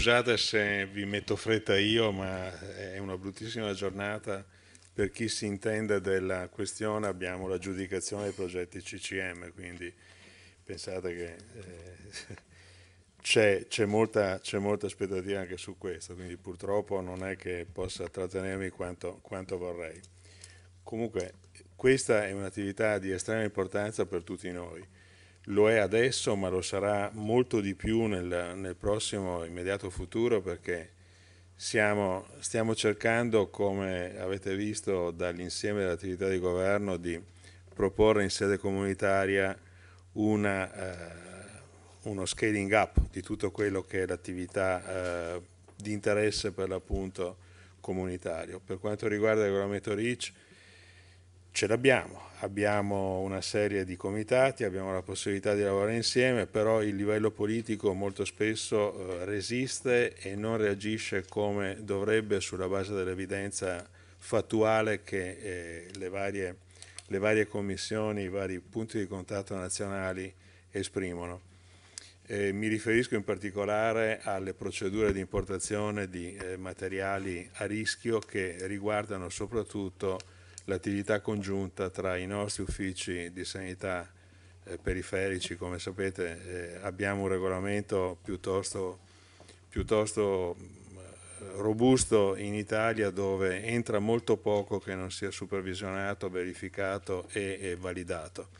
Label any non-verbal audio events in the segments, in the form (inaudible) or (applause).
Scusate se vi metto fretta io, ma è una bruttissima giornata. Per chi si intende della questione abbiamo l'aggiudicazione dei progetti CCM, quindi pensate che eh, c'è, molta, molta, aspettativa anche su questo, quindi purtroppo non è che possa trattenermi quanto, quanto vorrei. Comunque questa è un'attività di estrema importanza per tutti noi lo è adesso ma lo sarà molto di più nel, nel prossimo immediato futuro perché siamo, stiamo cercando, come avete visto dall'insieme dell'attività di governo, di proporre in sede comunitaria una, eh, uno scaling up di tutto quello che è l'attività eh, di interesse per l'appunto comunitario. Per quanto riguarda il regolamento REACH, ce l'abbiamo, abbiamo una serie di comitati, abbiamo la possibilità di lavorare insieme, però il livello politico molto spesso eh, resiste e non reagisce come dovrebbe sulla base dell'evidenza fattuale che eh, le, varie, le, varie, commissioni, i vari punti di contatto nazionali esprimono. Eh, mi riferisco in particolare alle procedure di importazione di eh, materiali a rischio che riguardano soprattutto l'attività congiunta tra i nostri uffici di sanità eh, periferici, come sapete eh, abbiamo un regolamento piuttosto, piuttosto eh, robusto in Italia dove entra molto poco che non sia supervisionato, verificato e, e validato.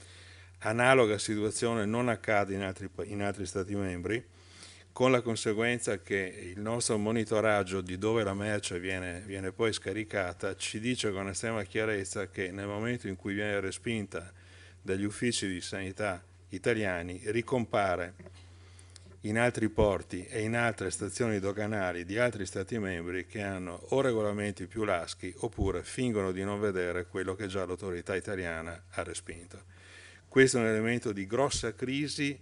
Analoga situazione non accade in altri, in altri Stati membri con la conseguenza che il nostro monitoraggio di dove la merce viene, viene poi scaricata ci dice con estrema chiarezza che nel momento in cui viene respinta dagli uffici di sanità italiani ricompare in altri porti e in altre stazioni doganali di altri Stati membri che hanno o regolamenti più laschi oppure fingono di non vedere quello che già l'autorità italiana ha respinto. Questo è un elemento di grossa crisi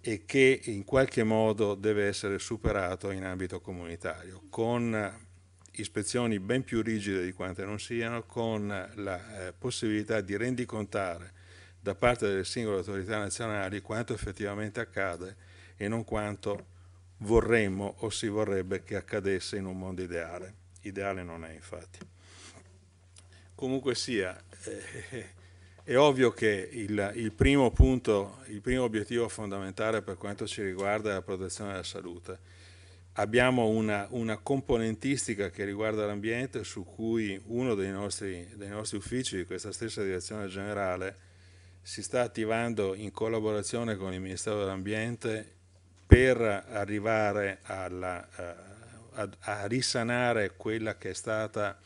e che in qualche modo deve essere superato in ambito comunitario, con ispezioni ben più rigide di quante non siano, con la eh, possibilità di rendicontare da parte delle singole autorità nazionali quanto effettivamente accade e non quanto vorremmo o si vorrebbe che accadesse in un mondo ideale. Ideale non è infatti. Comunque sia, eh, è ovvio che il, il, primo punto, il primo obiettivo fondamentale per quanto ci riguarda è la protezione della salute. Abbiamo una, una componentistica che riguarda l'ambiente su cui uno dei nostri, dei nostri, uffici di questa stessa direzione generale si sta attivando in collaborazione con il Ministero dell'Ambiente per arrivare alla, eh, a, a risanare quella che è stata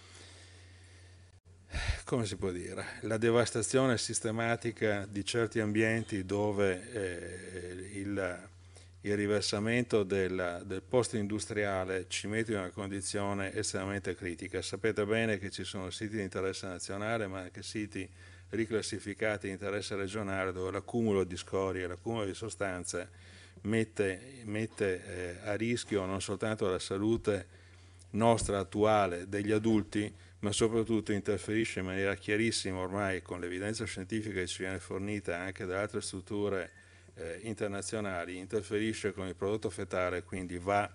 come si può dire, la devastazione sistematica di certi ambienti dove eh, il, il, riversamento del, del post-industriale ci mette in una condizione estremamente critica. Sapete bene che ci sono siti di interesse nazionale, ma anche siti riclassificati di interesse regionale dove l'accumulo di scorie, l'accumulo di sostanze mette, mette eh, a rischio non soltanto la salute nostra attuale degli adulti, ma soprattutto interferisce in maniera chiarissima ormai con l'evidenza scientifica che ci viene fornita anche da altre strutture eh, internazionali, interferisce con il prodotto fetale, quindi va,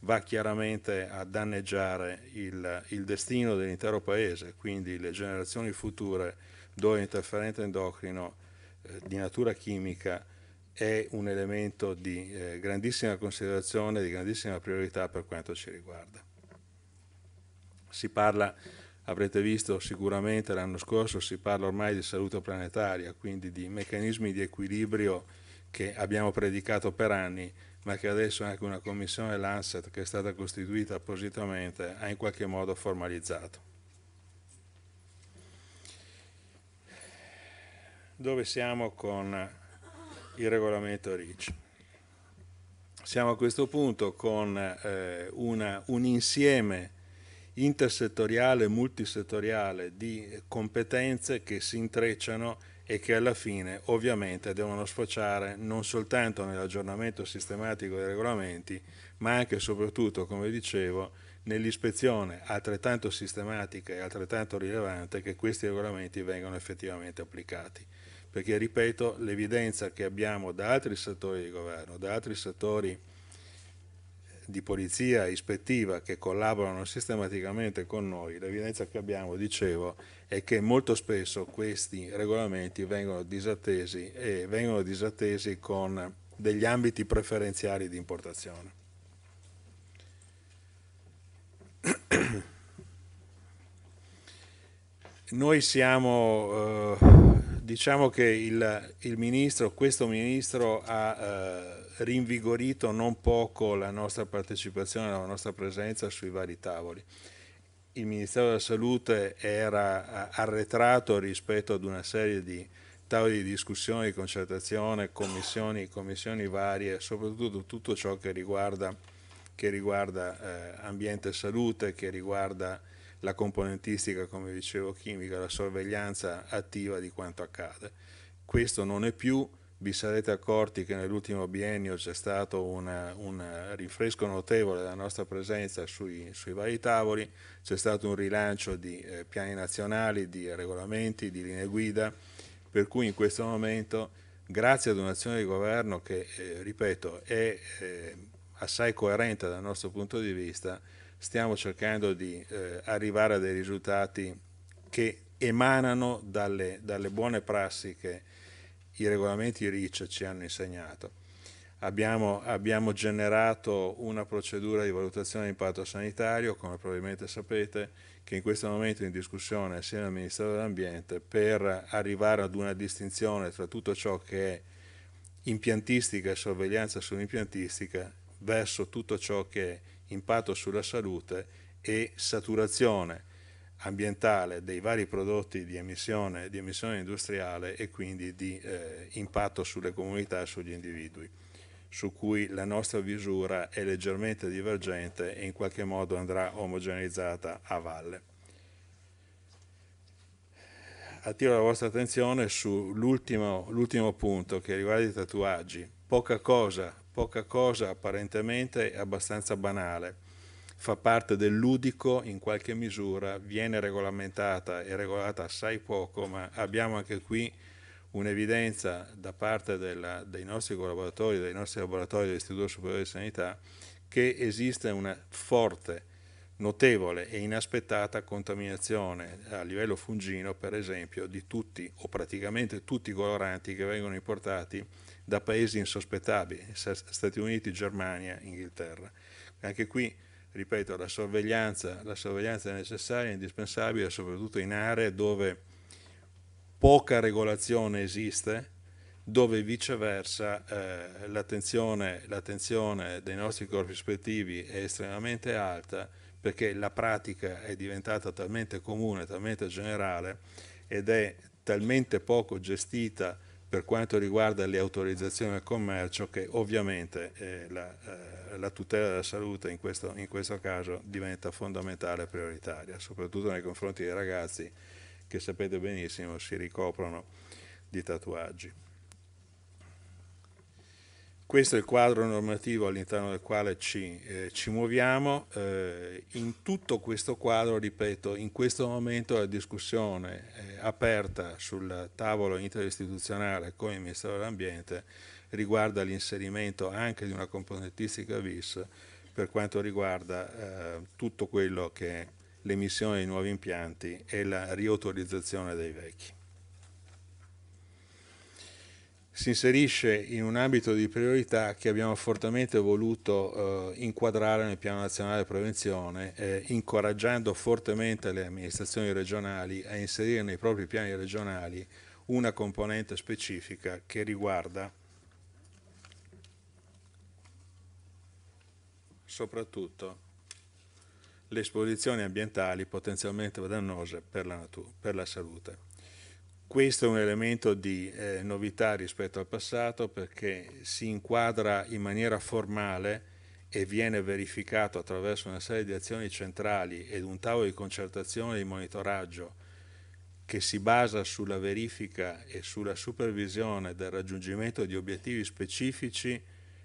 va chiaramente a danneggiare il, il destino dell'intero paese, quindi le generazioni future dove l'interferente endocrino eh, di natura chimica è un elemento di eh, grandissima considerazione, di grandissima priorità per quanto ci riguarda. Si parla Avrete visto sicuramente l'anno scorso si parla ormai di salute planetaria, quindi di meccanismi di equilibrio che abbiamo predicato per anni, ma che adesso anche una commissione Lancet che è stata costituita appositamente ha in qualche modo formalizzato. Dove siamo con il regolamento RIC? Siamo a questo punto con eh, una, un insieme intersettoriale e multisettoriale di competenze che si intrecciano e che alla fine ovviamente devono sfociare non soltanto nell'aggiornamento sistematico dei regolamenti, ma anche e soprattutto, come dicevo, nell'ispezione altrettanto sistematica e altrettanto rilevante che questi regolamenti vengano effettivamente applicati. Perché, ripeto, l'evidenza che abbiamo da altri settori di governo, da altri settori di polizia ispettiva che collaborano sistematicamente con noi, l'evidenza che abbiamo, dicevo, è che molto spesso questi regolamenti vengono disattesi e vengono disattesi con degli ambiti preferenziali di importazione. (clears throat) Noi siamo, eh, diciamo che il, il ministro, questo ministro ha eh, rinvigorito non poco la nostra partecipazione, la nostra presenza sui vari tavoli. Il Ministero della Salute era eh, arretrato rispetto ad una serie di tavoli di discussione, di concertazione, commissioni, commissioni varie, soprattutto tutto ciò che riguarda, che riguarda eh, ambiente e salute, che riguarda la componentistica, come dicevo, chimica, la sorveglianza attiva di quanto accade. Questo non è più, vi sarete accorti che nell'ultimo biennio c'è stato un rinfresco notevole della nostra presenza sui, sui vari tavoli, c'è stato un rilancio di eh, piani nazionali, di regolamenti, di linee guida, per cui in questo momento, grazie ad un'azione di governo che, eh, ripeto, è eh, assai coerente dal nostro punto di vista, stiamo cercando di eh, arrivare a dei risultati che emanano dalle, dalle buone prassi che i regolamenti RIC ci hanno insegnato. Abbiamo, abbiamo, generato una procedura di valutazione di impatto sanitario, come probabilmente sapete, che in questo momento è in discussione assieme al Ministero dell'Ambiente per arrivare ad una distinzione tra tutto ciò che è impiantistica e sorveglianza sull'impiantistica verso tutto ciò che è impatto sulla salute e saturazione ambientale dei vari prodotti di emissione, di emissione industriale e quindi di eh, impatto sulle comunità e sugli individui, su cui la nostra misura è leggermente divergente e in qualche modo andrà omogeneizzata a valle attiro la vostra attenzione sull'ultimo punto che riguarda i tatuaggi. Poca cosa, poca cosa apparentemente abbastanza banale, fa parte del ludico in qualche misura, viene regolamentata e regolata assai poco, ma abbiamo anche qui un'evidenza da parte della, dei nostri collaboratori, dei nostri laboratori dell'Istituto Superiore di Sanità, che esiste una forte, notevole e inaspettata contaminazione a livello fungino, per esempio, di tutti o praticamente tutti i coloranti che vengono importati da paesi insospettabili, Stati Uniti, Germania, Inghilterra. Anche qui ripeto, la sorveglianza, la sorveglianza è necessaria, indispensabile, soprattutto in aree dove poca regolazione esiste, dove viceversa eh, l'attenzione, l'attenzione dei nostri corpi ispettivi è estremamente alta perché la pratica è diventata talmente comune, talmente generale ed è talmente poco gestita per quanto riguarda le autorizzazioni al commercio che ovviamente eh, la, eh, eh, la tutela della salute in questo, in questo caso diventa fondamentale e prioritaria, soprattutto nei confronti dei ragazzi che sapete benissimo si ricoprono di tatuaggi. Questo è il quadro normativo all'interno del quale ci, eh, ci muoviamo. Eh, in tutto questo quadro, ripeto, in questo momento la discussione aperta sul tavolo interistituzionale con il Ministero dell'Ambiente riguarda l'inserimento anche di una componentistica VIS per quanto riguarda eh, tutto quello che è l'emissione di nuovi impianti e la riautorizzazione dei vecchi. Si inserisce in un ambito di priorità che abbiamo fortemente voluto eh, inquadrare nel piano nazionale di prevenzione, eh, incoraggiando fortemente le amministrazioni regionali a inserire nei propri piani regionali una componente specifica che riguarda soprattutto le esposizioni ambientali potenzialmente dannose per la, natura, per la salute. Questo è un elemento di eh, novità rispetto al passato perché si inquadra in maniera formale e viene verificato attraverso una serie di azioni centrali ed un tavolo di concertazione e di monitoraggio che si basa sulla verifica e sulla supervisione del raggiungimento di obiettivi specifici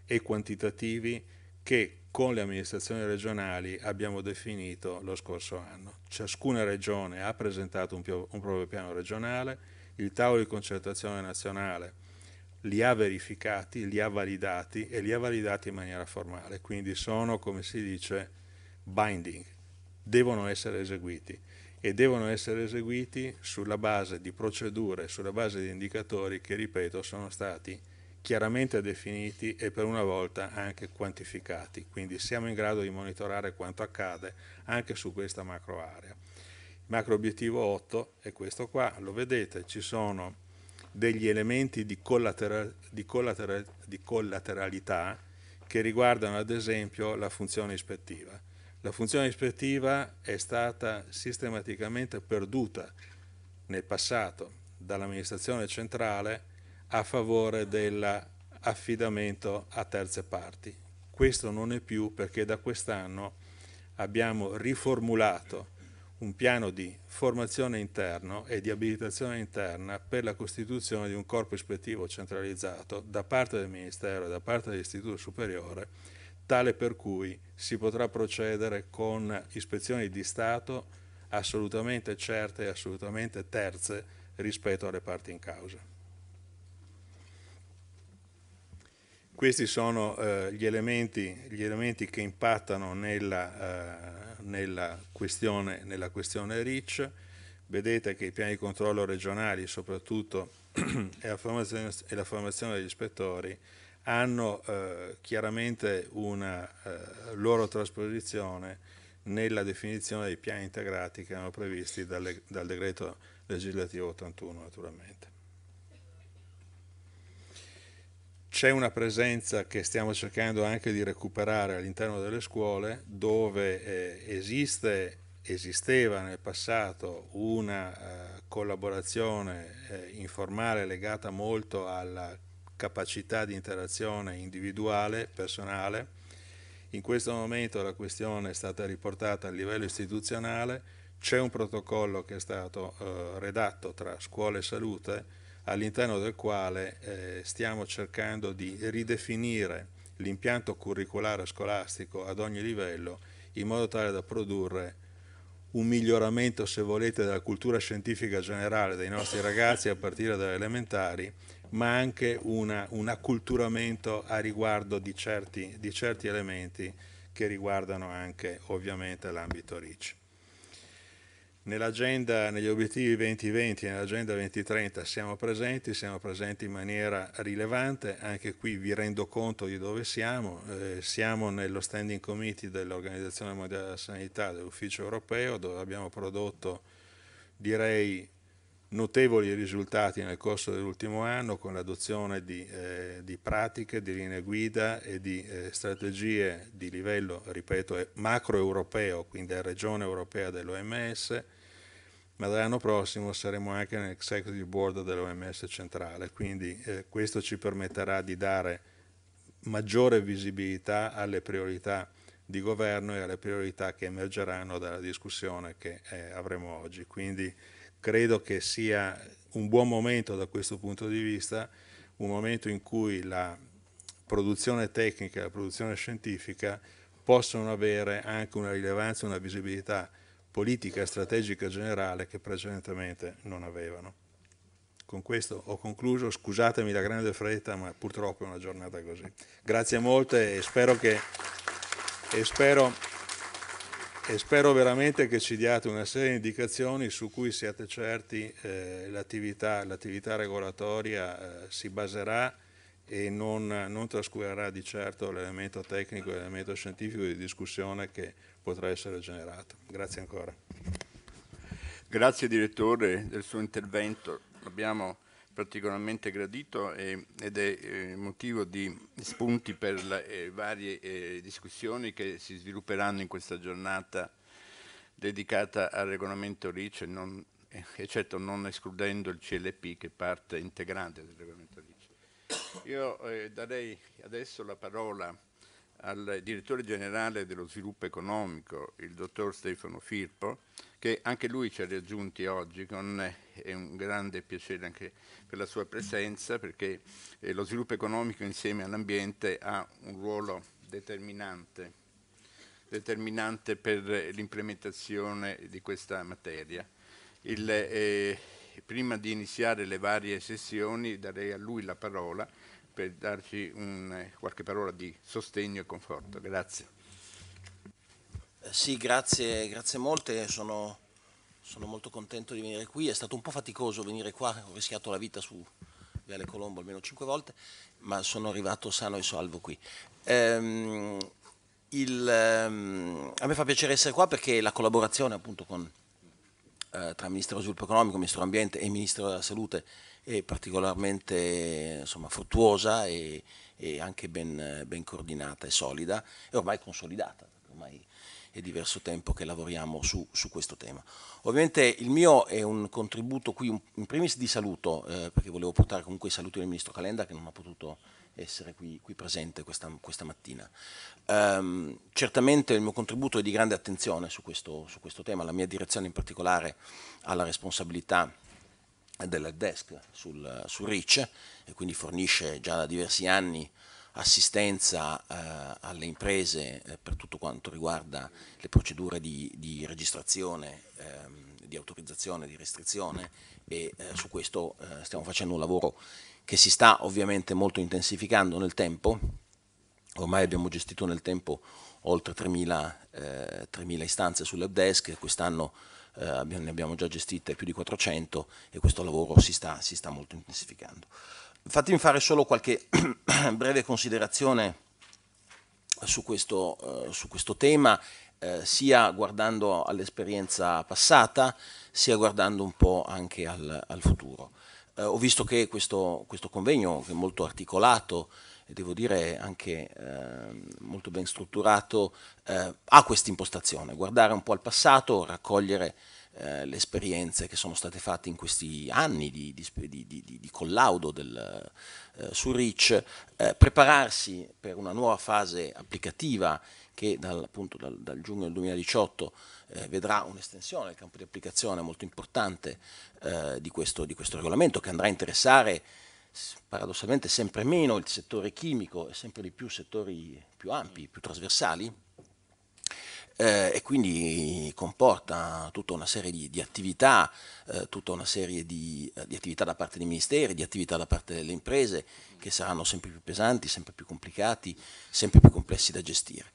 e quantitativi che con le amministrazioni regionali abbiamo definito lo scorso anno. Ciascuna regione ha presentato un, un proprio piano regionale, il tavolo di concertazione nazionale li ha verificati, li ha validati e li ha validati in maniera formale, quindi sono, come si dice, binding, devono essere eseguiti e devono essere eseguiti sulla base di procedure, sulla base di indicatori che, ripeto, sono stati chiaramente definiti e per una volta anche quantificati, quindi siamo in grado di monitorare quanto accade anche su questa macro area. Macro obiettivo 8 è questo qua, lo vedete, ci sono degli elementi di, collateral, di, collateral, di collateralità che riguardano ad esempio la funzione ispettiva. La funzione ispettiva è stata sistematicamente perduta nel passato dall'amministrazione centrale a favore dell'affidamento a terze parti. Questo non è più perché da quest'anno abbiamo riformulato un piano di formazione interno e di abilitazione interna per la costituzione di un corpo ispettivo centralizzato da parte del Ministero e da parte dell'Istituto Superiore, tale per cui si potrà procedere con ispezioni di Stato assolutamente certe e assolutamente terze rispetto alle parti in causa. Questi sono eh, gli, elementi, gli, elementi, che impattano nella, eh, nella, questione, nella questione RICH. Vedete che i piani di controllo regionali, soprattutto (clears throat) e, la e, la formazione degli ispettori, hanno eh, chiaramente una eh, loro trasposizione nella definizione dei piani integrati che erano previsti dalle, dal decreto legislativo 81 naturalmente. C'è una presenza che stiamo cercando anche di recuperare all'interno delle scuole dove eh, esiste, esisteva nel passato una eh, collaborazione eh, informale legata molto alla capacità di interazione individuale, personale. In questo momento la questione è stata riportata a livello istituzionale, c'è un protocollo che è stato eh, redatto tra scuola e salute all'interno del quale eh, stiamo cercando di ridefinire l'impianto curriculare scolastico ad ogni livello in modo tale da produrre un miglioramento, se volete, della cultura scientifica generale dei nostri ragazzi a partire dalle elementari, ma anche una, un acculturamento a riguardo di certi, di certi elementi che riguardano anche ovviamente l'ambito RICI. Nell'agenda, negli obiettivi 2020 e nell'agenda 2030 siamo presenti, siamo presenti in maniera rilevante, anche qui vi rendo conto di dove siamo, eh, siamo nello standing committee dell'Organizzazione Mondiale della Sanità dell'Ufficio Europeo dove abbiamo prodotto direi notevoli risultati nel corso dell'ultimo anno con l'adozione di, eh, di, pratiche, di linee guida e di eh, strategie di livello, ripeto, eh, macroeuropeo, quindi a regione europea dell'OMS, ma dall'anno prossimo saremo anche nell'executive board dell'OMS centrale, quindi eh, questo ci permetterà di dare maggiore visibilità alle priorità di governo e alle priorità che emergeranno dalla discussione che eh, avremo oggi. Quindi, credo che sia un buon momento da questo punto di vista, un momento in cui la produzione tecnica e la produzione scientifica possono avere anche una rilevanza, una visibilità politica e strategica generale che precedentemente non avevano. Con questo ho concluso, scusatemi la grande fretta, ma purtroppo è una giornata così. Grazie molte e spero che... E spero e spero veramente che ci diate una serie di indicazioni su cui siate certi eh, l'attività, regolatoria eh, si baserà e non, non, trascurerà di certo l'elemento tecnico e l'elemento scientifico di discussione che potrà essere generato. Grazie ancora. Grazie direttore del suo intervento. Abbiamo particolarmente gradito eh, ed è eh, motivo di spunti per le eh, varie eh, discussioni che si svilupperanno in questa giornata dedicata al regolamento RICE, non, eh, eccetto non escludendo il CLP che è parte integrante del regolamento RICE. Io darei adesso la parola al direttore generale dello sviluppo economico, il dottor Stefano Firpo, che anche lui ci ha raggiunti oggi con è un grande piacere anche per la sua presenza perché eh, lo sviluppo economico insieme all'ambiente ha un ruolo determinante, determinante per l'implementazione di questa materia. Il, eh, prima di iniziare le varie sessioni darei a lui la parola per darci un, eh, qualche parola di sostegno e conforto. Grazie. Sì, grazie, grazie molte. Sono sono molto contento di venire qui, è stato un po' faticoso venire qua, ho rischiato la vita su Viale Colombo almeno cinque volte, ma sono arrivato sano e salvo qui. Ehm, il, ehm, a me fa piacere essere qua perché la collaborazione appunto con, eh, tra Ministero dello Sviluppo Economico, Ministero dell'Ambiente e Ministero della Salute è particolarmente insomma, fruttuosa e, e anche ben, ben, coordinata e solida e ormai consolidata, ormai è diverso tempo che lavoriamo su, su questo tema. Ovviamente il mio è un contributo qui, in primis di saluto, eh, perché volevo portare comunque i saluti del Ministro Calenda che non ha potuto essere qui, qui presente questa, questa mattina. Um, certamente il mio contributo è di grande attenzione su questo, su questo tema, la mia direzione in particolare ha la responsabilità del desk sul, sul RIC e quindi fornisce già da diversi anni assistenza eh, alle imprese eh, per tutto quanto riguarda le procedure di, di registrazione, ehm, di autorizzazione, di restrizione e eh, su questo eh, stiamo facendo un lavoro che si sta ovviamente molto intensificando nel tempo, ormai abbiamo gestito nel tempo oltre 3.000, 3.000 eh, istanze Desk, quest'anno eh, ne abbiamo già gestite più di 400 e questo lavoro si sta, si sta molto intensificando. Fatemi fare solo qualche (clears throat) breve considerazione su questo, eh, su questo tema, eh, sia guardando all'esperienza passata, sia guardando un po' anche al, al futuro. Eh, ho visto che questo, questo convegno, che è molto articolato e devo dire anche ehm, molto ben strutturato, eh, ha questa impostazione, guardare un po' al passato, raccogliere eh, le esperienze che sono state fatte in questi anni di, di, di, di collaudo del, eh, su REACH, eh, prepararsi per una nuova fase applicativa che dal, appunto, dal, dal giugno del 2018 eh, vedrà un'estensione del campo di applicazione molto importante eh, questo, di questo regolamento che andrà a interessare paradossalmente sempre meno il settore chimico e sempre di più settori più ampi, più trasversali eh, e quindi comporta tutta una serie di, di attività, eh, tutta una serie di, eh, di, attività da parte dei ministeri, di attività da parte delle imprese che saranno sempre più pesanti, sempre più complicati, sempre più complessi da gestire.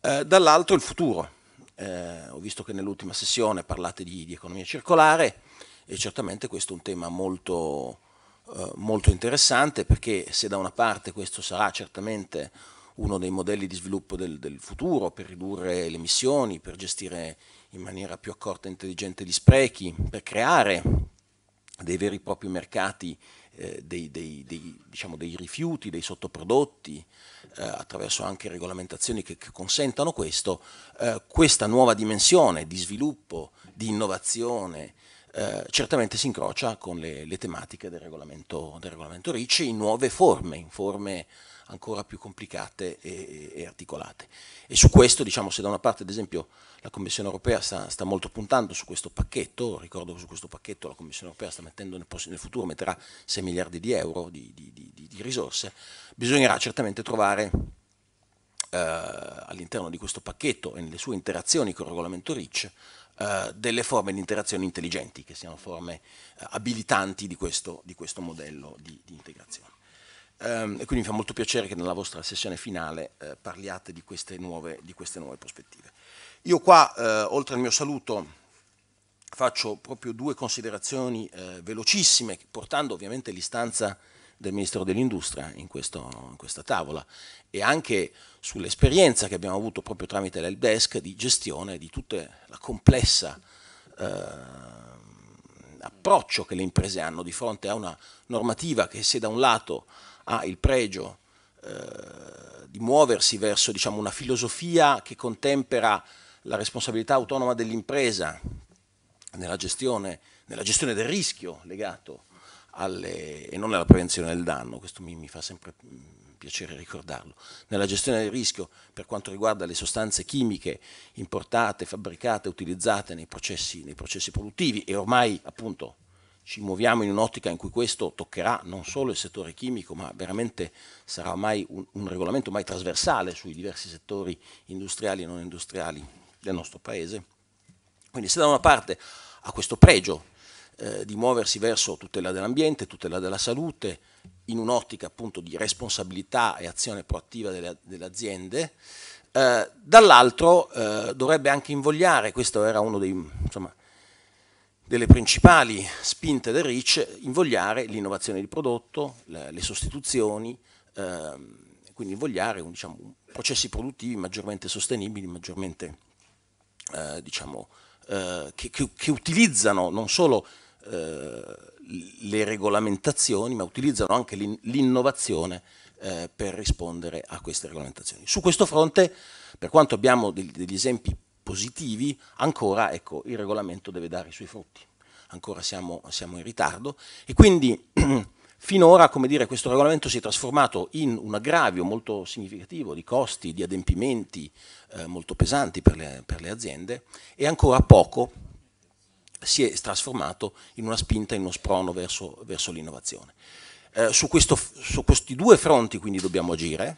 Eh, dall'altro il futuro. Eh, ho visto che nell'ultima sessione parlate di, di, economia circolare e certamente questo è un tema molto, eh, molto interessante perché se da una parte questo sarà certamente un uno dei modelli di sviluppo del, del, futuro per ridurre le emissioni, per gestire in maniera più accorta e intelligente gli sprechi, per creare dei veri e propri mercati eh, dei, dei, dei, diciamo, dei, rifiuti, dei sottoprodotti, eh, attraverso anche regolamentazioni che, che consentano questo, eh, questa nuova dimensione di sviluppo, di innovazione, eh, certamente si incrocia con le, le tematiche del regolamento, del regolamento RICI in nuove forme, in forme ancora più complicate e, e articolate. E su questo, diciamo, se da una parte, ad esempio, la Commissione europea sta, sta, molto puntando su questo pacchetto, ricordo che su questo pacchetto la Commissione europea sta mettendo nel, nel futuro, metterà 6 miliardi di euro di, di, di, di risorse, bisognerà certamente trovare eh, all'interno di questo pacchetto e nelle sue interazioni con il regolamento REACH delle forme di interazione intelligenti, che siano forme eh, abilitanti di questo, questo modello di integrazione. Ehm, e quindi mi fa molto piacere che nella vostra sessione finale eh, parliate di queste, nuove, di queste, nuove, prospettive. Io qua, eh, oltre al mio saluto, faccio proprio due considerazioni eh, velocissime, portando ovviamente l'istanza del Ministero dell'Industria in, in, questa tavola e anche sull'esperienza che abbiamo avuto proprio tramite l'Help Desk di gestione di tutta la complessa eh, approccio che le imprese hanno di fronte a una normativa che se da un lato ha il pregio eh, di muoversi verso diciamo, una filosofia che contempera la responsabilità autonoma dell'impresa nella gestione, nella gestione del rischio legato alle, e non alla prevenzione del danno, questo mi, mi fa sempre mm, piacere ricordarlo, nella gestione del rischio per quanto riguarda le sostanze chimiche importate, fabbricate, utilizzate nei processi, nei processi produttivi e ormai appunto ci muoviamo in un'ottica in cui questo toccherà non solo il settore chimico, ma veramente sarà mai un, un regolamento ormai trasversale sui diversi settori industriali e non industriali del nostro Paese. Quindi se da una parte ha questo pregio eh, di muoversi verso tutela dell'ambiente, tutela della salute, in un'ottica appunto di responsabilità e azione proattiva delle, delle aziende, eh, dall'altro eh, dovrebbe anche invogliare, questo era uno dei... Insomma, delle principali spinte del RIC invogliare l'innovazione di prodotto, le, sostituzioni, ehm, quindi invogliare un, diciamo, processi produttivi maggiormente sostenibili, maggiormente eh, diciamo, eh, che, che, che, utilizzano non solo eh, le regolamentazioni, ma utilizzano anche l'innovazione eh, per rispondere a queste regolamentazioni. Su questo fronte, per quanto abbiamo degli, degli esempi positivi, ancora ecco, il regolamento deve dare i suoi frutti, ancora siamo, siamo in ritardo e quindi (clears throat) finora dire, questo regolamento si è trasformato in un aggravio molto significativo di costi, di adempimenti eh, molto pesanti per le, per le aziende e ancora poco si è trasformato in una spinta, in uno sprono verso, verso l'innovazione. Eh, su, su, questi due fronti quindi dobbiamo agire,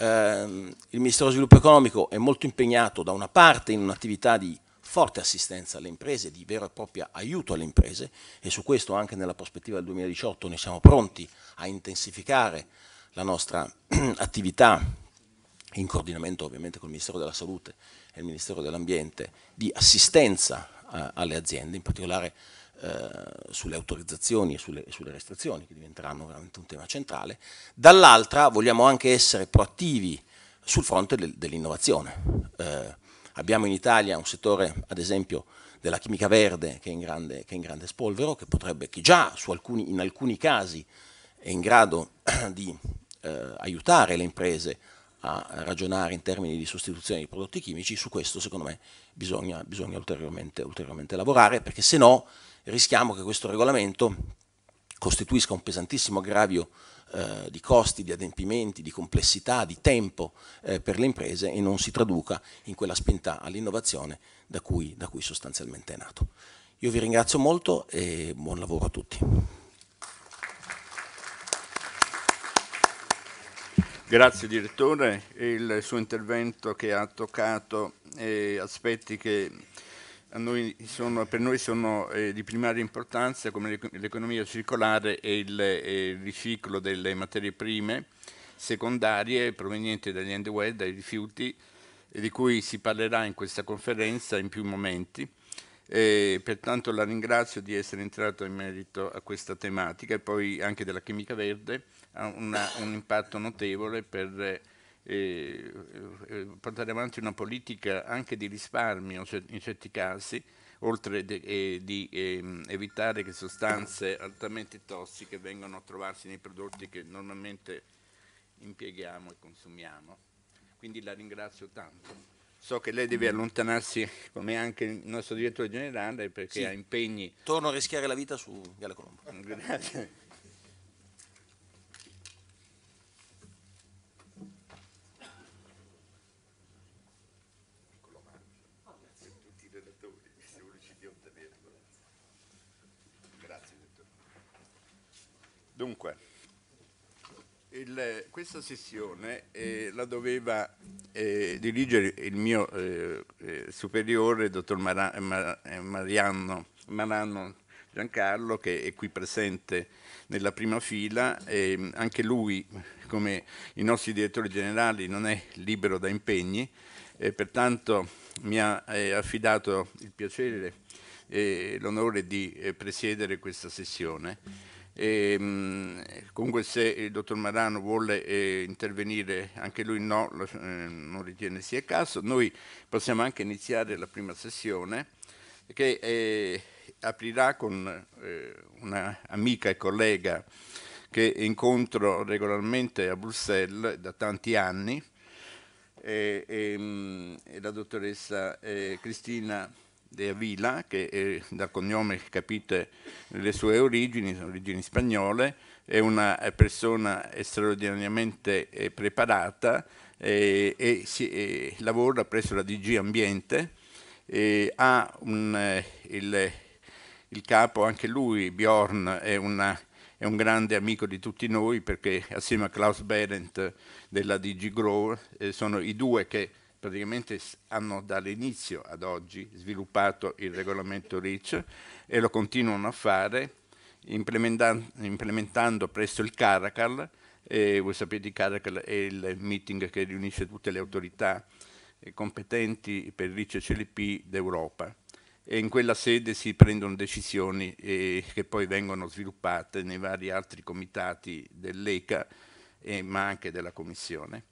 ehm, il Ministero dello Sviluppo Economico è molto impegnato da una parte in un'attività di forte assistenza alle imprese, di vero e proprio aiuto alle imprese e su questo anche nella prospettiva del 2018 noi siamo pronti a intensificare la nostra (clears throat) attività in coordinamento ovviamente con il Ministero della Salute e il Ministero dell'Ambiente di assistenza eh, alle aziende, in particolare eh, sulle autorizzazioni e sulle, sulle, restrizioni, che diventeranno veramente un tema centrale, dall'altra vogliamo anche essere proattivi sul fronte del, dell'innovazione. Eh, abbiamo in Italia un settore, ad esempio, della chimica verde che è in grande, che è in grande spolvero, che potrebbe, che già alcuni, in alcuni casi è in grado (clears throat) di eh, aiutare le imprese a ragionare in termini di sostituzione di prodotti chimici, su questo secondo me bisogna, bisogna ulteriormente, ulteriormente lavorare, perché se no rischiamo che questo regolamento costituisca un pesantissimo aggravio eh, di costi, di adempimenti, di complessità, di tempo eh, per le imprese e non si traduca in quella spinta all'innovazione da cui, da cui sostanzialmente è nato. Io vi ringrazio molto e buon lavoro a tutti. Grazie direttore, il suo intervento che ha toccato eh, aspetti che noi sono, per noi sono eh, di primaria importanza come l'economia circolare e il, eh, il, riciclo delle materie prime secondarie provenienti dagli end well, dai rifiuti, di cui si parlerà in questa conferenza in più momenti. E pertanto la ringrazio di essere entrato in merito a questa tematica e poi anche della chimica verde, ha una, un impatto notevole per eh, portare avanti una politica anche di risparmio in certi casi, oltre de, eh, di ehm, evitare che sostanze altamente tossiche vengano a trovarsi nei prodotti che normalmente impieghiamo e consumiamo. Quindi la ringrazio tanto. So che lei deve mm. allontanarsi, come anche il nostro direttore generale, perché sì. ha impegni. Torno a rischiare la vita su Galla Colombo. Grazie. Dunque, il, questa sessione eh, la doveva eh, dirigere il mio eh, eh superiore, dottor Mara, Mar, eh, Mariano, Marano Giancarlo, che è qui presente nella prima fila. Ehm, anche lui, come i nostri direttori generali, non è libero da impegni e pertanto mi ha eh, affidato il piacere e l'onore di presiedere questa sessione e, ehm, comunque se il dottor Marano vuole eh, intervenire, anche lui no, lo, eh, non ritiene sia caso, noi possiamo anche iniziare la prima sessione che eh, aprirà con eh, un'amica e collega che incontro regolarmente a Bruxelles da tanti anni, e, eh, e, ehm, la dottoressa eh, Cristina De Avila, che è, dal cognome capite le sue origini, origini spagnole, è una persona straordinariamente eh, preparata e, eh, e, si, e eh, lavora presso la DG Ambiente, ha un, il, il, capo, anche lui, Bjorn, è, una, è, un grande amico di tutti noi perché assieme a Klaus Berendt della DG Grow eh, sono i due che praticamente hanno dall'inizio ad oggi sviluppato il regolamento REACH e lo continuano a fare implementando presso il Caracal, e voi sapete il Caracal è il meeting che riunisce tutte le autorità eh, competenti per REACH e CLP d'Europa e in quella sede si prendono decisioni eh, che poi vengono sviluppate nei vari altri comitati dell'ECA eh, ma anche della Commissione.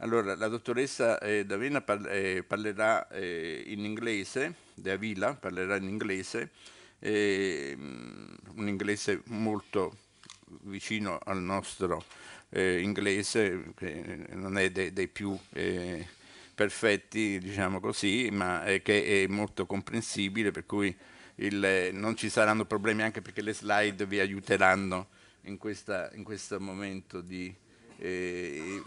Allora, la dottoressa eh, Davina par eh, parlerà eh, in inglese, De Avila parlerà in inglese, ehm, un inglese molto vicino al nostro eh, inglese, che non è dei, dei più eh, perfetti, diciamo così, ma eh, che è molto comprensibile, per cui il, non ci saranno problemi anche perché le slide vi aiuteranno in, questa, in questo momento di eh,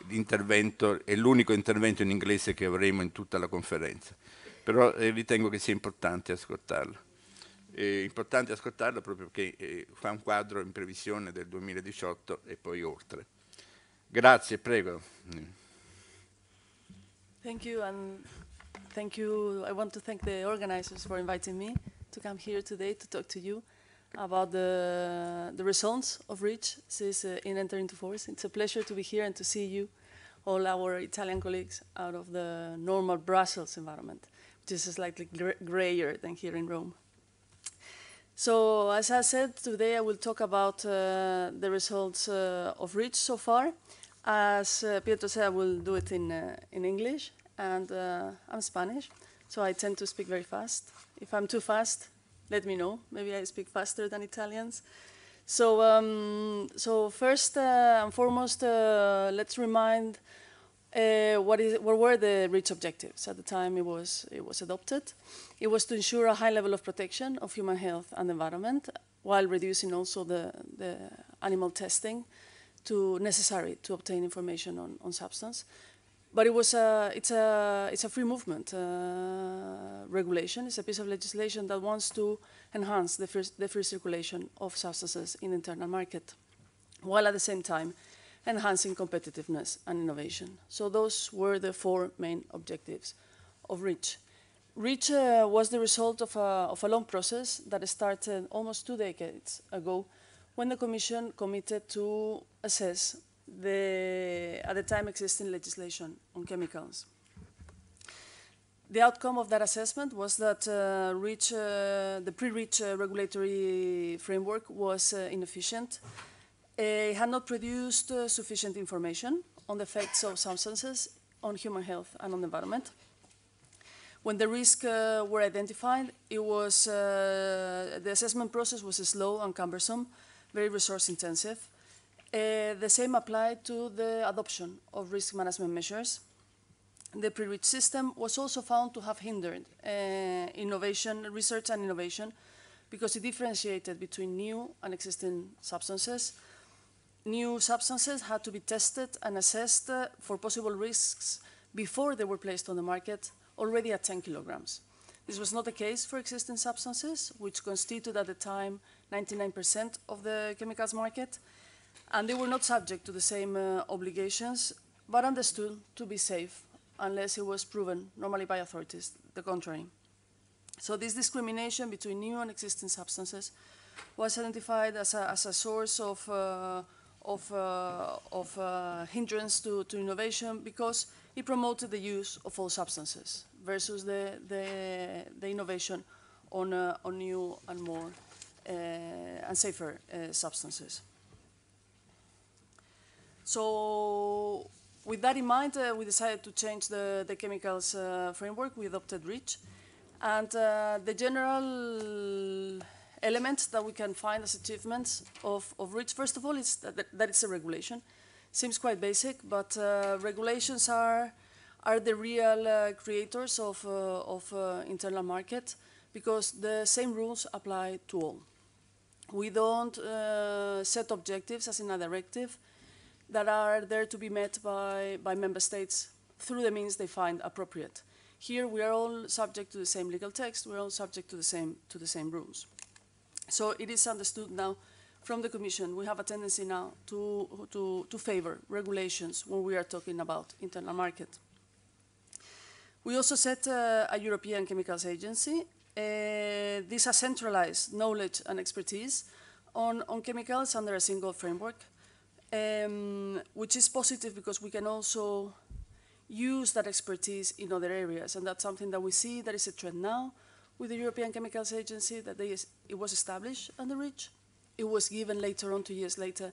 è l'unico intervento in inglese che avremo in tutta la conferenza, però eh, ritengo che sia importante ascoltarlo. È importante ascoltarlo proprio perché eh, fa un quadro in previsione del 2018 e poi oltre. Grazie, prego. Thank you and thank you. I want to thank the organizers for inviting me to come here today to talk to you. about the, the results of REACH since uh, in entering into force. It's a pleasure to be here and to see you, all our Italian colleagues, out of the normal Brussels environment, which is slightly gr grayer than here in Rome. So, as I said, today I will talk about uh, the results uh, of REACH so far. As uh, Pietro said, I will do it in, uh, in English, and uh, I'm Spanish, so I tend to speak very fast. If I'm too fast, let me know. Maybe I speak faster than Italians. So, um, so first uh, and foremost, uh, let's remind uh, what, is, what were the REACH objectives at the time it was, it was adopted. It was to ensure a high level of protection of human health and environment while reducing also the, the animal testing to necessary to obtain information on, on substance. But it was a, it's, a, it's a free movement uh, regulation. It's a piece of legislation that wants to enhance the free, the free circulation of substances in the internal market, while at the same time enhancing competitiveness and innovation. So those were the four main objectives of REACH. REACH uh, was the result of a, of a, long process that started almost two decades ago when the Commission committed to assess the, at the time, existing legislation on chemicals. The outcome of that assessment was that uh, reach, uh, the pre-reach uh, regulatory framework was uh, inefficient. It had not produced uh, sufficient information on the effects of substances on human health and on the environment. When the risks uh, were identified, it was, the assessment process was slow and cumbersome, very resource intensive. Uh, the same applied to the adoption of risk management measures. The pre-reach system was also found to have hindered uh, innovation, research and innovation because it differentiated between new and existing substances. New substances had to be tested and assessed uh, for possible risks before they were placed on the market, already at 10 kilograms. This was not the case for existing substances, which constituted at the time 99% of the chemicals market, and they were not subject to the same uh, obligations, but understood to be safe unless it was proven, normally by authorities, the contrary. So this discrimination between new and existing substances was identified as a, as a source of, uh, of, uh, of uh, hindrance to, to innovation because it promoted the use of all substances versus the, the, the innovation on, uh, on new and more uh, and safer substances. So with that in mind, uh, we decided to change the, the chemicals uh, framework. We adopted REACH. And uh, the general elements that we can find as achievements of, of REACH, first of all, is that, that it's a regulation. Seems quite basic, but uh, regulations are, are the real uh, creators of, uh, of internal market because the same rules apply to all. We don't set objectives as in a directive that are there to be met by, by member states through the means they find appropriate. Here we are all subject to the same legal text, we're all subject to the same, to the same rules. So it is understood now from the Commission, we have a tendency now to, to, to favor regulations when we are talking about internal market. We also set uh, a European Chemicals Agency. Uh, these are centralized knowledge and expertise on, on chemicals under a single framework um, which is positive because we can also use that expertise in other areas. And that's something that we see that is a trend now with the European Chemicals Agency, that it was established under REACH. It was given later on, two years later,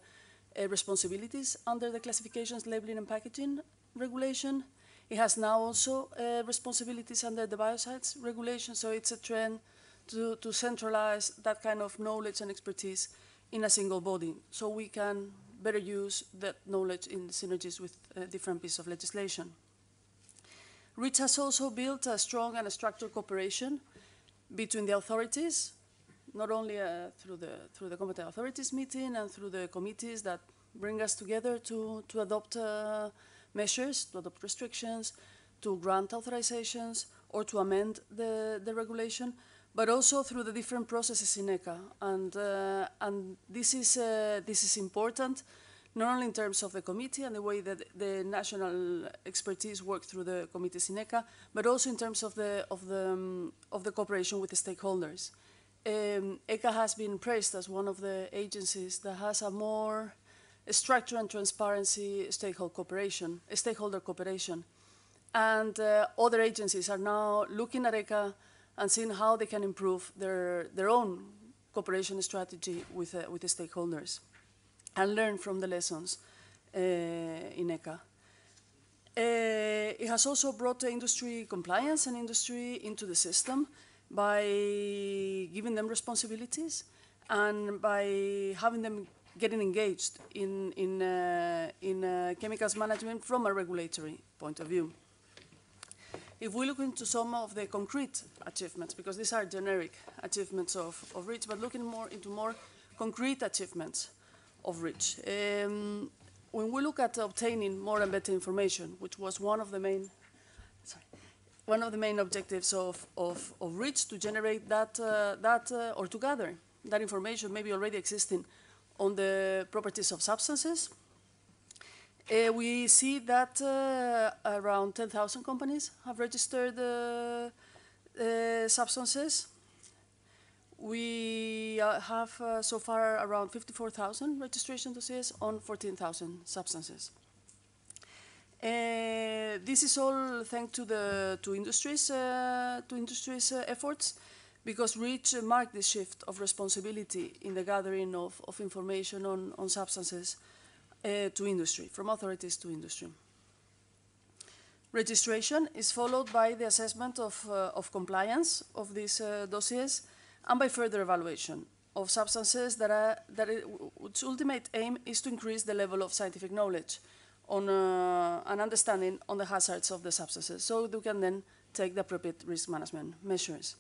uh, responsibilities under the classifications, labeling, and packaging regulation. It has now also uh, responsibilities under the biocides regulation, so it's a trend to, to centralize that kind of knowledge and expertise in a single body. So we can better use that knowledge in synergies with uh, different pieces of legislation. REACH has also built a strong and a structured cooperation between the authorities, not only uh, through, the, through the competent authorities meeting and through the committees that bring us together to, to adopt uh, measures, to adopt restrictions, to grant authorizations, or to amend the, the regulation, but also through the different processes in ECA. And, uh, and this, is, uh, this is important, not only in terms of the committee and the way that the national expertise work through the committees in ECA, but also in terms of the, of the, um, of the cooperation with the stakeholders. Um, ECA has been praised as one of the agencies that has a more structure and transparency stakeholder cooperation, stakeholder cooperation. And uh, other agencies are now looking at ECA and seeing how they can improve their, their own cooperation strategy with, uh, with the stakeholders and learn from the lessons uh, in ECA. Uh, it has also brought industry compliance and industry into the system by giving them responsibilities and by having them getting engaged in, in, uh, in uh, chemicals management from a regulatory point of view. If we look into some of the concrete achievements, because these are generic achievements of, of REACH, but looking more into more concrete achievements of REACH. Um, when we look at obtaining more and better information, which was one of the main, sorry, one of the main objectives of, of, of REACH to generate that, uh, that uh, or to gather that information maybe already existing on the properties of substances, uh, we see that uh, around 10,000 companies have registered uh, uh substances. We uh, have uh, so far around 54,000 registration dossiers on 14,000 substances. this is all thanks to the to industries to industries efforts, because REACH marked the shift of responsibility in the gathering of, of information on, on substances uh, to industry, from authorities to industry. Registration is followed by the assessment of, uh, of compliance of these uh, dossiers and by further evaluation of substances that are, that it, its ultimate aim is to increase the level of scientific knowledge on uh, an understanding on the hazards of the substances so they can then take the appropriate risk management measures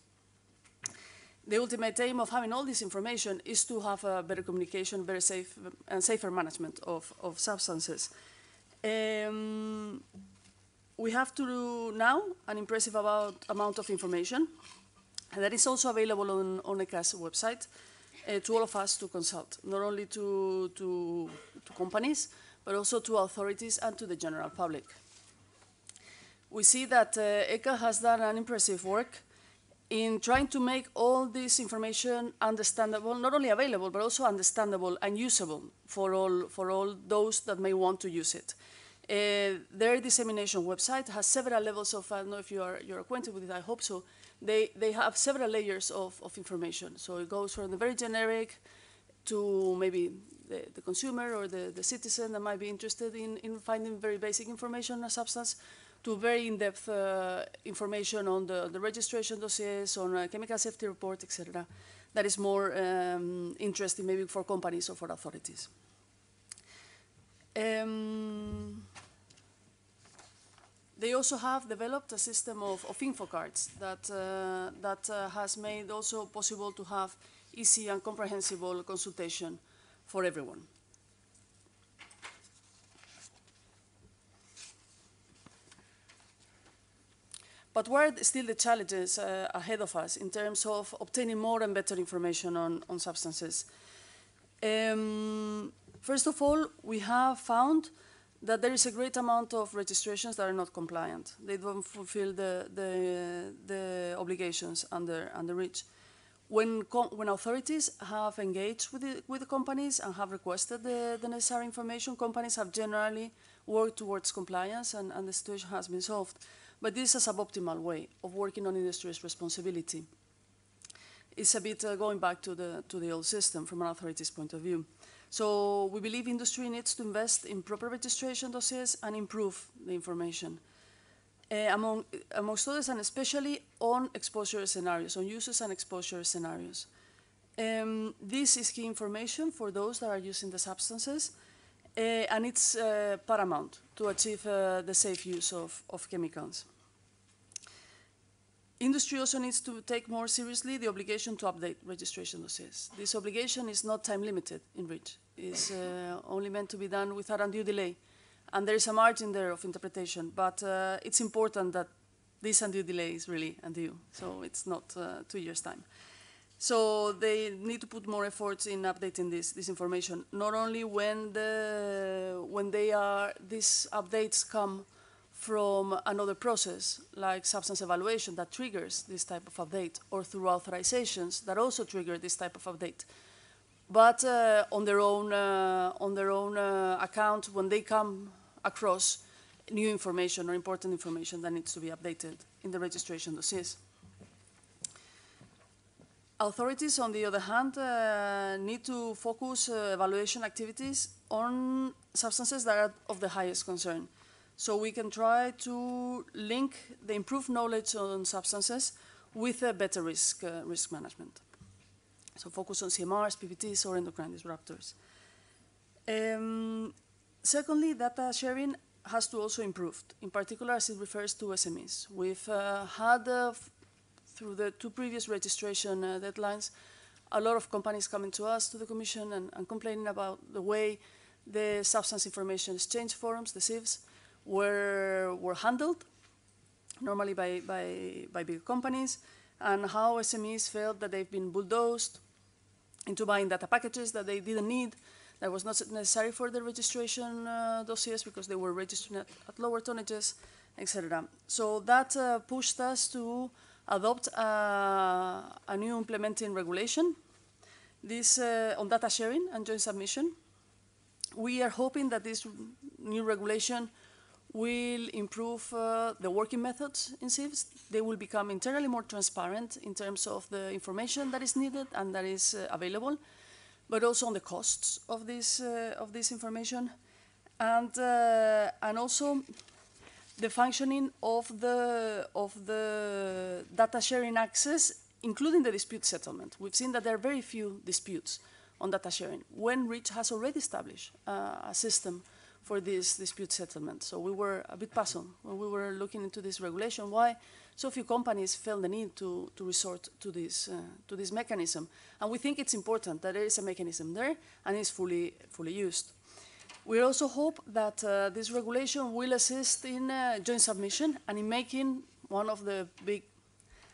the ultimate aim of having all this information is to have a better communication, better safe and safer management of, of substances. Um, we have to do now an impressive amount of information that is also available on, on ECAS website uh, to all of us to consult, not only to, to, to companies, but also to authorities and to the general public. We see that uh, ECA has done an impressive work in trying to make all this information understandable, not only available, but also understandable and usable for all, for all those that may want to use it. Uh, their dissemination website has several levels of, I don't know if you are, you're acquainted with it, I hope so, they, they have several layers of, of information. So it goes from the very generic to maybe the, the consumer or the, the citizen that might be interested in, in finding very basic information on a substance, to very in-depth uh, information on the, the registration dossiers, on uh, chemical safety report, etc. That is more um, interesting maybe for companies or for authorities. Um, they also have developed a system of, of info cards that, uh, that uh, has made also possible to have easy and comprehensible consultation for everyone. But what are still the challenges uh, ahead of us in terms of obtaining more and better information on, on substances? Um, first of all, we have found that there is a great amount of registrations that are not compliant. They don't fulfill the, the, the obligations under, under REACH. When, when authorities have engaged with the, with the companies and have requested the, the necessary information, companies have generally worked towards compliance and, and the situation has been solved. But this is a suboptimal way of working on industry's responsibility. It's a bit uh, going back to the, to the old system from an authority's point of view. So we believe industry needs to invest in proper registration dossiers and improve the information. Uh, among, amongst others, and especially on exposure scenarios, on uses and exposure scenarios. Um, this is key information for those that are using the substances, Eh, and it's eh, paramount to achieve eh, the safe use of, of chemicals. Industry also needs to take more seriously the obligation to update registration dossiers. This obligation is not time limited in REACH. It's uh, only meant to be done without undue delay. And there is a margin there of interpretation, but uh, it's important that this undue delay is really undue, so it's not uh, two years' time. So they need to put more efforts in updating this this information. Not only when the when they are these updates come from another process like substance evaluation that triggers this type of update, or through authorizations that also trigger this type of update. But uh, on their own uh, on their own uh, account, when they come across new information or important information that needs to be updated in the registration dossiers. Authorities, on the other hand, uh, need to focus uh, evaluation activities on substances that are of the highest concern. So we can try to link the improved knowledge on substances with a better risk, uh, risk management. So focus on CMRs, PPTs, or endocrine disruptors. Um, secondly, data sharing has to also improve. In particular, as it refers to SMEs. We've uh, had uh, through the two previous registration uh, deadlines, a lot of companies coming to us, to the Commission, and, and, complaining about the way the substance information exchange forums, the SIVs, were, were handled, normally by, by, by big companies, and how SMEs felt that they've been bulldozed into buying data packages that they didn't need, that was not necessary for the registration uh, dossiers because they were registering at, at lower tonnages, etc. So that uh, pushed us to adopt a, a new implementing regulation this, uh, on data sharing and joint submission. We are hoping that this new regulation will improve uh, the working methods in SIFs. They will become internally more transparent in terms of the information that is needed and that is uh, available, but also on the costs of this, uh, of this information. And, uh, and also the functioning of the, of the data sharing access, including the dispute settlement. We've seen that there are very few disputes on data sharing, when REACH has already established uh, a system for this dispute settlement. So we were a bit puzzled when we were looking into this regulation, why so few companies felt the need to, to resort to this, uh, to this mechanism. And we think it's important that there is a mechanism there and is fully, fully used. We also hope that uh, this regulation will assist in uh, joint submission and in making one of the big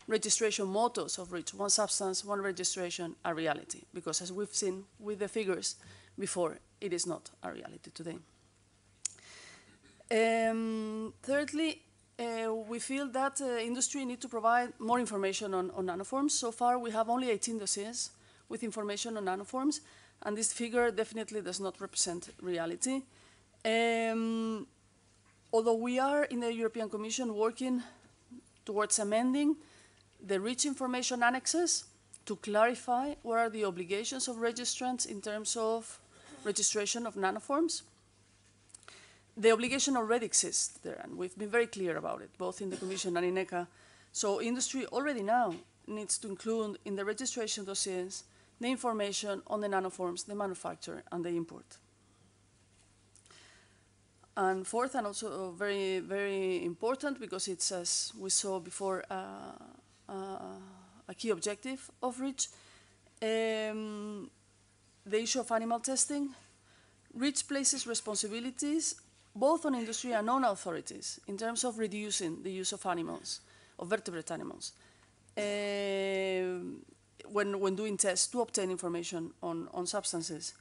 registration mottos of REACH, one substance, one registration, a reality, because as we've seen with the figures before, it is not a reality today. Um, thirdly, uh, we feel that uh, industry need to provide more information on, on, nanoforms. So far, we have only 18 dossiers with information on nanoforms, and this figure definitely does not represent reality. Um, although we are in the European Commission working towards amending the rich information annexes to clarify what are the obligations of registrants in terms of registration of nanoforms. The obligation already exists there, and we've been very clear about it, both in the Commission and in ECA. So industry already now needs to include in the registration dossiers the information on the nanoforms, the manufacture and the import. And fourth, and also uh, very, very important, because it's, as we saw before, uh, uh, a key objective of REACH, um, the issue of animal testing. REACH places responsibilities both on industry and on authorities in terms of reducing the use of animals, of vertebrate animals. Um, when, when doing tests to obtain information on, on substances.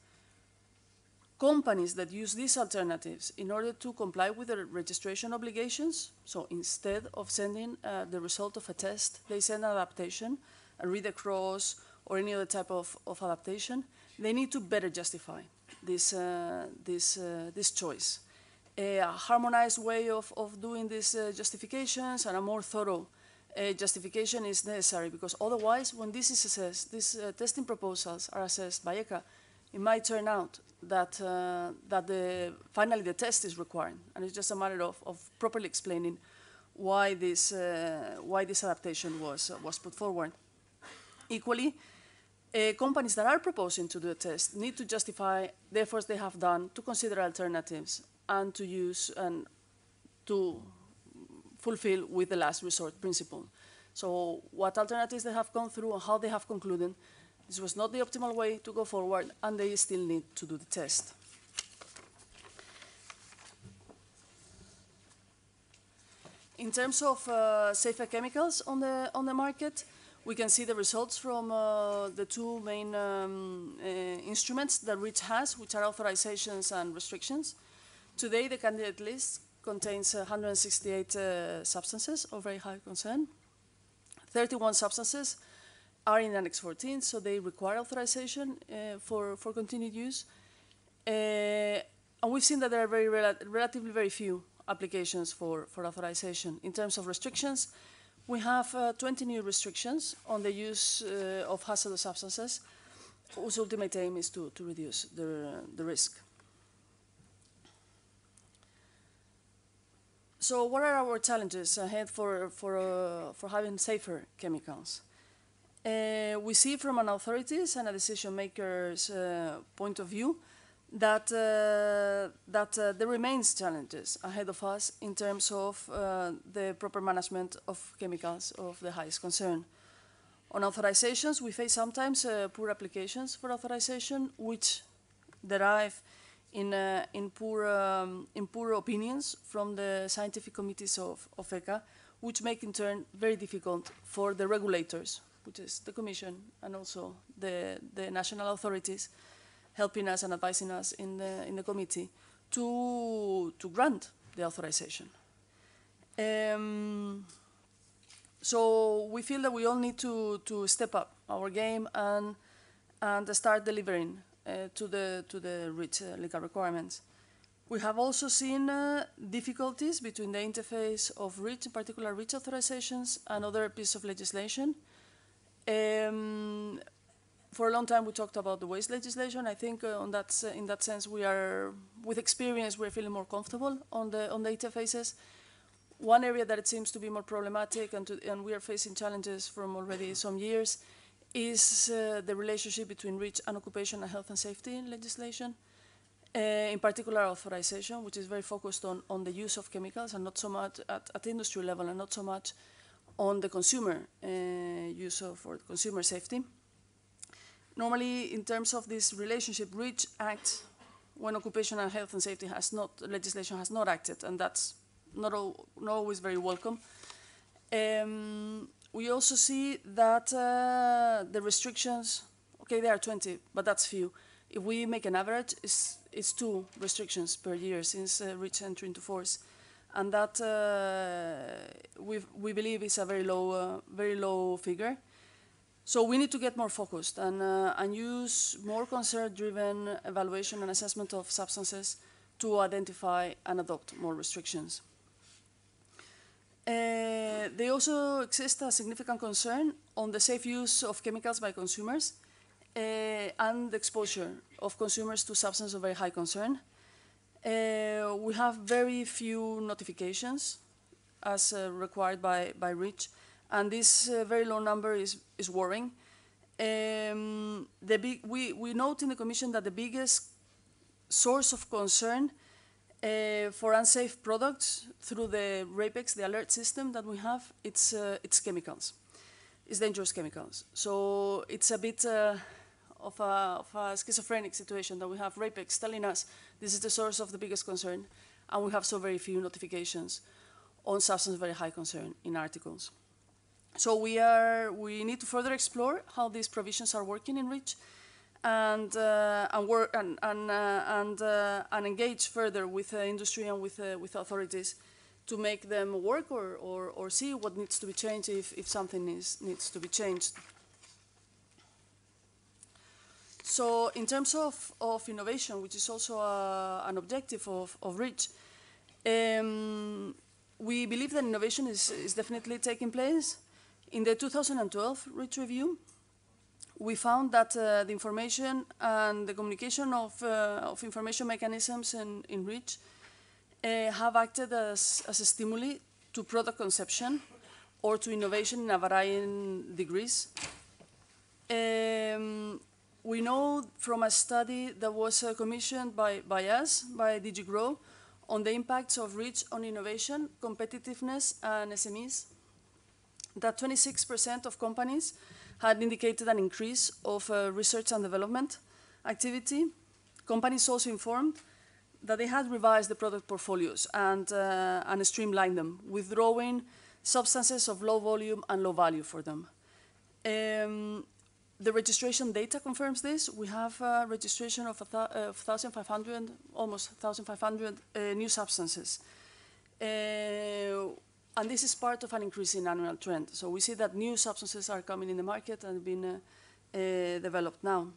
Companies that use these alternatives in order to comply with their registration obligations, so instead of sending uh, the result of a test, they send an adaptation, a read across, or any other type of, of adaptation, they need to better justify this, uh, this, uh, this choice. A harmonized way of, of doing these uh, justifications and a more thorough uh, justification is necessary because otherwise, when this is assessed, these uh, testing proposals are assessed by ECHA, it might turn out that uh, that the finally the test is required, and it's just a matter of, of properly explaining why this uh, why this adaptation was uh, was put forward. Equally, uh, companies that are proposing to do a test need to justify the efforts they have done to consider alternatives and to use and to fulfill with the last resort principle. So what alternatives they have gone through and how they have concluded, this was not the optimal way to go forward, and they still need to do the test. In terms of uh, safer chemicals on the, on the market, we can see the results from uh, the two main um, uh, instruments that REACH has, which are authorizations and restrictions. Today, the candidate list contains uh, 168 uh, substances of very high concern. 31 substances are in Annex 14, so they require authorization uh, for, for continued use. Uh, and we've seen that there are very rel relatively very few applications for, for authorization. In terms of restrictions, we have uh, 20 new restrictions on the use uh, of hazardous substances, whose ultimate aim is to, to reduce the, the risk. So what are our challenges ahead for, for, uh, for having safer chemicals? Uh, we see from an authorities and a decision maker's uh, point of view that, uh, that uh, there remains challenges ahead of us in terms of uh, the proper management of chemicals of the highest concern. On authorizations, we face sometimes poor applications for authorization, which derive in, uh, in, poor, um, in poor opinions from the scientific committees of, of ECA, which make in turn very difficult for the regulators, which is the Commission and also the, the national authorities helping us and advising us in the, in the committee to, to grant the authorization. Um, so we feel that we all need to, to step up our game and, and start delivering uh, to the to the REACH uh, legal requirements. We have also seen uh, difficulties between the interface of REACH, in particular REACH authorizations, and other pieces of legislation. Um, for a long time we talked about the waste legislation. I think uh, on that, uh, in that sense we are, with experience, we're feeling more comfortable on the, on the interfaces. One area that it seems to be more problematic and, to, and we are facing challenges from already some years is uh, the relationship between REACH and occupational health and safety legislation, uh, in particular authorization, which is very focused on, on the use of chemicals and not so much at, at industry level and not so much on the consumer uh, use of or consumer safety. Normally, in terms of this relationship, REACH acts when occupational health and safety has not, legislation has not acted, and that's not, all, not always very welcome. Um, we also see that uh, the restrictions, okay, there are 20, but that's few. If we make an average, it's, it's two restrictions per year since uh, REACH entry into force. And that uh, we believe is a very low, uh, very low figure. So we need to get more focused and, uh, and use more concern-driven evaluation and assessment of substances to identify and adopt more restrictions. Eh, they also exist a significant concern on the safe use of chemicals by consumers uh, and the exposure of consumers to substances of very high concern. Uh, we have very few notifications as required by, by REACH, and this very low number is, is worrying. Um, we, we note in the Commission that the biggest source of concern uh, for unsafe products through the RAPEX, the alert system that we have, it's, uh, it's chemicals. It's dangerous chemicals. So it's a bit uh, of, a, of, a, schizophrenic situation that we have RAPEX telling us this is the source of the biggest concern, and we have so very few notifications on substance very high concern in articles. So we, are, we need to further explore how these provisions are working in REACH and uh, and work and and uh, and, uh, and engage further with industry and with with authorities to make them work or, or, or see what needs to be changed if, if something needs to be changed. So in terms of, of innovation, which is also a, an objective of, of REACH, um, we believe that innovation is, is definitely taking place. In the 2012 REACH review, we found that uh, the information and the communication of, uh, of information mechanisms in, in REACH uh, have acted as, as a stimuli to product conception or to innovation in a varying degrees. Um, we know from a study that was uh, commissioned by, by us, by DigiGrow, on the impacts of REACH on innovation, competitiveness, and SMEs, that 26% of companies had indicated an increase of uh, research and development activity. Companies also informed that they had revised the product portfolios and, uh, and streamlined them, withdrawing substances of low volume and low value for them. Um, the registration data confirms this. We have registration of, th of 1,500, almost 1,500 uh, new substances. Uh, and this is part of an increasing annual trend. So we see that new substances are coming in the market and being uh, uh, developed now.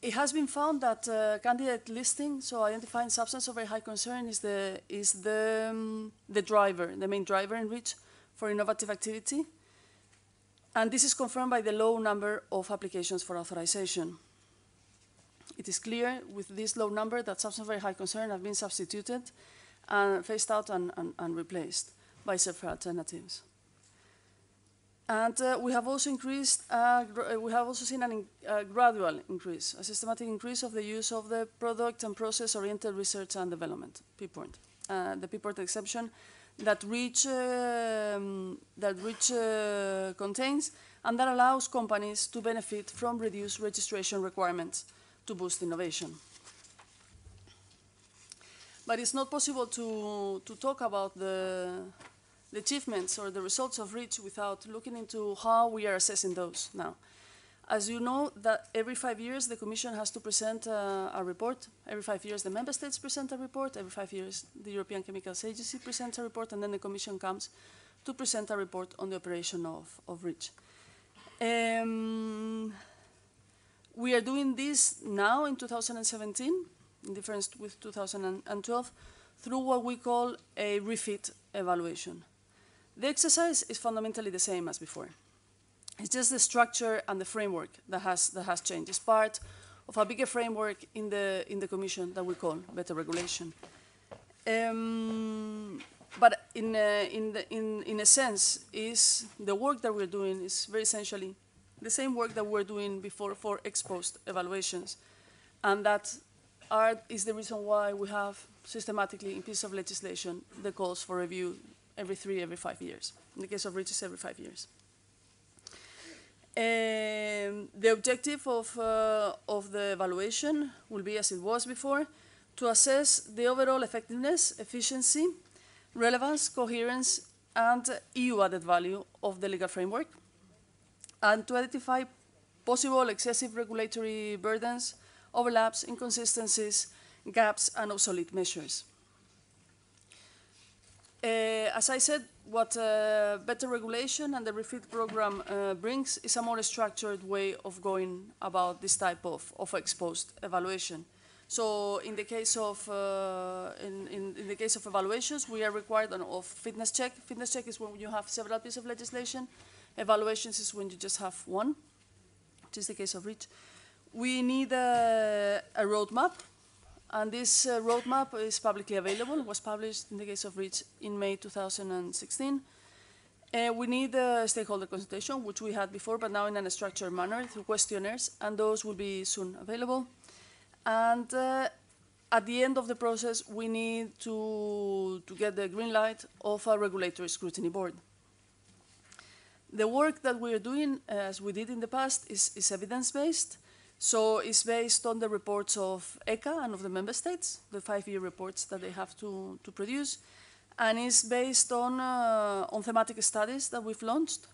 It has been found that uh, candidate listing, so identifying substance of very high concern, is the is the um, the driver, the main driver in reach for innovative activity. And this is confirmed by the low number of applications for authorization. It is clear with this low number that substances of very high concern have been substituted uh, and phased out and, and, and replaced by safer alternatives. And uh, we have also increased, uh, uh we have also seen a in, uh, gradual increase, a systematic increase of the use of the product and process-oriented research and development, PPORT, uh, the PPORT exception that REACH, um, that REACH contains and that allows companies to benefit from reduced registration requirements to boost innovation. But it's not possible to, to talk about the, the achievements or the results of REACH without looking into how we are assessing those now. As you know, that every five years the Commission has to present uh, a report. Every five years the Member States present a report. Every five years the European Chemicals Agency presents a report, and then the Commission comes to present a report on the operation of, of REACH. Um, we are doing this now in 2017 in difference with 2012, through what we call a refit evaluation. The exercise is fundamentally the same as before. It's just the structure and the framework that has, that has changed. It's part of a bigger framework in the, in the Commission that we call better regulation. Um, but in, uh, in, the, in, in a sense, is the work that we're doing is very essentially the same work that we're doing before for ex post evaluations, and that Art is the reason why we have systematically in pieces of legislation the calls for review every three, every five years. In the case of riches, every five years. Um, the objective of, uh, of the evaluation will be, as it was before, to assess the overall effectiveness, efficiency, relevance, coherence, and EU added value of the legal framework, and to identify possible excessive regulatory burdens overlaps, inconsistencies, gaps, and obsolete measures. Uh, as I said, what uh, better regulation and the refit program uh, brings is a more structured way of going about this type of, of exposed evaluation. So in the case of uh, in, in, in, the case of evaluations, we are required on, of fitness check. Fitness check is when you have several pieces of legislation. Evaluations is when you just have one, which is the case of REACH we need a, a roadmap, and this uh, roadmap is publicly available, It was published in the case of REACH in May 2016. Uh, we need a stakeholder consultation, which we had before, but now in a structured manner through questionnaires, and those will be soon available. And uh, at the end of the process, we need to, to get the green light of a regulatory scrutiny board. The work that we are doing, as we did in the past, is, is evidence-based, so it's based on the reports of ECA and of the member states, the five-year reports that they have to, to produce, and it's based on, uh, on thematic studies that we've launched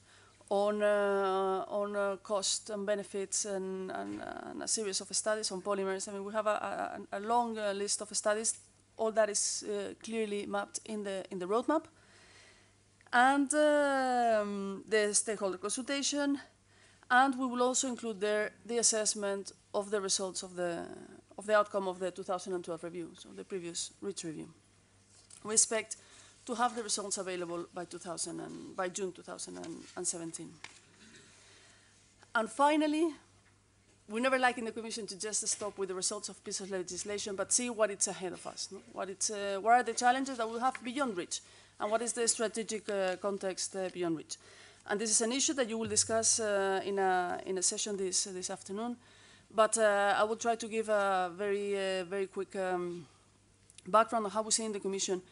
on, uh, on uh, cost and benefits and, and, uh, and, a series of studies on polymers. I mean, we have a, a, a long uh, list of studies. All that is uh, clearly mapped in the, in the roadmap. And um, the stakeholder consultation, and we will also include there the assessment of the results of the, of the outcome of the 2012 review, so the previous REACH review. We expect to have the results available by, 2000 and, by June 2017. And finally, we never like in the Commission to just stop with the results of pieces of legislation, but see what it's ahead of us. No? What, it's, uh, what are the challenges that we have beyond reach, and what is the strategic uh, context uh, beyond reach. And this is an issue that you will discuss uh, in, a, in a session this, this afternoon. But uh, I will try to give a very, uh, very quick um, background on how we see in the Commission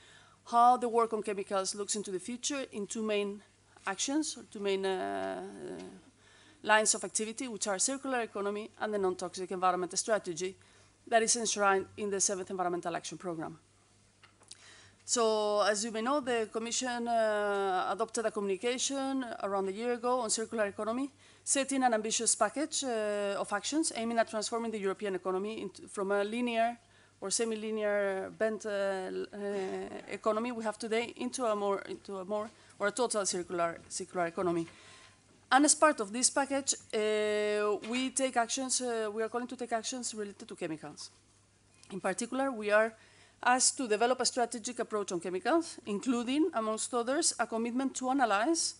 how the work on chemicals looks into the future in two main actions, or two main lines of activity, which are circular economy and the non-toxic environment strategy that is enshrined in the seventh environmental action program. So as you may know, the Commission uh, adopted a communication around a year ago on circular economy, setting an ambitious package uh, of actions aiming at transforming the European economy into, from a linear or semi-linear bent uh, uh, economy we have today into a more, into a more or a total circular, circular economy. And as part of this package, uh, we take actions, uh, we are calling to take actions related to chemicals. In particular, we are us to develop a strategic approach on chemicals, including, amongst others, a commitment to analyze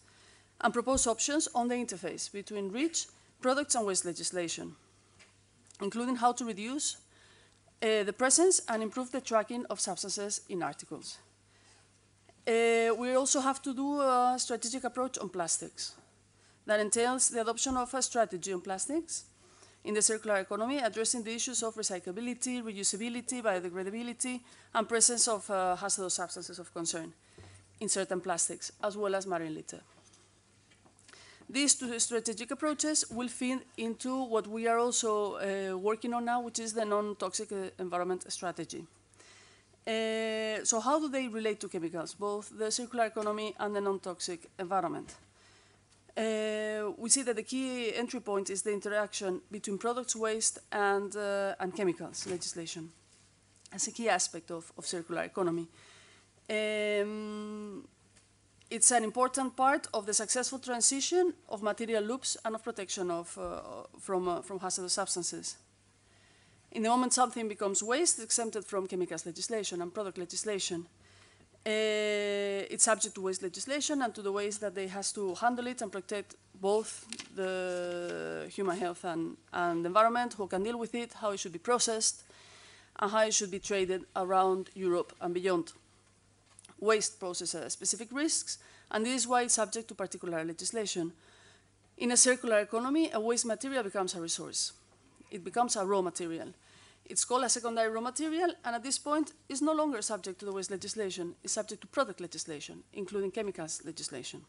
and propose options on the interface between REACH, products and waste legislation, including how to reduce uh, the presence and improve the tracking of substances in articles. Uh, we also have to do a strategic approach on plastics that entails the adoption of a strategy on plastics in the circular economy, addressing the issues of recyclability, reusability, biodegradability, and presence of uh, hazardous substances of concern in certain plastics, as well as marine litter. These two strategic approaches will feed into what we are also uh, working on now, which is the non-toxic uh, environment strategy. Uh, so how do they relate to chemicals, both the circular economy and the non-toxic environment? Uh, we see that the key entry point is the interaction between products waste and, uh, and chemicals legislation as a key aspect of, of circular economy. Um, it's an important part of the successful transition of material loops and of protection of, uh, from, uh, from hazardous substances. In the moment something becomes waste, it's exempted from chemicals legislation and product legislation. Uh, it's subject to waste legislation and to the ways that they has to handle it and protect both the human health and, and the environment, who can deal with it, how it should be processed, and how it should be traded around Europe and beyond. Waste processes specific risks, and this is why it's subject to particular legislation. In a circular economy, a waste material becomes a resource. It becomes a raw material. It's called a secondary raw material, and at this point, is no longer subject to the waste legislation. It's subject to product legislation, including chemicals legislation.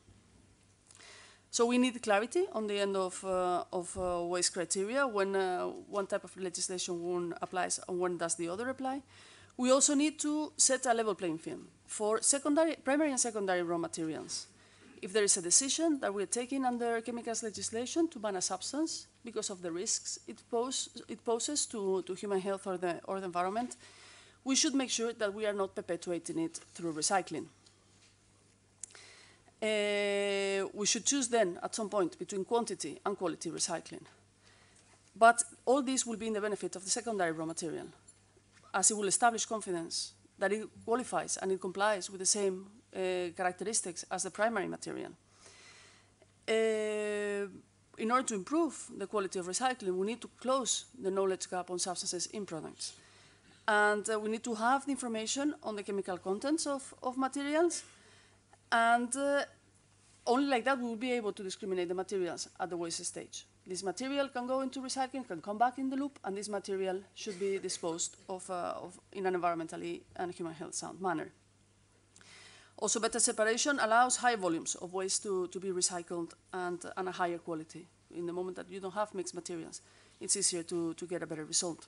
So we need clarity on the end of, uh, of uh, waste criteria when uh, one type of legislation one applies and when does the other apply. We also need to set a level playing field for secondary, primary and secondary raw materials if there is a decision that we're taking under chemicals legislation to ban a substance because of the risks it, pose, it poses to, to, human health or the, or the environment, we should make sure that we are not perpetuating it through recycling. Uh, we should choose then, at some point, between quantity and quality recycling. But all this will be in the benefit of the secondary raw material, as it will establish confidence that it qualifies and it complies with the same Eh, characteristics as the primary material. Eh, in order to improve the quality of recycling, we need to close the knowledge gap on substances in products. And eh, we need to have the information on the chemical contents of, of materials and only like that we will be able to discriminate the materials at the waste stage. This material can go into recycling, can come back in the loop, and this material should be disposed of, uh, of in an environmentally and human health sound manner. Also, better separation allows high volumes of waste to, to be recycled and, and a higher quality. In the moment that you don't have mixed materials, it's easier to, to get a better result.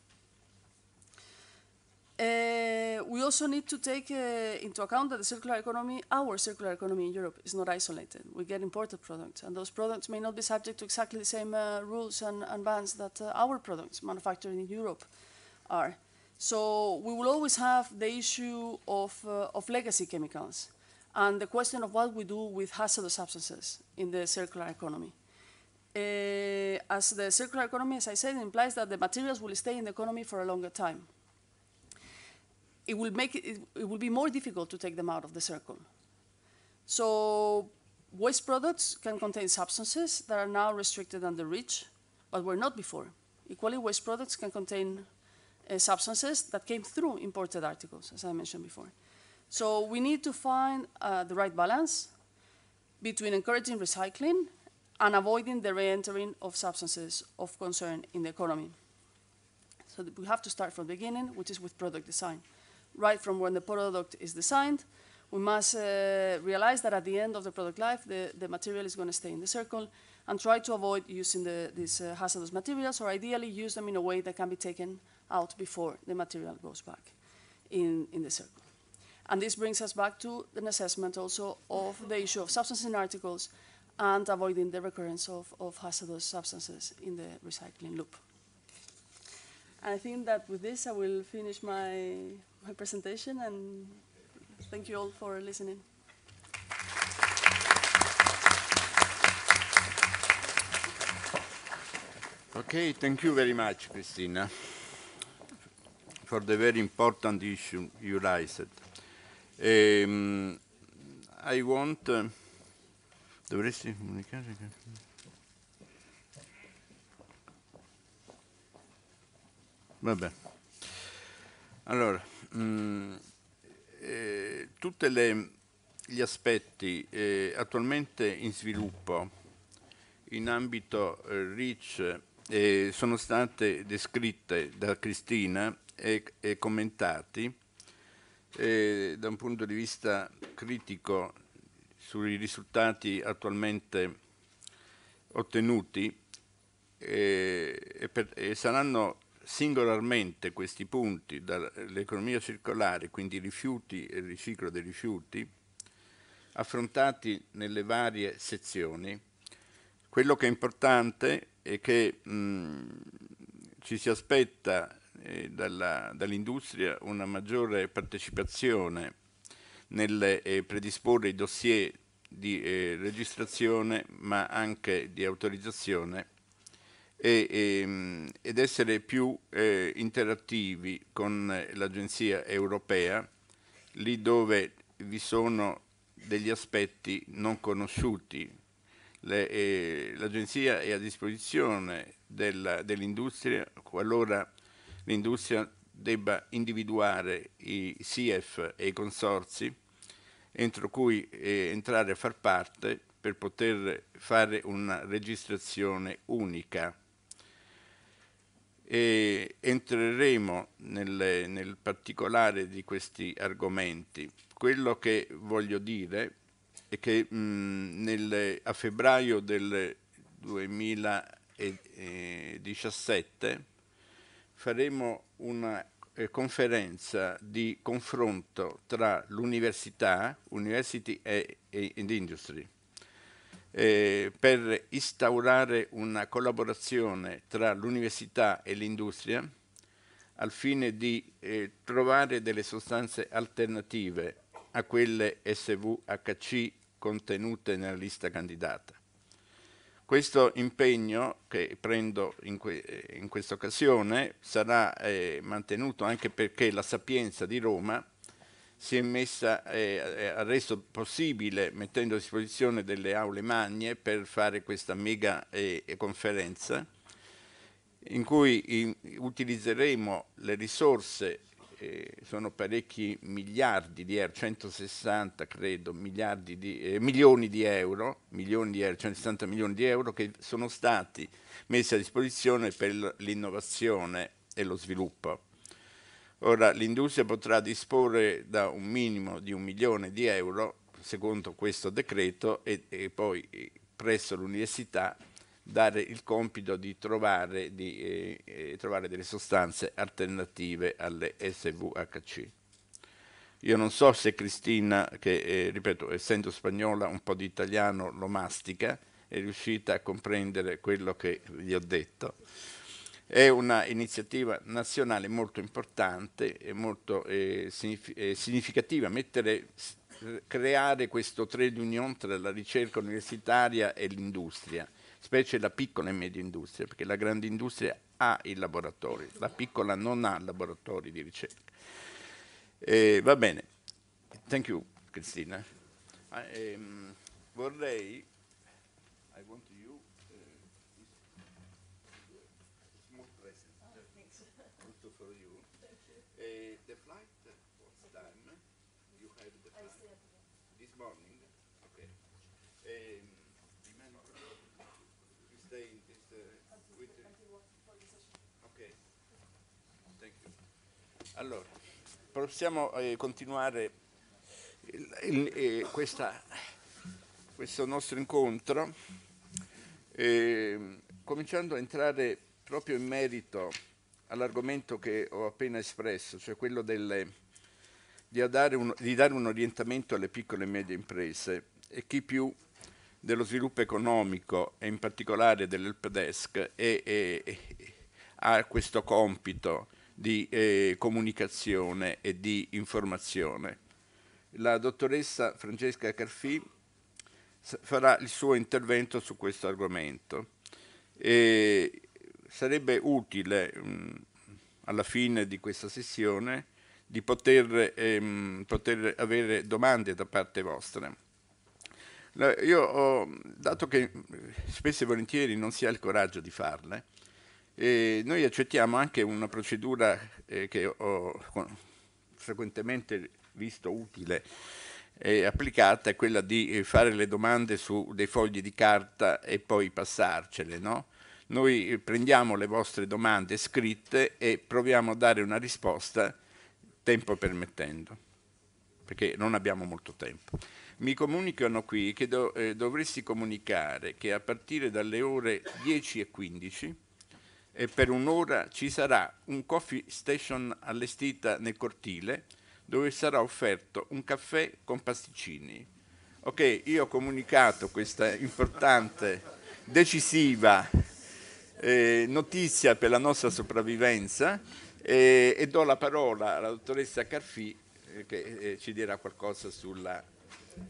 Uh, we also need to take uh, into account that the circular economy, our circular economy in Europe, is not isolated. We get imported products, and those products may not be subject to exactly the same uh, rules and, and, bans that uh, our products manufactured in Europe are. So we will always have the issue of, uh, of legacy chemicals and the question of what we do with hazardous substances in the circular economy. Uh, as the circular economy, as I said, implies that the materials will stay in the economy for a longer time. It will, make it, it will be more difficult to take them out of the circle. So waste products can contain substances that are now restricted under REACH, but were not before. Equally, waste products can contain uh, substances that came through imported articles, as I mentioned before. So we need to find uh, the right balance between encouraging recycling and avoiding the re-entering of substances of concern in the economy. So we have to start from the beginning, which is with product design. Right from when the product is designed, we must uh, realize that at the end of the product life, the, the material is going to stay in the circle and try to avoid using the, these uh, hazardous materials or ideally use them in a way that can be taken out before the material goes back in, in the circle. And this brings us back to an assessment also of the issue of substances in articles and avoiding the recurrence of, of hazardous substances in the recycling loop. I think that with this I will finish my, my presentation and thank you all for listening. Okay, thank you very much, Christina, for the very important issue you raised. Um, I want... dovresti comunicare... Vabbè. Allora, um, eh, tutti gli aspetti eh, attualmente in sviluppo in ambito eh, REACH eh, sono state descritte da Cristina e, e commentati e da un punto di vista critico sui risultati attualmente ottenuti e, e, per, e saranno singolarmente questi punti dall'economia circolare, quindi rifiuti e riciclo dei rifiuti, affrontati nelle varie sezioni. Quello che è importante è che mh, ci si aspetta dall'industria una maggiore partecipazione nel eh, predisporre i dossier di eh, registrazione ma anche di autorizzazione ehm, ed essere più eh, interattivi con l'Agenzia europea lì dove vi sono degli aspetti non conosciuti. L'Agenzia è a disposizione dell'industria dell qualora l'industria debba individuare i CIEF e i consorzi entro cui eh, entrare a far parte per poter fare una registrazione unica. E entreremo nel, nel particolare di questi argomenti. Quello che voglio dire è che mh, nel, a febbraio del 2017 faremo una eh, conferenza di confronto tra l'università, university e, and industry, eh, per instaurare una collaborazione tra l'università e l'industria al fine di eh, trovare delle sostanze alternative a quelle SVHC contenute nella lista candidata. Questo impegno che prendo in, que eh, in questa occasione sarà eh, mantenuto anche perché la Sapienza di Roma si è messa, eh, ha reso possibile mettendo a disposizione delle aule magne per fare questa mega eh, conferenza in cui in utilizzeremo le risorse eh, sono parecchi miliardi di euro, 160 credo, miliardi di, eh, milioni di euro, milioni di euro, 160 milioni di euro che sono stati messi a disposizione per l'innovazione e lo sviluppo. Ora l'industria potrà disporre da un minimo di un milione di euro, secondo questo decreto, e, e poi eh, presso l'università dare il compito di, trovare, di eh, eh trovare delle sostanze alternative alle SVHC. Io non so se Cristina, che eh, ripeto, essendo spagnola, un po' di italiano lo mastica, è riuscita a comprendere quello che gli ho detto. È un'iniziativa nazionale molto importante e molto eh, signifi eh, significativa, mettere, creare questo trade union tra la ricerca universitaria e l'industria specie la piccola e media industria, perché la grande industria ha i laboratori, la piccola non ha laboratori di ricerca. Eh, va bene, thank you Cristina. Ah, ehm, vorrei Allora, possiamo eh, continuare il, il, eh, questa, questo nostro incontro, eh, cominciando a entrare proprio in merito all'argomento che ho appena espresso, cioè quello delle, di, dare un, di dare un orientamento alle piccole e medie imprese e chi più dello sviluppo economico e in particolare dell'help ha questo compito di eh, comunicazione e di informazione. La dottoressa Francesca Carfì farà il suo intervento su questo argomento. E sarebbe utile mh, alla fine di questa sessione di poter, ehm, poter avere domande da parte vostra. Io ho, dato che spesso e volentieri non si ha il coraggio di farle, e noi accettiamo anche una procedura eh, che ho frequentemente visto utile e applicata, quella di eh, fare le domande su dei fogli di carta e poi passarcele. No? Noi eh, prendiamo le vostre domande scritte e proviamo a dare una risposta tempo permettendo, perché non abbiamo molto tempo. Mi comunicano qui che do, eh, dovresti comunicare che a partire dalle ore 10 e 15 e per un'ora ci sarà un coffee station allestita nel cortile dove sarà offerto un caffè con pasticcini. Ok, io ho comunicato questa importante, decisiva eh, notizia per la nostra sopravvivenza eh, e do la parola alla dottoressa Carfi eh, che eh, ci dirà qualcosa sulla,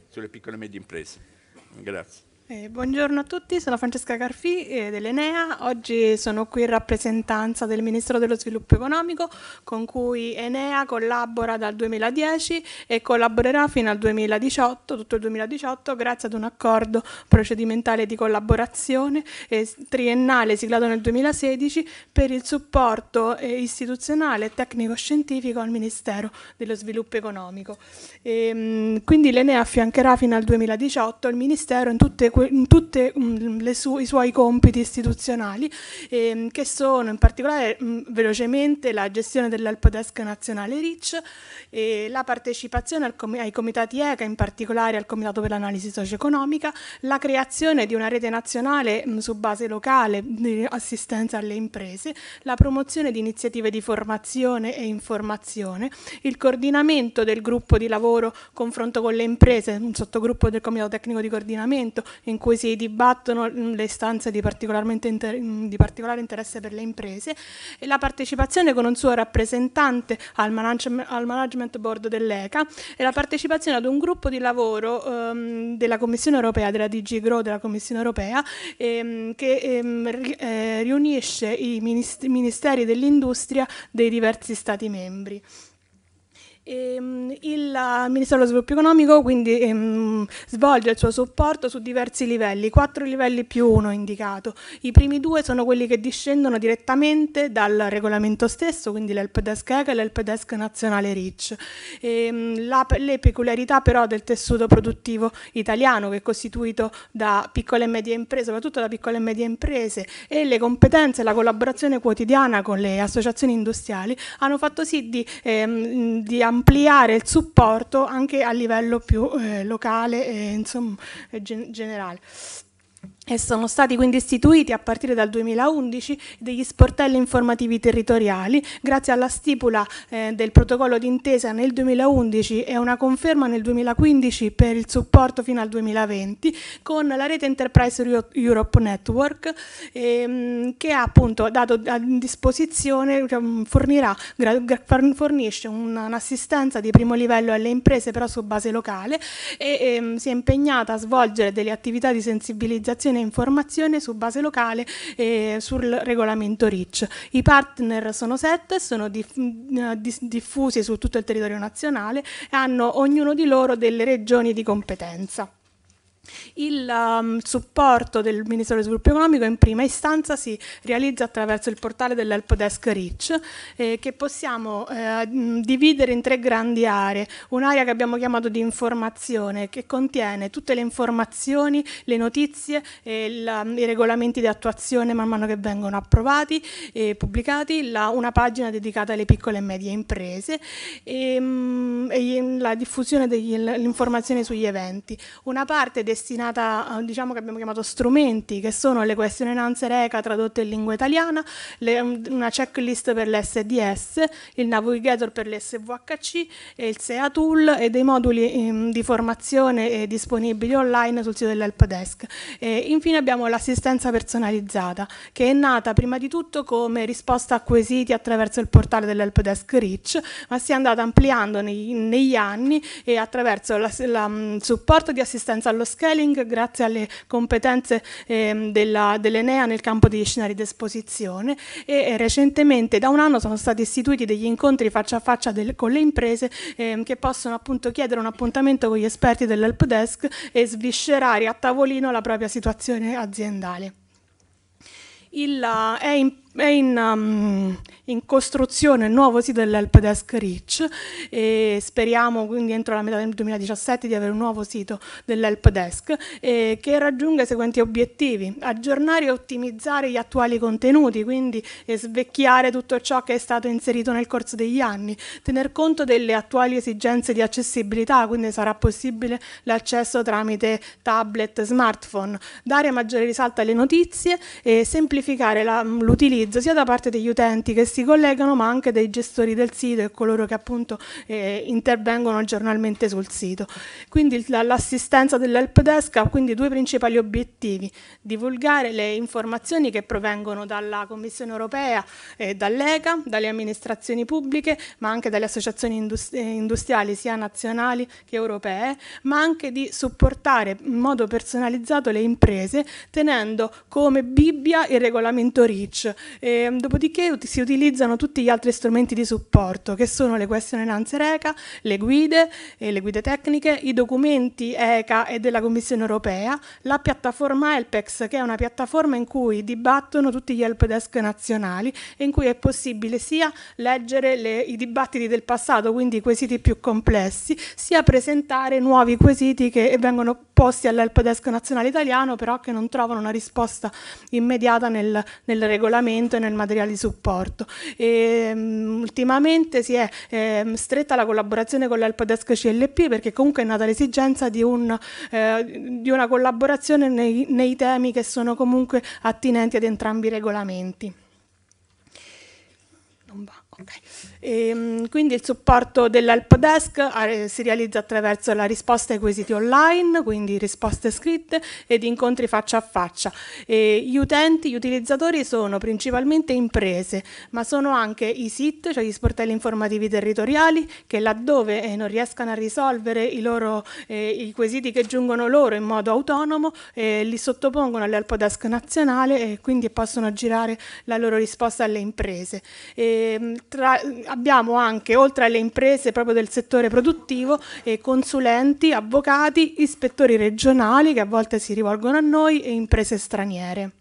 sulle piccole e medie imprese. Grazie. Eh, buongiorno a tutti, sono Francesca Carfì eh, dell'Enea. Oggi sono qui in rappresentanza del Ministro dello Sviluppo Economico con cui Enea collabora dal 2010 e collaborerà fino al 2018, tutto il 2018, grazie ad un accordo procedimentale di collaborazione eh, triennale siglato nel 2016 per il supporto eh, istituzionale e tecnico-scientifico al Ministero dello Sviluppo Economico. E, ehm, mh, quindi l'Enea affiancherà fino al 2018 il Ministero in tutte tutti mm, su i suoi compiti istituzionali, ehm, che sono in particolare mh, mm, velocemente la gestione Desk nazionale REACH, eh, la partecipazione com ai comitati ECA, in particolare al Comitato per l'analisi socio-economica, la creazione di una rete nazionale mh, mm, su base locale di assistenza alle imprese, la promozione di iniziative di formazione e informazione, il coordinamento del gruppo di lavoro confronto con le imprese, un sottogruppo del Comitato Tecnico di Coordinamento, in cui si dibattono le istanze di, inter- di particolare interesse per le imprese e la partecipazione con un suo rappresentante al, manage- al management board dell'ECA e la partecipazione ad un gruppo di lavoro ehm, della Commissione europea, della DG Grow della Commissione europea, ehm, che ehm, ri- eh, riunisce i minist- ministeri dell'industria dei diversi Stati membri. Ehm, il eh, Ministero dello Sviluppo Economico quindi ehm, svolge il suo supporto su diversi livelli, quattro livelli più uno indicato. I primi due sono quelli che discendono direttamente dal regolamento stesso, quindi l'help desk ECA e l'help desk Nazionale REACH. Ehm, la, le peculiarità però del tessuto produttivo italiano che è costituito da piccole e medie imprese, soprattutto da piccole e medie imprese e le competenze e la collaborazione quotidiana con le associazioni industriali hanno fatto sì di, ehm, di ampliare il supporto anche a livello più eh, locale e insomma, generale e sono stati quindi istituiti a partire dal 2011 degli sportelli informativi territoriali grazie alla stipula eh, del protocollo d'intesa nel 2011 e una conferma nel 2015 per il supporto fino al 2020 con la rete Enterprise Europe Network ehm, che ha appunto dato a disposizione, cioè, mm, fornirà, fornisce un'assistenza di primo livello alle imprese però su base locale e ehm, si è impegnata a svolgere delle attività di sensibilizzazione comunicazione informazione su base locale e sul regolamento RICH. I partner sono sette, sono eh, diffusi su tutto il territorio nazionale e hanno ognuno di loro delle regioni di competenza. Il um, supporto del Ministero dello Sviluppo Economico in prima istanza si realizza attraverso il portale dell'Help Desk Reach eh, che possiamo eh, dividere in tre grandi aree. Un'area che abbiamo chiamato di informazione che contiene tutte le informazioni, le notizie, la, um, i regolamenti di attuazione man mano che vengono approvati e pubblicati, la, una pagina dedicata alle piccole e medie imprese e, mh, e la diffusione dell'informazione sugli eventi. Una parte dei destinata, diciamo che abbiamo chiamato strumenti, che sono le question and answer ECA tradotte in lingua italiana, le, una checklist per l'SDS, il navigator per l'SVHC e il SEA Tool e dei moduli eh, di formazione eh, disponibili online sul sito dell'Help Desk. E infine abbiamo l'assistenza personalizzata, che è nata prima di tutto come risposta a quesiti attraverso il portale dell'Help Desk Reach, ma si è andata ampliando negli, negli anni e attraverso il mm, supporto di assistenza allo schermo scaling grazie alle competenze eh, dell'Enea dell nel campo degli scenari d'esposizione e eh, recentemente da un anno sono stati istituiti degli incontri faccia a faccia del, con le imprese eh, che possono appunto chiedere un appuntamento con gli esperti dell'help desk e sviscerare a tavolino la propria situazione aziendale. Il, eh, è importante è in, um, in, costruzione il nuovo sito dell'Help Desk Reach e speriamo quindi entro la metà del 2017 di avere un nuovo sito dell'Help Desk eh, che raggiunga i seguenti obiettivi, aggiornare e ottimizzare gli attuali contenuti, quindi eh, svecchiare tutto ciò che è stato inserito nel corso degli anni, tener conto delle attuali esigenze di accessibilità, quindi sarà possibile l'accesso tramite tablet, smartphone, dare maggiore risalto alle notizie e semplificare l'utilizzo utilizzo sia da parte degli utenti che si collegano ma anche dei gestori del sito e coloro che appunto eh, intervengono giornalmente sul sito. Quindi l'assistenza dell'help desk ha quindi due principali obiettivi, divulgare le informazioni che provengono dalla Commissione europea, eh, dall'ECA, dalle amministrazioni pubbliche ma anche dalle associazioni industri industriali sia nazionali che europee, ma anche di supportare in modo personalizzato le imprese tenendo come Bibbia il regolamento REACH e, ehm, dopodiché si utilizzano tutti gli altri strumenti di supporto che sono le question and answer ECA, le guide, eh, le guide tecniche, i documenti ECA e della Commissione europea, la piattaforma Helpex che è una piattaforma in cui dibattono tutti gli help desk nazionali e in cui è possibile sia leggere le, i dibattiti del passato, quindi i quesiti più complessi, sia presentare nuovi quesiti che vengono posti all'help desk nazionale italiano però che non trovano una risposta immediata nel, nel regolamento e nel materiale di supporto. E, mm, ultimamente si è eh, stretta la collaborazione con l'Help Desk CLP perché comunque è nata l'esigenza di, un, eh, di una collaborazione nei, nei temi che sono comunque attinenti ad entrambi i regolamenti. Non va, ok. E, ehm, quindi il supporto dell'Help Desk eh, si realizza attraverso la risposta ai quesiti online, quindi risposte scritte ed incontri faccia a faccia. E gli utenti, gli utilizzatori sono principalmente imprese, ma sono anche i SIT, cioè gli sportelli informativi territoriali, che laddove eh, non riescano a risolvere i, loro, eh, i quesiti che giungono loro in modo autonomo, eh, li sottopongono all'Help Desk nazionale e quindi possono girare la loro risposta alle imprese. E, ehm, tra, abbiamo anche, oltre alle imprese proprio del settore produttivo, eh, consulenti, avvocati, ispettori regionali che a volte si rivolgono a noi e imprese straniere.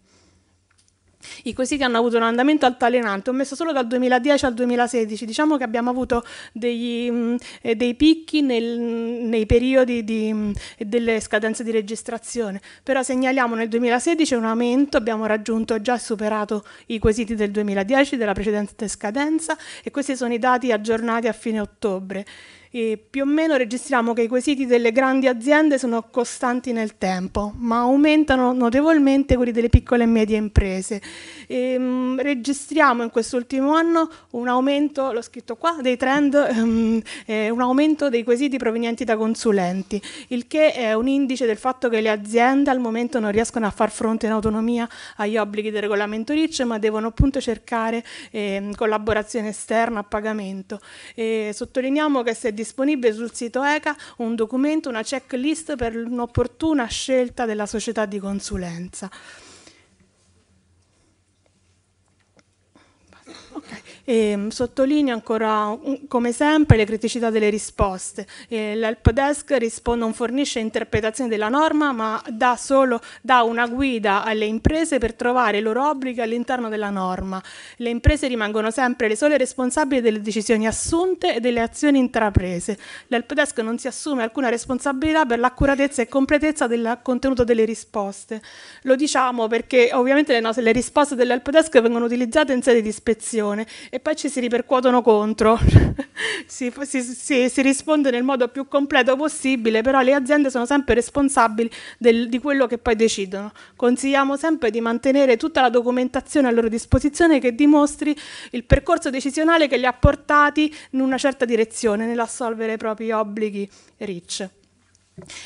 I quesiti hanno avuto un andamento altalenante, ho messo solo dal 2010 al 2016, diciamo che abbiamo avuto degli, mm, eh, dei picchi nel, nei periodi di, mm, delle scadenze di registrazione, però segnaliamo nel 2016 un aumento, abbiamo raggiunto già superato i quesiti del 2010, della precedente scadenza e questi sono i dati aggiornati a fine ottobre. E più o meno registriamo che i quesiti delle grandi aziende sono costanti nel tempo, ma aumentano notevolmente quelli delle piccole e medie imprese. E, ehm, mh, registriamo in quest'ultimo anno un aumento, l'ho scritto qua, dei trend, um, eh, un aumento dei quesiti provenienti da consulenti, il che è un indice del fatto che le aziende al momento non riescono a far fronte in autonomia agli obblighi del regolamento RIC, ma devono appunto cercare eh, collaborazione esterna a pagamento. E, sottolineiamo che se è disponibile sul sito ECA un documento, una checklist per un'opportuna scelta della società di consulenza. Okay. E, ehm, sottolineo ancora, come sempre, le criticità delle risposte. Eh, L'help desk rispo- non fornisce interpretazione della norma, ma dà solo dà una guida alle imprese per trovare i loro obblighi all'interno della norma. Le imprese rimangono sempre le sole responsabili delle decisioni assunte e delle azioni intraprese. L'help desk non si assume alcuna responsabilità per l'accuratezza e completezza del contenuto delle risposte. Lo diciamo perché ovviamente le, no- le risposte dell'help desk vengono utilizzate in sede di ispezione e poi ci si ripercuotono contro. (laughs) si, si, si, si, risponde nel modo più completo possibile, però le aziende sono sempre responsabili del, di quello che poi decidono. Consigliamo sempre di mantenere tutta la documentazione a loro disposizione che dimostri il percorso decisionale che li ha portati in una certa direzione nell'assolvere i propri obblighi RICH.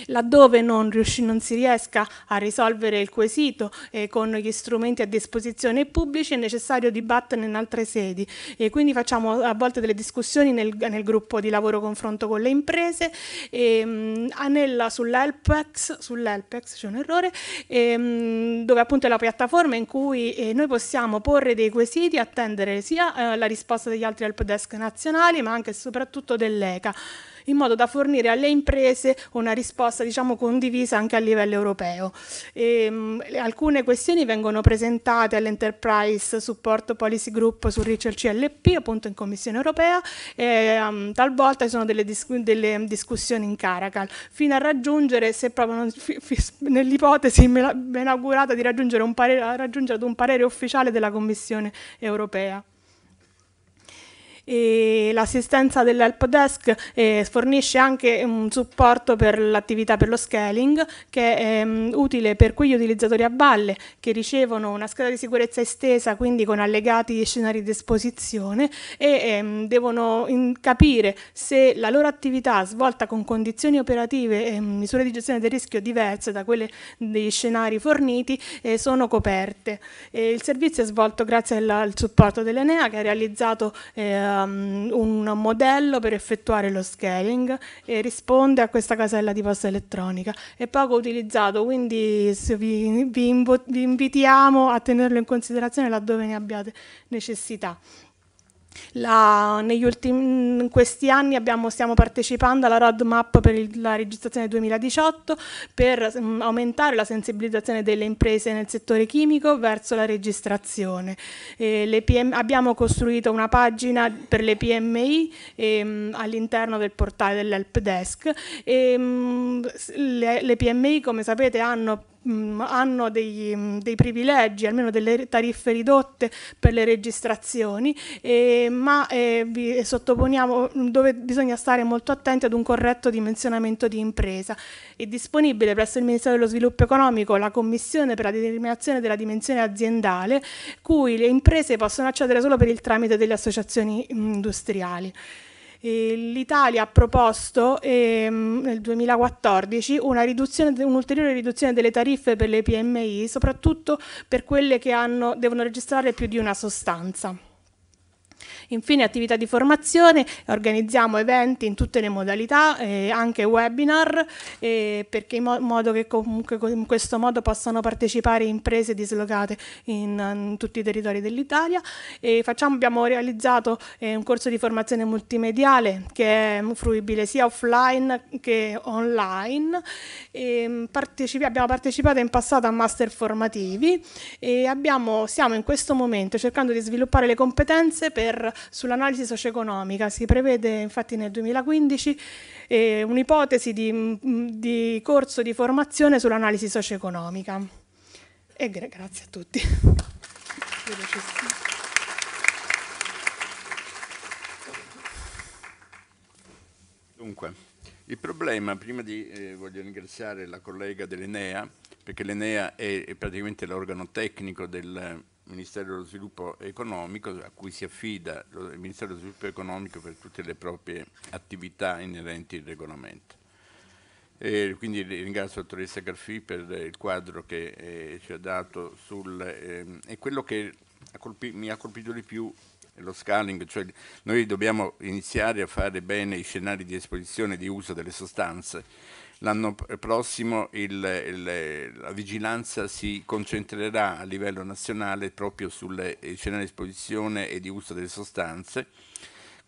Laddove non, non, si riesca a risolvere il quesito eh, con gli strumenti a disposizione pubblici è necessario dibatterne in altre sedi e quindi facciamo a volte delle discussioni nel, nel gruppo di lavoro confronto con le imprese. E, ehm, mh, Anella sull'Elpex, sull'Elpex c'è un errore, e, ehm, mh, dove appunto è la piattaforma in cui eh, noi possiamo porre dei quesiti e attendere sia eh, la risposta degli altri helpdesk nazionali ma anche e soprattutto dell'ECA in modo da fornire alle imprese una risposta diciamo, condivisa anche a livello europeo. Ehm, e, mh, alcune questioni vengono presentate all'Enterprise Support Policy Group su Research CLP, appunto in Commissione europea, e, um, talvolta ci sono delle, discu delle, discussioni in Caracal, fino a raggiungere, se proprio nell'ipotesi ben augurata, di raggiungere un parere, raggiungere un parere ufficiale della Commissione europea. E l'assistenza dell'help desk eh, fornisce anche un supporto per l'attività per lo scaling che è um, utile per quegli utilizzatori a valle che ricevono una scheda di sicurezza estesa, quindi con allegati scenari di esposizione e um, devono capire se la loro attività svolta con condizioni operative e mm, misure di gestione del rischio diverse da quelle dei scenari forniti eh, sono coperte. E il servizio è svolto grazie alla, al supporto dell'Enea che ha realizzato eh, um, un modello per effettuare lo scaling e risponde a questa casella di posta elettronica. È poco utilizzato, quindi vi, vi, invo- vi invitiamo a tenerlo in considerazione laddove ne abbiate necessità. La, ultimi, in questi anni abbiamo, stiamo partecipando alla roadmap per il, la registrazione 2018 per mh, mm, aumentare la sensibilizzazione delle imprese nel settore chimico verso la registrazione. Eh, PM, abbiamo costruito una pagina per le PMI ehm, all'interno del portale dell'help desk. E, ehm, mh, le, le PMI, come sapete, hanno mh, mm, hanno degli, mh, mm, dei privilegi, almeno delle tariffe ridotte per le registrazioni, eh, ma eh, vi sottoponiamo mm, dove bisogna stare molto attenti ad un corretto dimensionamento di impresa. È disponibile presso il Ministero dello Sviluppo Economico la Commissione per la determinazione della dimensione aziendale, cui le imprese possono accedere solo per il tramite delle associazioni industriali. L'Italia ha proposto ehm, nel 2014 una, un'ulteriore riduzione delle tariffe per le PMI, soprattutto per quelle che hanno, devono registrare più di una sostanza. Infine attività di formazione, organizziamo eventi in tutte le modalità, eh, anche webinar, eh, perché in mo modo che comunque in questo modo possano partecipare imprese dislocate in, in tutti i territori dell'Italia. abbiamo realizzato eh, un corso di formazione multimediale che è fruibile sia offline che online. Ehm, partecipi abbiamo partecipato in passato a master formativi e abbiamo, stiamo in questo momento cercando di sviluppare le competenze per Center sull'analisi socio-economica. Si prevede infatti nel 2015 eh, un'ipotesi di, mm, di, corso di formazione sull'analisi socio-economica. E gra grazie a tutti. Dunque, il problema, prima di eh, voglio ringraziare la collega dell'Enea, perché l'Enea è, è praticamente l'organo tecnico del, Ministero dello Sviluppo Economico, a cui si affida il Ministero dello Sviluppo Economico per tutte le proprie attività inerenti al regolamento. E quindi ringrazio la dottoressa Garfì per il quadro che eh, ci ha dato sul, eh, e quello che ha colpi, mi ha colpito di più è lo scaling, cioè noi dobbiamo iniziare a fare bene i scenari di esposizione e di uso delle sostanze L'anno prossimo il, il, la vigilanza si concentrerà a livello nazionale proprio sulle eh, scenario di esposizione e di uso delle sostanze,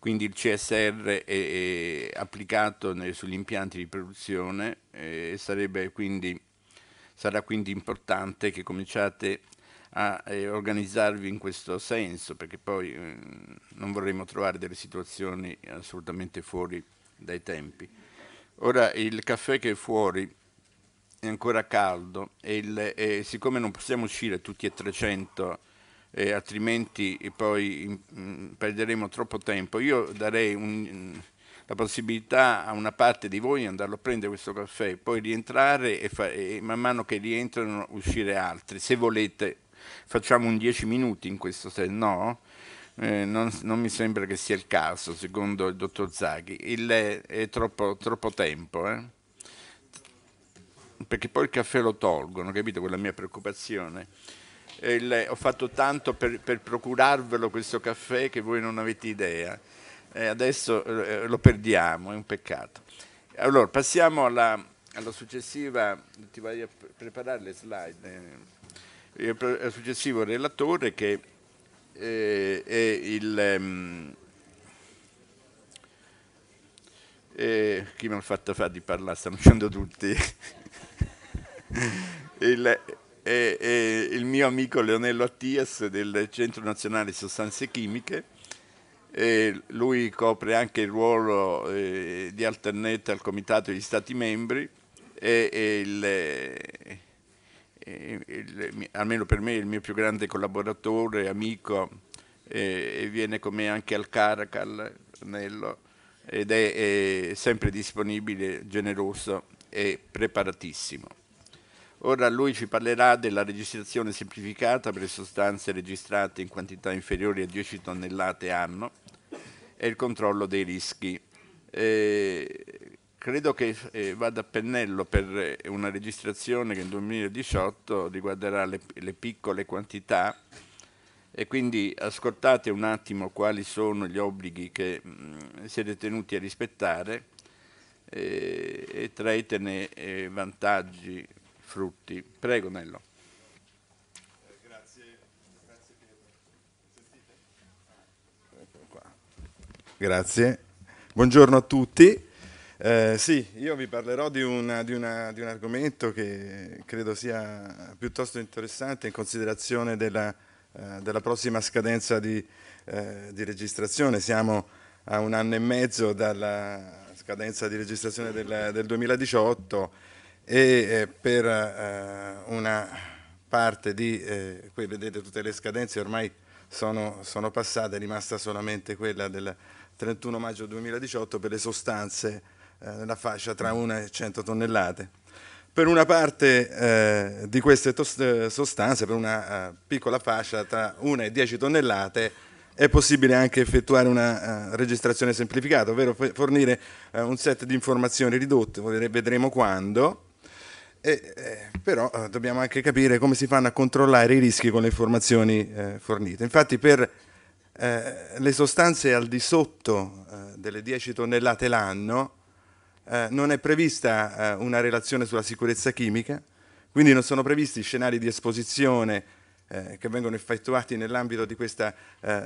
quindi il CSR è, è applicato nei, sugli impianti di produzione eh, e quindi, sarà quindi importante che cominciate a eh, organizzarvi in questo senso, perché poi eh, non vorremmo trovare delle situazioni assolutamente fuori dai tempi. Ora il caffè che è fuori è ancora caldo e, il, e siccome non possiamo uscire tutti e 300 eh, altrimenti poi mm, perderemo troppo tempo, io darei un, la possibilità a una parte di voi di andarlo a prendere questo caffè, poi rientrare e, fa, e man mano che rientrano uscire altri. Se volete facciamo un 10 minuti in questo senso, no? eh, non, non, mi sembra che sia il caso, secondo il dottor Zaghi. Il, è troppo, troppo tempo, eh? perché poi il caffè lo tolgono, capito quella mia preoccupazione? Il, ho fatto tanto per, per, procurarvelo questo caffè che voi non avete idea. Eh, adesso eh, lo perdiamo, è un peccato. Allora, passiamo alla, alla successiva, ti vai a preparare le slide, eh, il successivo relatore che eh, eh, il, ehm, eh, chi mi ha fatto fare di parlare, stanno dicendo tutti, (laughs) il, eh, eh, eh, il, mio amico Leonello Attias del Centro Nazionale Sostanze Chimiche, lui copre anche il ruolo di alternetta al Comitato degli Stati Membri e, e il eh, il, almeno per me il mio più grande collaboratore, amico, eh, e viene con me anche al Caracal, Nello, ed è, è sempre disponibile, generoso e preparatissimo. Ora lui ci parlerà della registrazione semplificata per le sostanze registrate in quantità inferiori a 10 tonnellate anno e il controllo dei rischi. Eh, credo che eh, vada a pennello per eh, una registrazione che nel 2018 riguarderà le, le piccole quantità e quindi ascoltate un attimo quali sono gli obblighi che mh, mm, siete tenuti a rispettare eh, e traetene eh, vantaggi, frutti. Prego Nello. Grazie. Buongiorno a tutti. Eh, sì, io vi parlerò di, una, di, una, di, un argomento che credo sia piuttosto interessante in considerazione della, eh, della prossima scadenza di, eh, di, registrazione. Siamo a un anno e mezzo dalla scadenza di registrazione del, del 2018 e eh, per eh, una parte di, eh, qui vedete tutte le scadenze ormai sono, sono passate, è rimasta solamente quella del 31 maggio 2018 per le sostanze eh, nella fascia tra 1 e 100 tonnellate. Per una parte eh, di queste eh, sostanze, per una uh, piccola fascia tra 1 e 10 tonnellate, è possibile anche effettuare una uh, registrazione semplificata, ovvero fornire uh, un set di informazioni ridotte, vedremo quando, e, eh, però eh, dobbiamo anche capire come si fanno a controllare i rischi con le informazioni eh, fornite. Infatti per le sostanze al di sotto delle 10 tonnellate l'anno eh, non è prevista eh, una relazione sulla sicurezza chimica, quindi non sono previsti scenari di esposizione eh, che vengono effettuati nell'ambito di questa eh,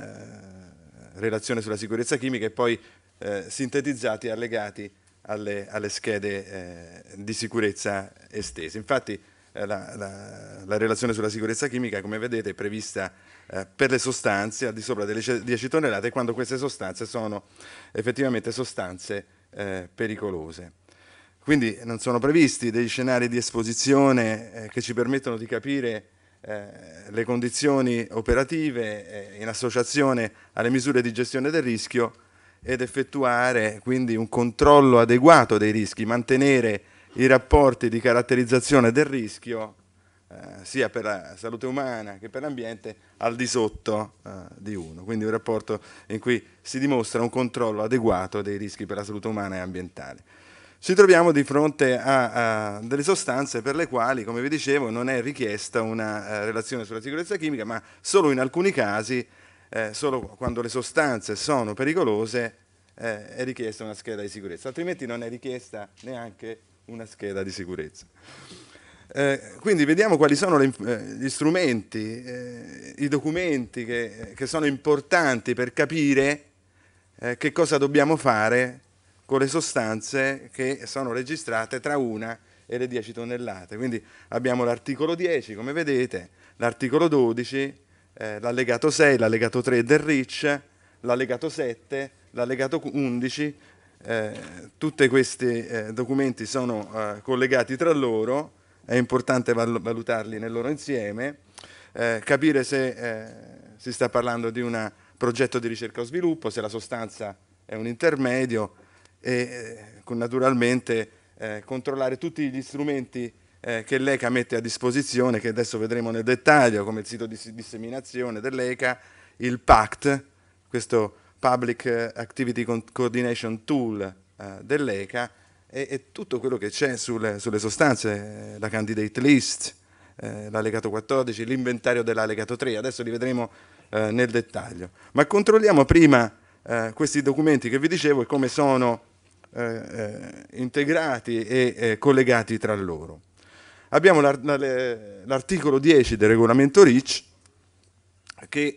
relazione sulla sicurezza chimica e poi eh, sintetizzati e allegati alle, alle schede di sicurezza estese. Infatti la, la, la, relazione sulla sicurezza chimica, come vedete, è prevista per le sostanze al di sopra delle 10 tonnellate quando queste sostanze sono effettivamente sostanze eh, pericolose. Quindi non sono previsti degli scenari di esposizione eh, che ci permettono di capire eh, le condizioni operative eh, in associazione alle misure di gestione del rischio ed effettuare quindi un controllo adeguato dei rischi, mantenere i rapporti di caratterizzazione del rischio eh, sia per la salute umana che per l'ambiente al di sotto eh, di 1. Quindi un rapporto in cui si dimostra un controllo adeguato dei rischi per la salute umana e ambientale. Ci troviamo di fronte a, a delle sostanze per le quali, come vi dicevo, non è richiesta una uh, relazione sulla sicurezza chimica, ma solo in alcuni casi, eh, solo quando le sostanze sono pericolose, eh, è richiesta una scheda di sicurezza, altrimenti non è richiesta neanche una scheda di sicurezza. Eh, quindi vediamo quali sono le, eh, gli strumenti, eh, i documenti che, che, sono importanti per capire eh, che cosa dobbiamo fare con le sostanze che sono registrate tra una e le 10 tonnellate. Quindi abbiamo l'articolo 10, come vedete, l'articolo 12, eh, l'allegato 6, l'allegato 3 del RICH, l'allegato 7, l'allegato 11, tutti questi documenti sono collegati tra loro è importante valutarli nel loro insieme, eh, capire se eh, si sta parlando di un progetto di ricerca o sviluppo, se la sostanza è un intermedio e eh, naturalmente eh, controllare tutti gli strumenti eh, che l'ECA mette a disposizione, che adesso vedremo nel dettaglio, come il sito di disseminazione dell'ECA, il PACT, questo Public Activity Coordination Tool dell'ECA, e, e tutto quello che c'è sulle, sulle sostanze, eh, la candidate list, eh, l'allegato 14, l'inventario dell'allegato 3, adesso li vedremo eh, nel dettaglio. Ma controlliamo prima eh, questi documenti che vi dicevo e come sono eh, eh, integrati e collegati tra loro. Abbiamo l'articolo 10 del regolamento RICH che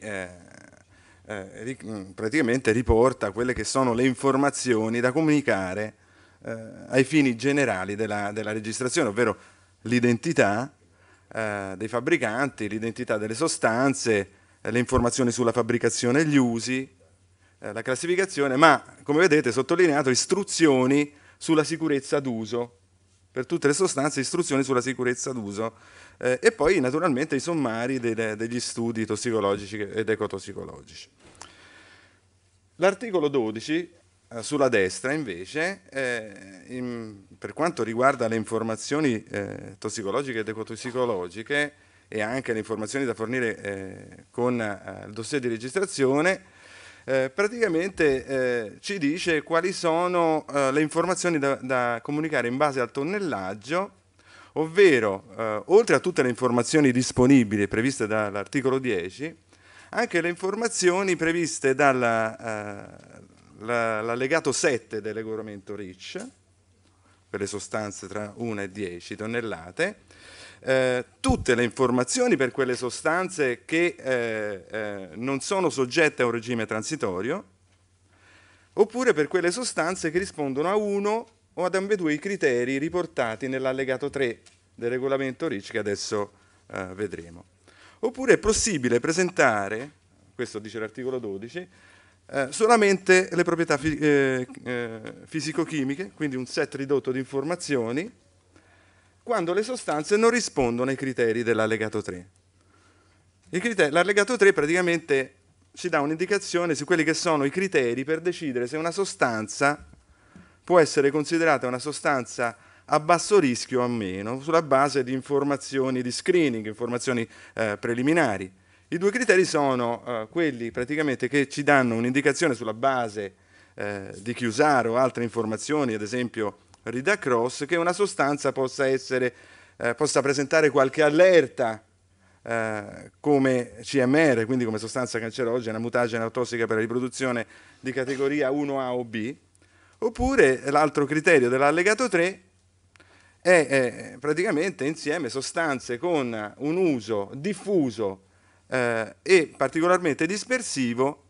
praticamente riporta quelle che sono le informazioni da comunicare eh, ai fini generali della, della registrazione, ovvero l'identità eh, dei fabbricanti, l'identità delle sostanze, eh, le informazioni sulla fabbricazione e gli usi, la classificazione, ma come vedete sottolineato istruzioni sulla sicurezza d'uso, per tutte le sostanze istruzioni sulla sicurezza d'uso eh, e poi naturalmente i sommari delle, degli studi tossicologici ed ecotossicologici. L'articolo 12 eh, sulla destra invece, eh, in, per quanto riguarda le informazioni eh, tossicologiche ed ecotossicologiche e anche le informazioni da fornire eh, con eh, il dossier di registrazione, eh, praticamente ci dice quali sono le informazioni da, da, comunicare in base al tonnellaggio, ovvero oltre a tutte le informazioni disponibili previste dall'articolo 10, anche le informazioni previste dalla l'allegato 7 del regolamento RICH, per le sostanze tra 1 e 10 tonnellate, eh, tutte le informazioni per quelle sostanze che eh, eh, non sono soggette a un regime transitorio, oppure per quelle sostanze che rispondono a uno o ad ambedue i criteri riportati nell'allegato 3 del regolamento RICH che adesso eh, vedremo. Oppure è possibile presentare, questo dice l'articolo 12, eh, solamente le proprietà fi- eh, eh, fisico-chimiche, quindi un set ridotto di informazioni, quando le sostanze non rispondono ai criteri dell'allegato 3. Criteri, l'allegato 3 praticamente ci dà un'indicazione su quelli che sono i criteri per decidere se una sostanza può essere considerata una sostanza a basso rischio o meno, sulla base di informazioni di screening, informazioni eh, preliminari. I due criteri sono eh, quelli praticamente che ci danno un'indicazione sulla base eh, di Chiusaro o altre informazioni, ad esempio Ridacross, che una sostanza possa, essere, eh, possa presentare qualche allerta eh, come CMR, quindi come sostanza cancerogena, mutagena o tossica per la riproduzione di categoria 1A o B, oppure l'altro criterio dell'allegato 3 è praticamente insieme sostanze con un uso diffuso eh, e particolarmente dispersivo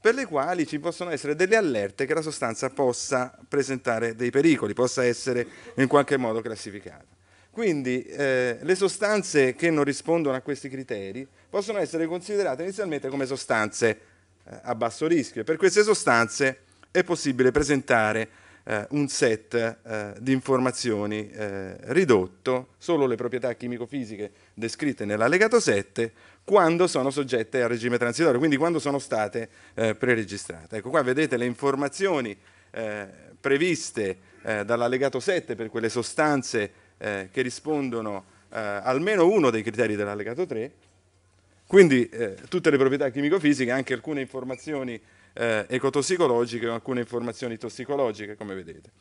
per le quali ci possono essere delle allerte che la sostanza possa presentare dei pericoli, possa essere in qualche modo classificata. Quindi eh, le sostanze che non rispondono a questi criteri possono essere considerate inizialmente come sostanze eh, a basso rischio e per queste sostanze è possibile presentare eh, un set eh, di informazioni eh, ridotto, solo le proprietà chimico-fisiche descritte nell'allegato 7 quando sono soggette al regime transitorio, quindi quando sono state eh, preregistrate. Ecco qua vedete le informazioni eh, previste eh, dall'allegato 7 per quelle sostanze eh, che rispondono eh, almeno uno dei criteri dell'allegato 3, quindi eh, tutte le proprietà chimico-fisiche, anche alcune informazioni ecotossicologiche o alcune informazioni tossicologiche, come vedete.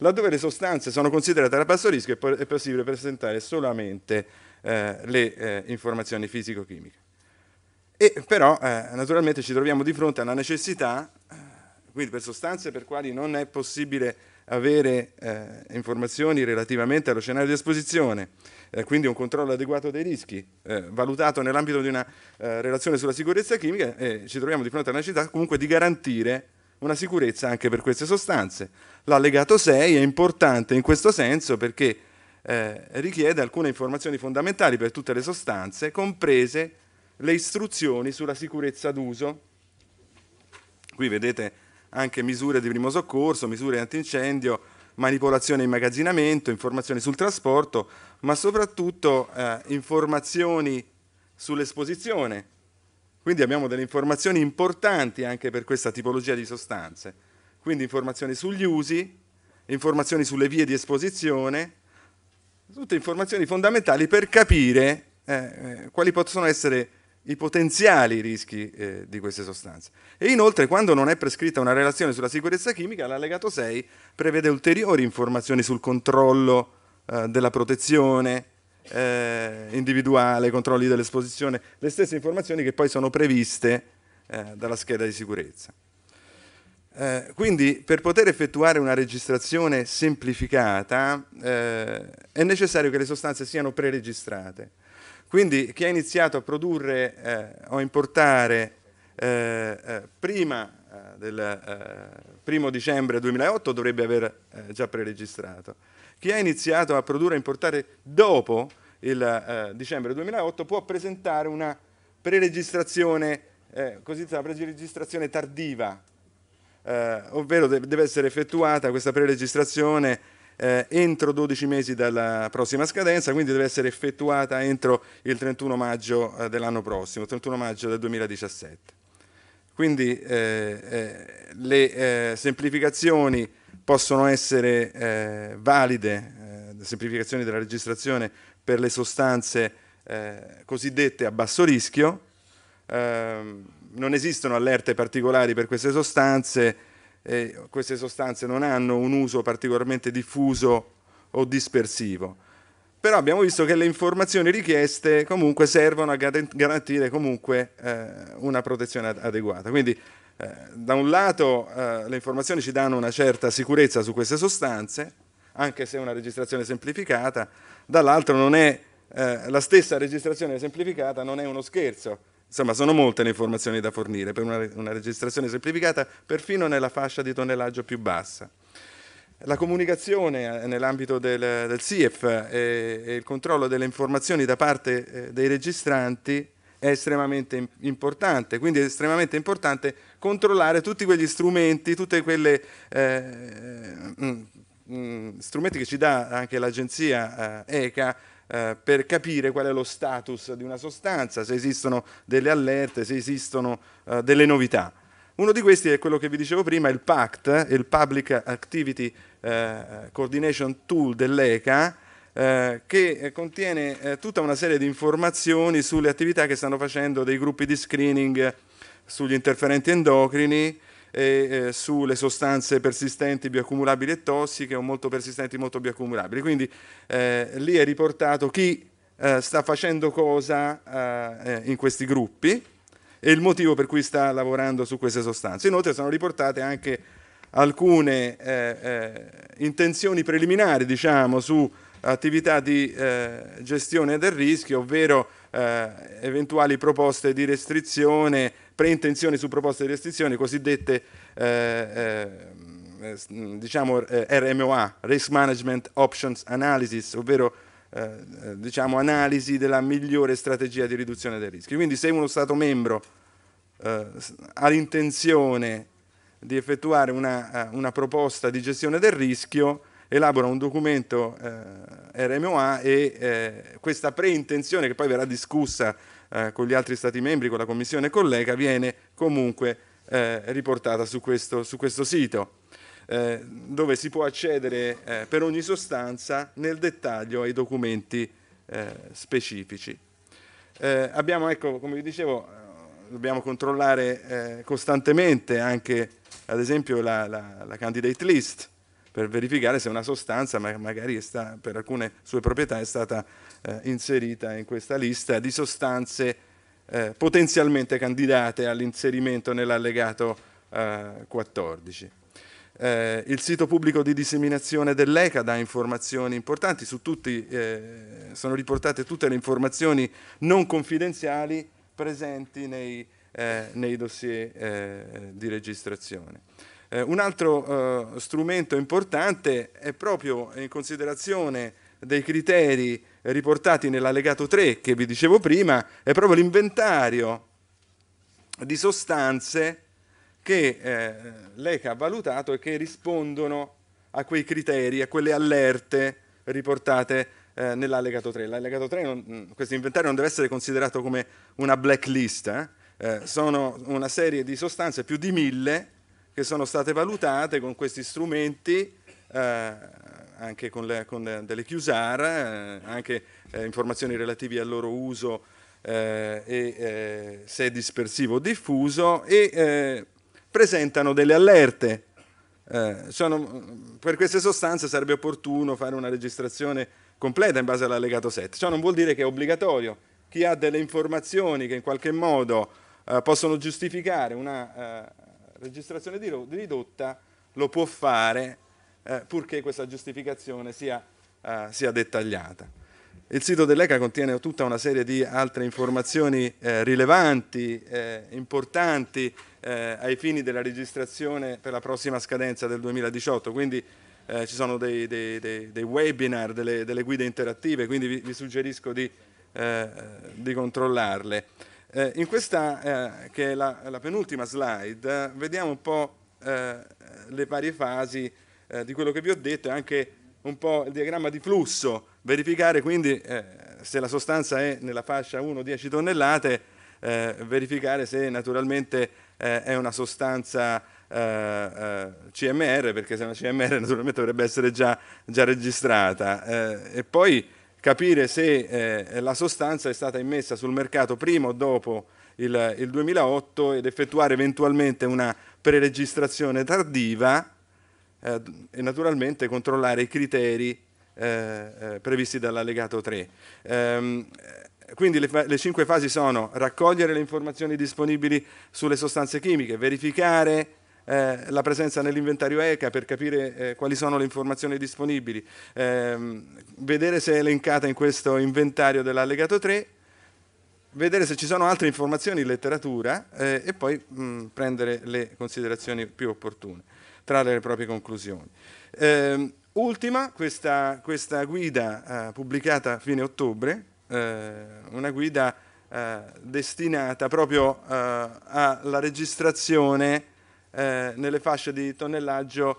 Laddove le sostanze sono considerate a basso rischio è, possibile presentare solamente eh, le eh, informazioni fisico-chimiche. E però eh, naturalmente ci troviamo di fronte alla necessità, eh, quindi per sostanze per quali non è possibile avere informazioni relativamente allo scenario di esposizione, quindi un controllo adeguato dei rischi, valutato nell'ambito di una relazione sulla sicurezza chimica, ci troviamo di fronte alla necessità comunque di garantire una sicurezza anche per queste sostanze. L'allegato 6 è importante in questo senso perché eh, richiede alcune informazioni fondamentali per tutte le sostanze, comprese le istruzioni sulla sicurezza d'uso. Qui vedete anche misure di primo soccorso, misure antincendio, manipolazione e immagazzinamento, informazioni sul trasporto, ma soprattutto eh, informazioni sull'esposizione. Quindi abbiamo delle informazioni importanti anche per questa tipologia di sostanze. Quindi informazioni sugli usi, informazioni sulle vie di esposizione, tutte informazioni fondamentali per capire eh, eh, quali possono essere i potenziali rischi eh, di queste sostanze. E inoltre, quando non è prescritta una relazione sulla sicurezza chimica, l'allegato 6 prevede ulteriori informazioni sul controllo eh, della protezione eh, individuale, controlli dell'esposizione, le stesse informazioni che poi sono previste eh, dalla scheda di sicurezza. Eh, quindi per poter effettuare una registrazione semplificata eh, è necessario che le sostanze siano preregistrate. Quindi chi ha iniziato a produrre eh, o a importare eh, eh, prima del primo dicembre 2008 dovrebbe aver già preregistrato. Chi ha iniziato a produrre e importare dopo il dicembre 2008 può presentare una preregistrazione, cosiddetta preregistrazione tardiva, eh, ovvero deve essere effettuata questa preregistrazione eh, entro 12 mesi dalla prossima scadenza, quindi deve essere effettuata entro il 31 maggio eh, dell'anno prossimo, 31 maggio del 2017. Quindi eh, eh, le eh, semplificazioni possono essere valide, le semplificazioni della registrazione per le sostanze cosiddette a basso rischio, ehm, non esistono allerte particolari per queste sostanze, e queste sostanze non hanno un uso particolarmente diffuso o dispersivo. Però abbiamo visto che le informazioni richieste comunque servono a garantire comunque eh, una protezione adeguata. Quindi eh, da un lato eh, le informazioni ci danno una certa sicurezza su queste sostanze, anche se è una registrazione semplificata, dall'altro non è eh, la stessa registrazione semplificata non è uno scherzo, Insomma, sono molte le informazioni da fornire per una, una registrazione semplificata, perfino nella fascia di tonnellaggio più bassa. La comunicazione eh, nell'ambito del, del SIEF eh, e, e, il controllo delle informazioni da parte eh, dei registranti è estremamente importante, quindi è estremamente importante controllare tutti quegli strumenti, tutti quegli eh, mm, mm, strumenti che ci dà anche l'agenzia eh, ECA eh, per capire qual è lo status di una sostanza, se esistono delle allerte, se esistono eh, delle novità. Uno di questi è quello che vi dicevo prima, il PACT, il Public Activity eh, Coordination Tool dell'ECA, eh, che eh, contiene eh, tutta una serie di informazioni sulle attività che stanno facendo dei gruppi di screening sugli interferenti endocrini, e eh, sulle sostanze persistenti, bioaccumulabili e tossiche o molto persistenti, molto bioaccumulabili. Quindi eh, lì è riportato chi eh, sta facendo cosa eh, eh, in questi gruppi e il motivo per cui sta lavorando su queste sostanze. Inoltre sono riportate anche alcune eh, intenzioni preliminari diciamo, su attività di gestione del rischio, ovvero eventuali proposte di restrizione preintenzioni su proposte di restrizioni, cosiddette eh, eh, mm, diciamo, eh, RMOA, Risk Management Options Analysis, ovvero eh, diciamo, analisi della migliore strategia di riduzione dei rischi. Quindi se uno Stato membro eh, ha l'intenzione di effettuare una, una, proposta di gestione del rischio, elabora un documento eh, RMOA e questa preintenzione che poi verrà discussa eh, con gli altri Stati membri, con la Commissione collega, viene comunque eh, riportata su questo, su questo sito, eh, dove si può accedere eh, per ogni sostanza nel dettaglio ai documenti eh, specifici. abbiamo, ecco, come vi dicevo, dobbiamo controllare costantemente anche, ad esempio, la, la, la candidate list per verificare se una sostanza magari sta, per alcune sue proprietà è stata eh, inserita in questa lista di sostanze eh, potenzialmente candidate all'inserimento nell'allegato eh, 14. Eh, il sito pubblico di disseminazione dell'ECA dà informazioni importanti, su tutti, eh, sono riportate tutte le informazioni non confidenziali presenti nei, eh, nei dossier eh, di registrazione. Eh, un altro eh, strumento importante è proprio in considerazione dei criteri riportati nell'allegato 3 che vi dicevo prima, è proprio l'inventario di sostanze che eh, l'ECA ha valutato e che rispondono a quei criteri, a quelle allerte riportate eh, nell'allegato 3. L'allegato 3, non, mm, questo inventario non deve essere considerato come una blacklist, eh. eh? sono una serie di sostanze, più di mille, che sono state valutate con questi strumenti eh, anche con, le, con delle chiusara, eh, anche eh, informazioni relative al loro uso eh, e eh, se è dispersivo o diffuso e eh, presentano delle allerte. Eh, sono, per queste sostanze sarebbe opportuno fare una registrazione completa in base all'allegato 7. Ciò non vuol dire che è obbligatorio. Chi ha delle informazioni che in qualche modo possono giustificare una registrazione ridotta lo può fare eh, purché questa giustificazione sia, eh, sia, dettagliata. Il sito dell'ECA contiene tutta una serie di altre informazioni eh, rilevanti, eh, importanti eh, ai fini della registrazione per la prossima scadenza del 2018, quindi eh, ci sono dei, dei, dei, dei webinar, delle, delle, guide interattive, quindi vi, vi suggerisco di, di controllarle. in questa, che è la, la penultima slide, vediamo un po' le varie fasi eh, di quello che vi ho detto è anche un po' il diagramma di flusso, verificare quindi eh, se la sostanza è nella fascia 1-10 tonnellate, eh, verificare se naturalmente eh, è una sostanza eh, eh, CMR, perché se è una CMR (laughs) naturalmente dovrebbe essere già, già registrata. e poi capire se la sostanza è stata immessa sul mercato prima o dopo il, il 2008 ed effettuare eventualmente una preregistrazione tardiva eh, e naturalmente controllare i criteri eh, eh previsti dall'allegato 3. Ehm, eh, quindi le, le, cinque fasi sono raccogliere le informazioni disponibili sulle sostanze chimiche, verificare eh, la presenza nell'inventario ECA per capire eh, quali sono le informazioni disponibili, ehm, vedere se è elencata in questo inventario dell'allegato 3, vedere se ci sono altre informazioni in letteratura eh, e poi mh, prendere le considerazioni più opportune trarre le proprie conclusioni. Eh, ultima, questa, questa guida eh, pubblicata a fine ottobre, eh, una guida eh, destinata proprio eh, alla registrazione nelle fasce di tonnellaggio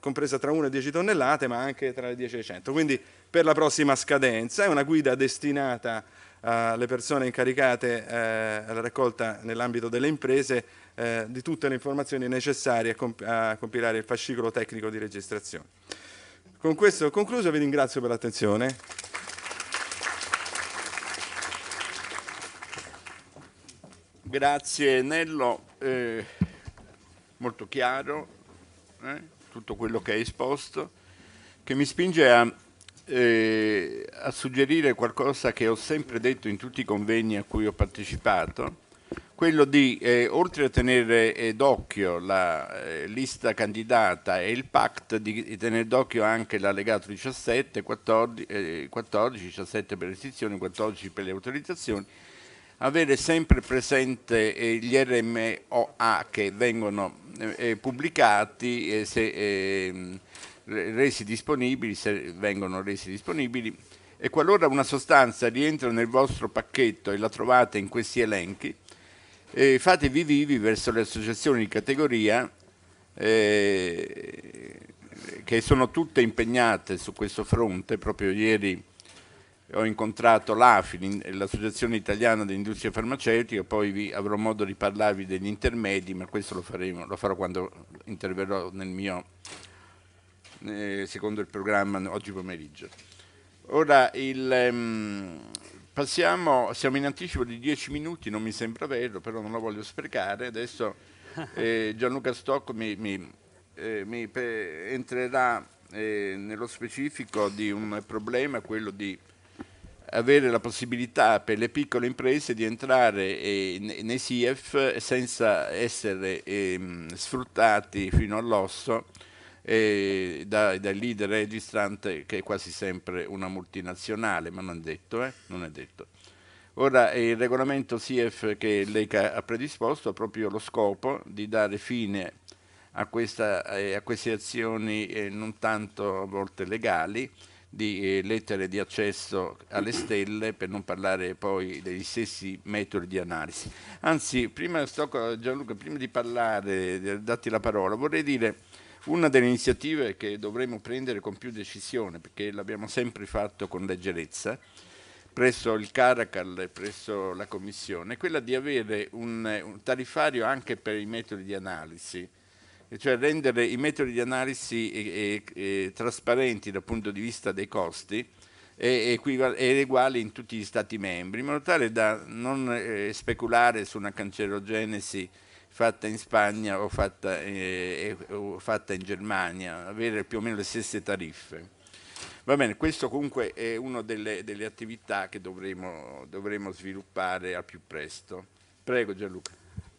compresa tra 1 e 10 tonnellate, ma anche tra le 10 e le 100. Quindi per la prossima scadenza è una guida destinata a alle eh, persone incaricate eh, alla raccolta nell'ambito delle imprese eh, di tutte le informazioni necessarie a, comp a compilare il fascicolo tecnico di registrazione. Con questo ho concluso, vi ringrazio per l'attenzione. Grazie Nello, eh, molto chiaro eh, tutto quello che hai esposto, che mi spinge a eh, a suggerire qualcosa che ho sempre detto in tutti i convegni a cui ho partecipato, quello di, eh, oltre a tenere eh, d'occhio la eh, lista candidata e il PACT, di, di tenere d'occhio anche l'allegato 17, 14, 14, 17 per le istituzioni, 14 per le autorizzazioni, avere sempre presente eh, gli RMOA che vengono eh, eh, pubblicati se, ehm, resi disponibili, se vengono resi disponibili, e qualora una sostanza rientra nel vostro pacchetto e la trovate in questi elenchi, eh, fatevi vivi verso le associazioni di categoria eh, che sono tutte impegnate su questo fronte. Proprio ieri ho incontrato l'AFI, l'Associazione Italiana dell'Industria Farmaceutica, poi vi, avrò modo di parlarvi degli intermedi, ma questo lo, faremo, lo farò quando interverrò nel mio eh, secondo il programma oggi pomeriggio. Ora il, ehm, passiamo, siamo in anticipo di dieci minuti, non mi sembra vero, però non lo voglio sprecare. Adesso (laughs) eh, Gianluca Stocco mi, mi, eh, mi entrerà eh, nello specifico di un problema, quello di avere la possibilità per le piccole imprese di entrare eh, nei CIEF senza essere eh, sfruttati fino all'osso e dai da leader registrante che è quasi sempre una multinazionale, ma non è detto, eh? non è detto. Ora il regolamento CF che l'ECA ha predisposto ha proprio lo scopo di dare fine a, questa, eh, a queste azioni eh, non tanto a volte legali, di eh, lettere di accesso alle stelle, per non parlare poi degli stessi metodi di analisi. Anzi, prima, Gianluca, prima di parlare, di darti la parola, vorrei dire una delle iniziative che dovremmo prendere con più decisione, perché l'abbiamo sempre fatto con leggerezza, presso il Caracal e presso la Commissione, è quella di avere un, un tarifario anche per i metodi di analisi, cioè rendere i metodi di analisi e, e, e trasparenti dal punto di vista dei costi e, e uguali in tutti gli Stati membri, in modo tale da non eh, speculare su una cancerogenesi fatta in Spagna o fatta, eh, o fatta in Germania, avere più o meno le stesse tariffe. Va bene, questo comunque è una delle, delle attività che dovremo, dovremo, sviluppare al più presto. Prego Gianluca.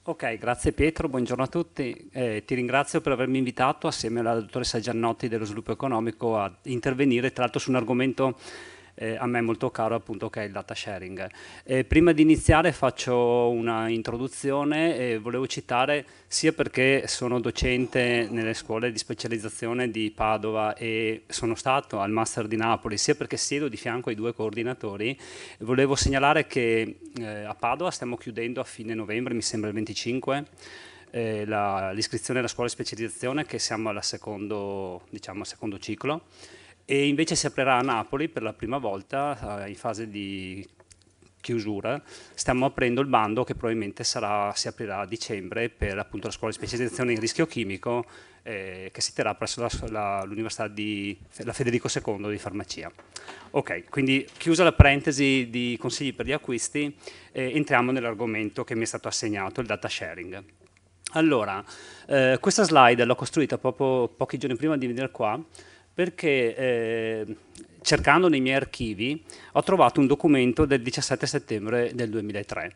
Ok, grazie Pietro, buongiorno a tutti. Eh, ti ringrazio per avermi invitato assieme alla dottoressa Giannotti dello sviluppo economico a intervenire, tra l'altro su un argomento eh, a me molto caro appunto che è il data sharing. Eh, prima di iniziare faccio una introduzione e volevo citare sia perché sono docente nelle scuole di specializzazione di Padova e sono stato al Master di Napoli, sia perché siedo di fianco ai due coordinatori, volevo segnalare che eh, a Padova stiamo chiudendo a fine novembre, mi sembra il 25, eh, l'iscrizione alla scuola di specializzazione che siamo al secondo, diciamo, secondo ciclo e invece si aprirà a Napoli per la prima volta eh, in fase di chiusura. Stiamo aprendo il bando che probabilmente sarà, si aprirà a dicembre per appunto, la scuola di specializzazione in rischio chimico eh, che si terrà presso l'Università di la Federico II di farmacia. Ok, quindi chiusa la parentesi di consigli per gli acquisti, eh, entriamo nell'argomento che mi è stato assegnato, il data sharing. Allora, eh, questa slide l'ho costruita proprio pochi giorni prima di venire qua perché eh, cercando nei miei archivi ho trovato un documento del 17 settembre del 2003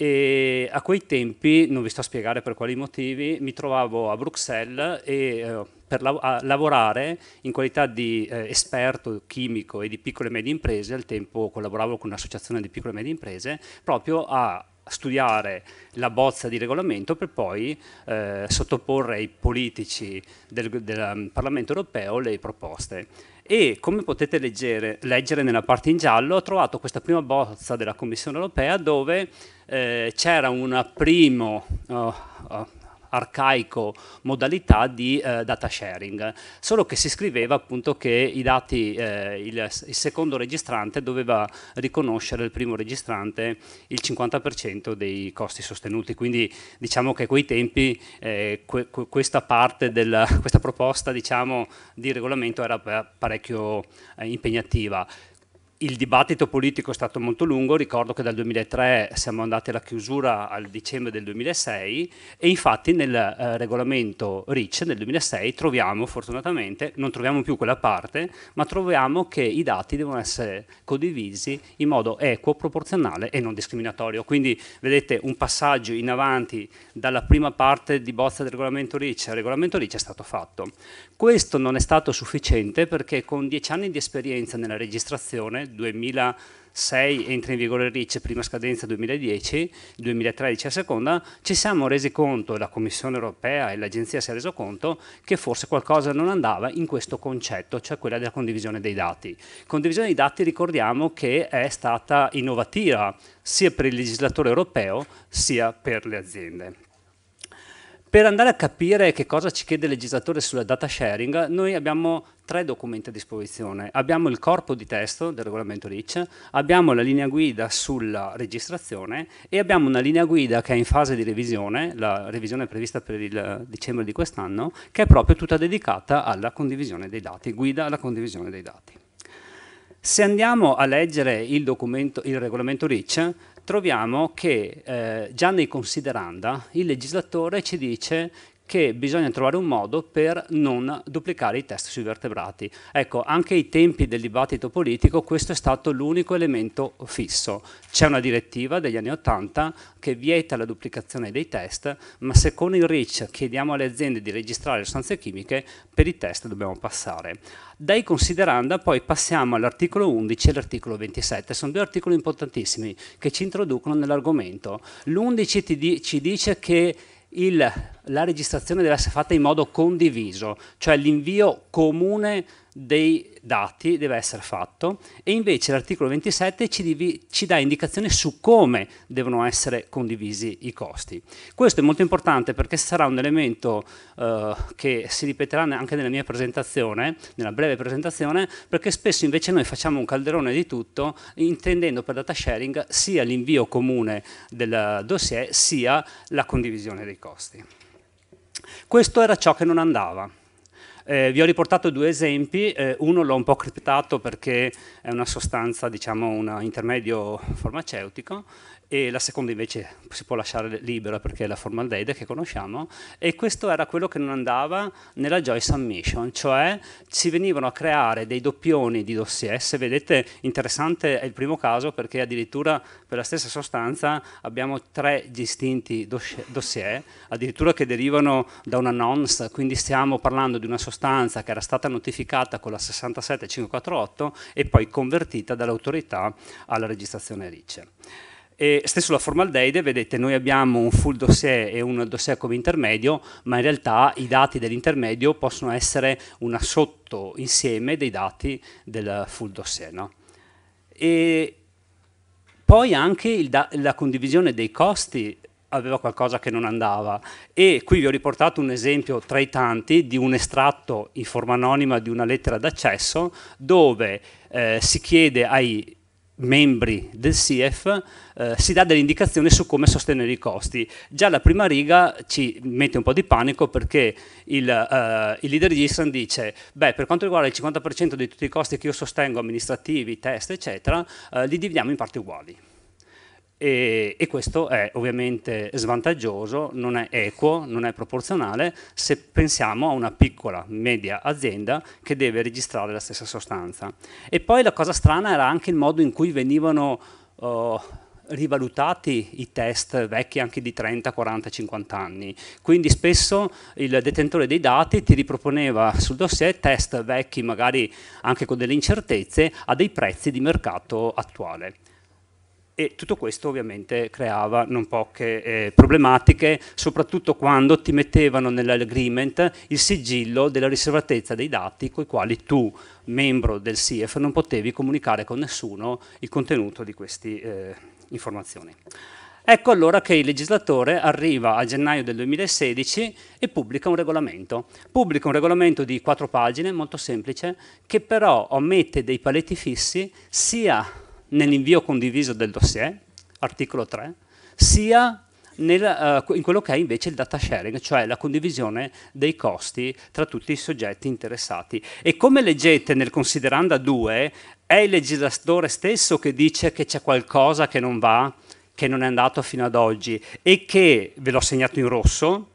e a quei tempi, non vi sto a spiegare per quali motivi, mi trovavo a Bruxelles e, eh, per la a lavorare in qualità di eh, esperto chimico e di piccole e medie imprese, al tempo collaboravo con un'associazione di piccole e medie imprese, proprio a studiare la bozza di regolamento per poi eh, sottoporre ai politici del, del, ehm, Parlamento europeo le proposte. E come potete leggere, leggere, nella parte in giallo ho trovato questa prima bozza della Commissione europea dove eh, c'era un primo... Oh, oh, arcaico modalità di eh, data sharing, solo che si scriveva appunto che i dati, eh, il, il, secondo registrante doveva riconoscere il primo registrante il 50% dei costi sostenuti, quindi diciamo che a quei tempi eh, que, que, questa parte, della, (laughs) questa proposta diciamo, di regolamento era parecchio eh, impegnativa. Il dibattito politico è stato molto lungo, ricordo che dal 2003 siamo andati alla chiusura al dicembre del 2006 e infatti nel eh, regolamento RIC del 2006 troviamo fortunatamente, non troviamo più quella parte, ma troviamo che i dati devono essere condivisi in modo equo, proporzionale e non discriminatorio. Quindi vedete un passaggio in avanti dalla prima parte di bozza del regolamento RIC al regolamento RIC è stato fatto. Questo non è stato sufficiente perché con dieci anni di esperienza nella registrazione 2006 entra in vigore il RIC, prima scadenza 2010, 2013 a seconda, ci siamo resi conto, la Commissione europea e l'Agenzia si è reso conto, che forse qualcosa non andava in questo concetto, cioè quella della condivisione dei dati. Condivisione dei dati ricordiamo che è stata innovativa sia per il legislatore europeo sia per le aziende. Per andare a capire che cosa ci chiede il legislatore sulla data sharing, noi abbiamo tre documenti a disposizione. Abbiamo il corpo di testo del regolamento REACH, abbiamo la linea guida sulla registrazione e abbiamo una linea guida che è in fase di revisione, la revisione è prevista per il dicembre di quest'anno, che è proprio tutta dedicata alla condivisione dei dati, guida alla condivisione dei dati. Se andiamo a leggere il, il regolamento REACH, troviamo che eh, già nei consideranda il legislatore ci dice che bisogna trovare un modo per non duplicare i test sui vertebrati. Ecco, anche ai tempi del dibattito politico questo è stato l'unico elemento fisso. C'è una direttiva degli anni 80 che vieta la duplicazione dei test, ma se con il REACH chiediamo alle aziende di registrare le sostanze chimiche, per i test dobbiamo passare. Dai consideranda poi passiamo all'articolo 11 e all'articolo 27, sono due articoli importantissimi che ci introducono nell'argomento. L'11 ci dice che il, la registrazione deve essere fatta in modo condiviso, cioè l'invio comune dei dati deve essere fatto e invece l'articolo 27 ci, divi, ci, dà indicazioni su come devono essere condivisi i costi. Questo è molto importante perché sarà un elemento eh, che si ripeterà anche nella mia presentazione, nella breve presentazione, perché spesso invece noi facciamo un calderone di tutto intendendo per data sharing sia l'invio comune del dossier sia la condivisione dei costi. Questo era ciò che non andava. Eh, vi ho riportato due esempi, eh, uno l'ho un po' criptato perché è una sostanza, diciamo, un intermedio farmaceutico e la seconda invece si può lasciare libera perché è la formaldeide che conosciamo e questo era quello che non andava nella Joy Submission, cioè si venivano a creare dei doppioni di dossier, se vedete interessante è il primo caso perché addirittura per la stessa sostanza abbiamo tre distinti dossier, addirittura che derivano da una nonce, quindi stiamo parlando di una sostanza che era stata notificata con la 67548 e poi convertita dall'autorità alla registrazione RICE. E stesso la formaldeide, vedete, noi abbiamo un full dossier e un dossier come intermedio, ma in realtà i dati dell'intermedio possono essere una sottoinsieme dei dati del full dossier. No? E poi anche la condivisione dei costi aveva qualcosa che non andava e qui vi ho riportato un esempio tra i tanti di un estratto in forma anonima di una lettera d'accesso dove eh, si chiede ai membri del CIEF, eh, si dà delle indicazioni su come sostenere i costi. Già la prima riga ci mette un po' di panico perché il, eh, il leader di Island dice beh per quanto riguarda il 50% di tutti i costi che io sostengo amministrativi, test eccetera, eh, li dividiamo in parti uguali. E, e, questo è ovviamente svantaggioso, non è equo, non è proporzionale se pensiamo a una piccola, media azienda che deve registrare la stessa sostanza. E poi la cosa strana era anche il modo in cui venivano uh, rivalutati i test vecchi anche di 30, 40, 50 anni. Quindi spesso il detentore dei dati ti riproponeva sul dossier test vecchi, magari anche con delle incertezze, a dei prezzi di mercato attuale e tutto questo ovviamente creava non poche eh, problematiche, soprattutto quando ti mettevano nell'agreement il sigillo della riservatezza dei dati con i quali tu, membro del SIEF, non potevi comunicare con nessuno il contenuto di queste eh, informazioni. Ecco allora che il legislatore arriva a gennaio del 2016 e pubblica un regolamento. Pubblica un regolamento di quattro pagine, molto semplice, che però omette dei paletti fissi sia nell'invio condiviso del dossier, articolo 3, sia nel, uh, in quello che è invece il data sharing, cioè la condivisione dei costi tra tutti i soggetti interessati. E come leggete nel considerando 2, è il legislatore stesso che dice che c'è qualcosa che non va, che non è andato fino ad oggi e che, ve l'ho segnato in rosso,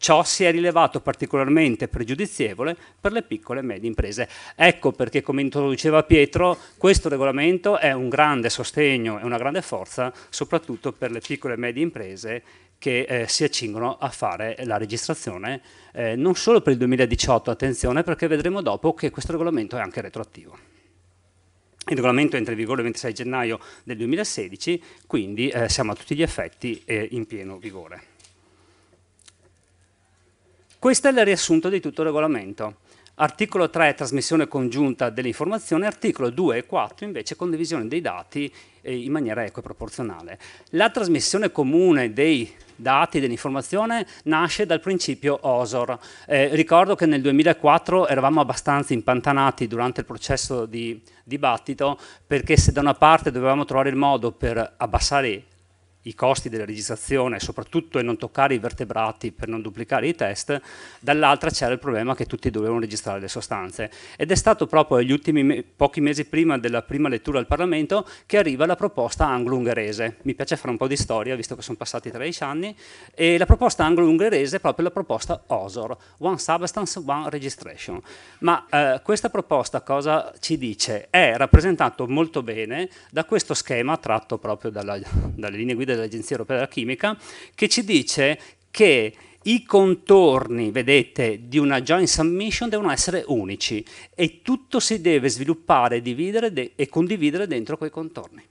Ciò si è rilevato particolarmente pregiudizievole per le piccole e medie imprese. Ecco perché, come introduceva Pietro, questo regolamento è un grande sostegno e una grande forza soprattutto per le piccole e medie imprese che eh, si accingono a fare la registrazione eh, non solo per il 2018, attenzione, perché vedremo dopo che questo regolamento è anche retroattivo. Il regolamento entra in vigore il 26 gennaio del 2016, quindi eh, siamo a tutti gli effetti eh, in pieno vigore. Questo è il riassunto di tutto il regolamento. Articolo 3 trasmissione congiunta delle informazioni, articolo 2 e 4 invece condivisione dei dati eh, in maniera equa e proporzionale. La trasmissione comune dei dati dell'informazione nasce dal principio OSOR. Eh, ricordo che nel 2004 eravamo abbastanza impantanati durante il processo di dibattito perché se da una parte dovevamo trovare il modo per abbassare i costi della registrazione, soprattutto e non toccare i vertebrati per non duplicare i test, dall'altra c'era il problema che tutti dovevano registrare le sostanze. Ed è stato proprio gli ultimi me pochi mesi prima della prima lettura al Parlamento che arriva la proposta anglo-ungherese. Mi piace fare un po' di storia, visto che sono passati 13 anni, e la proposta anglo-ungherese è proprio la proposta OSOR, One Substance, One Registration. Ma eh, questa proposta cosa ci dice? È rappresentato molto bene da questo schema tratto proprio dalla, dalle linee guida guida dell'Agenzia Europea della Chimica, che ci dice che i contorni, vedete, di una joint submission devono essere unici e tutto si deve sviluppare, dividere e condividere dentro quei contorni.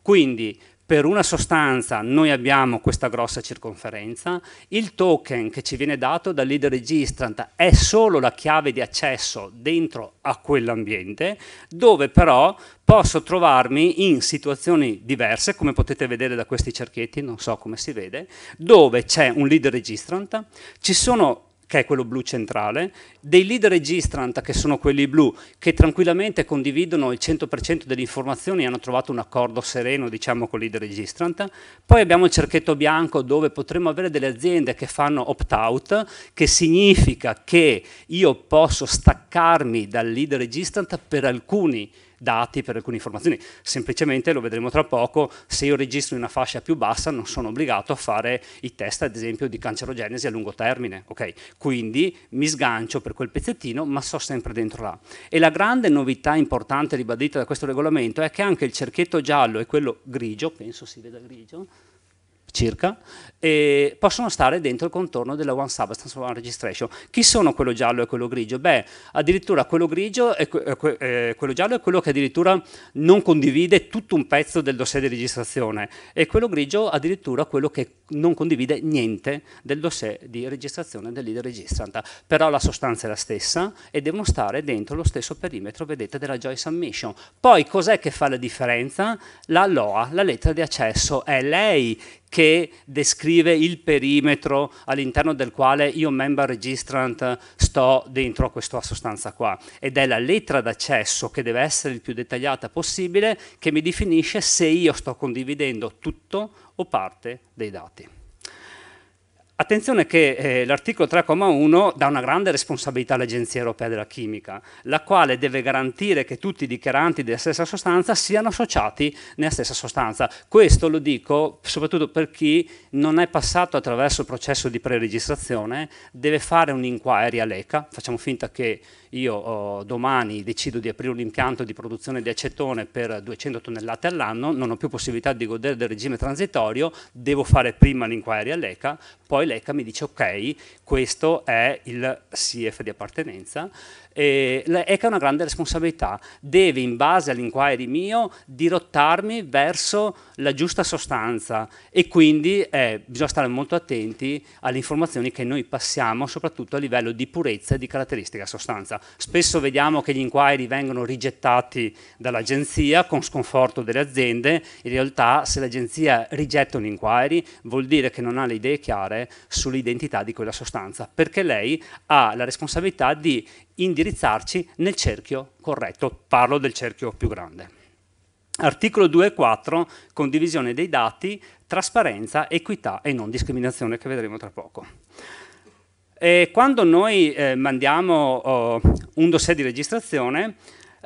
Quindi per una sostanza noi abbiamo questa grossa circonferenza, il token che ci viene dato dal leader registrant è solo la chiave di accesso dentro a quell'ambiente, dove però posso trovarmi in situazioni diverse, come potete vedere da questi cerchietti, non so come si vede, dove c'è un leader registrant, ci sono che è quello blu centrale, dei leader registrant, che sono quelli blu, che tranquillamente condividono il 100% delle informazioni e hanno trovato un accordo sereno, diciamo, con leader registrant. Poi abbiamo il cerchetto bianco dove potremmo avere delle aziende che fanno opt-out, che significa che io posso staccarmi dal leader registrant per alcuni dati, per alcune informazioni. Semplicemente, lo vedremo tra poco, se io registro in una fascia più bassa non sono obbligato a fare i test, ad esempio, di cancerogenesi a lungo termine. Okay? Quindi mi sgancio per quel pezzettino, ma so sempre dentro là. E la grande novità importante ribadita da questo regolamento è che anche il cerchietto giallo e quello grigio, penso si veda grigio, circa, e possono stare dentro il contorno della One Substance One Registration. Chi sono quello giallo e quello grigio? Beh, addirittura quello grigio è eh, quello giallo è quello che addirittura non condivide tutto un pezzo del dossier di registrazione e quello grigio addirittura quello che non condivide niente del dossier di registrazione del leader registrant. Però la sostanza è la stessa e devono stare dentro lo stesso perimetro, vedete, della Joy Submission. Poi cos'è che fa la differenza? La LOA, la lettera di accesso, è lei che descrive il perimetro all'interno del quale io member registrant sto dentro a questa sostanza qua ed è la lettera d'accesso che deve essere il più dettagliata possibile che mi definisce se io sto condividendo tutto o parte dei dati. Attenzione che eh, l'articolo 3,1 dà una grande responsabilità all'Agenzia Europea della Chimica, la quale deve garantire che tutti i dichiaranti della stessa sostanza siano associati nella stessa sostanza. Questo lo dico soprattutto per chi non è passato attraverso il processo di preregistrazione, deve fare un inquiry all'ECA, facciamo finta che io oh, domani decido di aprire un impianto di produzione di acetone per 200 tonnellate all'anno, non ho più possibilità di godere del regime transitorio, devo fare prima l'inquiry all'ECA, poi l'ECA mi dice ok, questo è il CF di appartenenza, eh, e che è una grande responsabilità. Deve, in base all'inquiry mio, dirottarmi verso la giusta sostanza e quindi eh, bisogna stare molto attenti alle informazioni che noi passiamo, soprattutto a livello di purezza e di caratteristica sostanza. Spesso vediamo che gli inquiry vengono rigettati dall'agenzia con sconforto delle aziende, in realtà se l'agenzia rigetta un inquiry vuol dire che non ha le idee chiare sull'identità di quella sostanza, perché lei ha la responsabilità di indirizzarci nel cerchio corretto. Parlo del cerchio più grande. Articolo 2 e 4, condivisione dei dati, trasparenza, equità e non discriminazione, che vedremo tra poco. E eh, quando noi eh, mandiamo oh, un dossier di registrazione,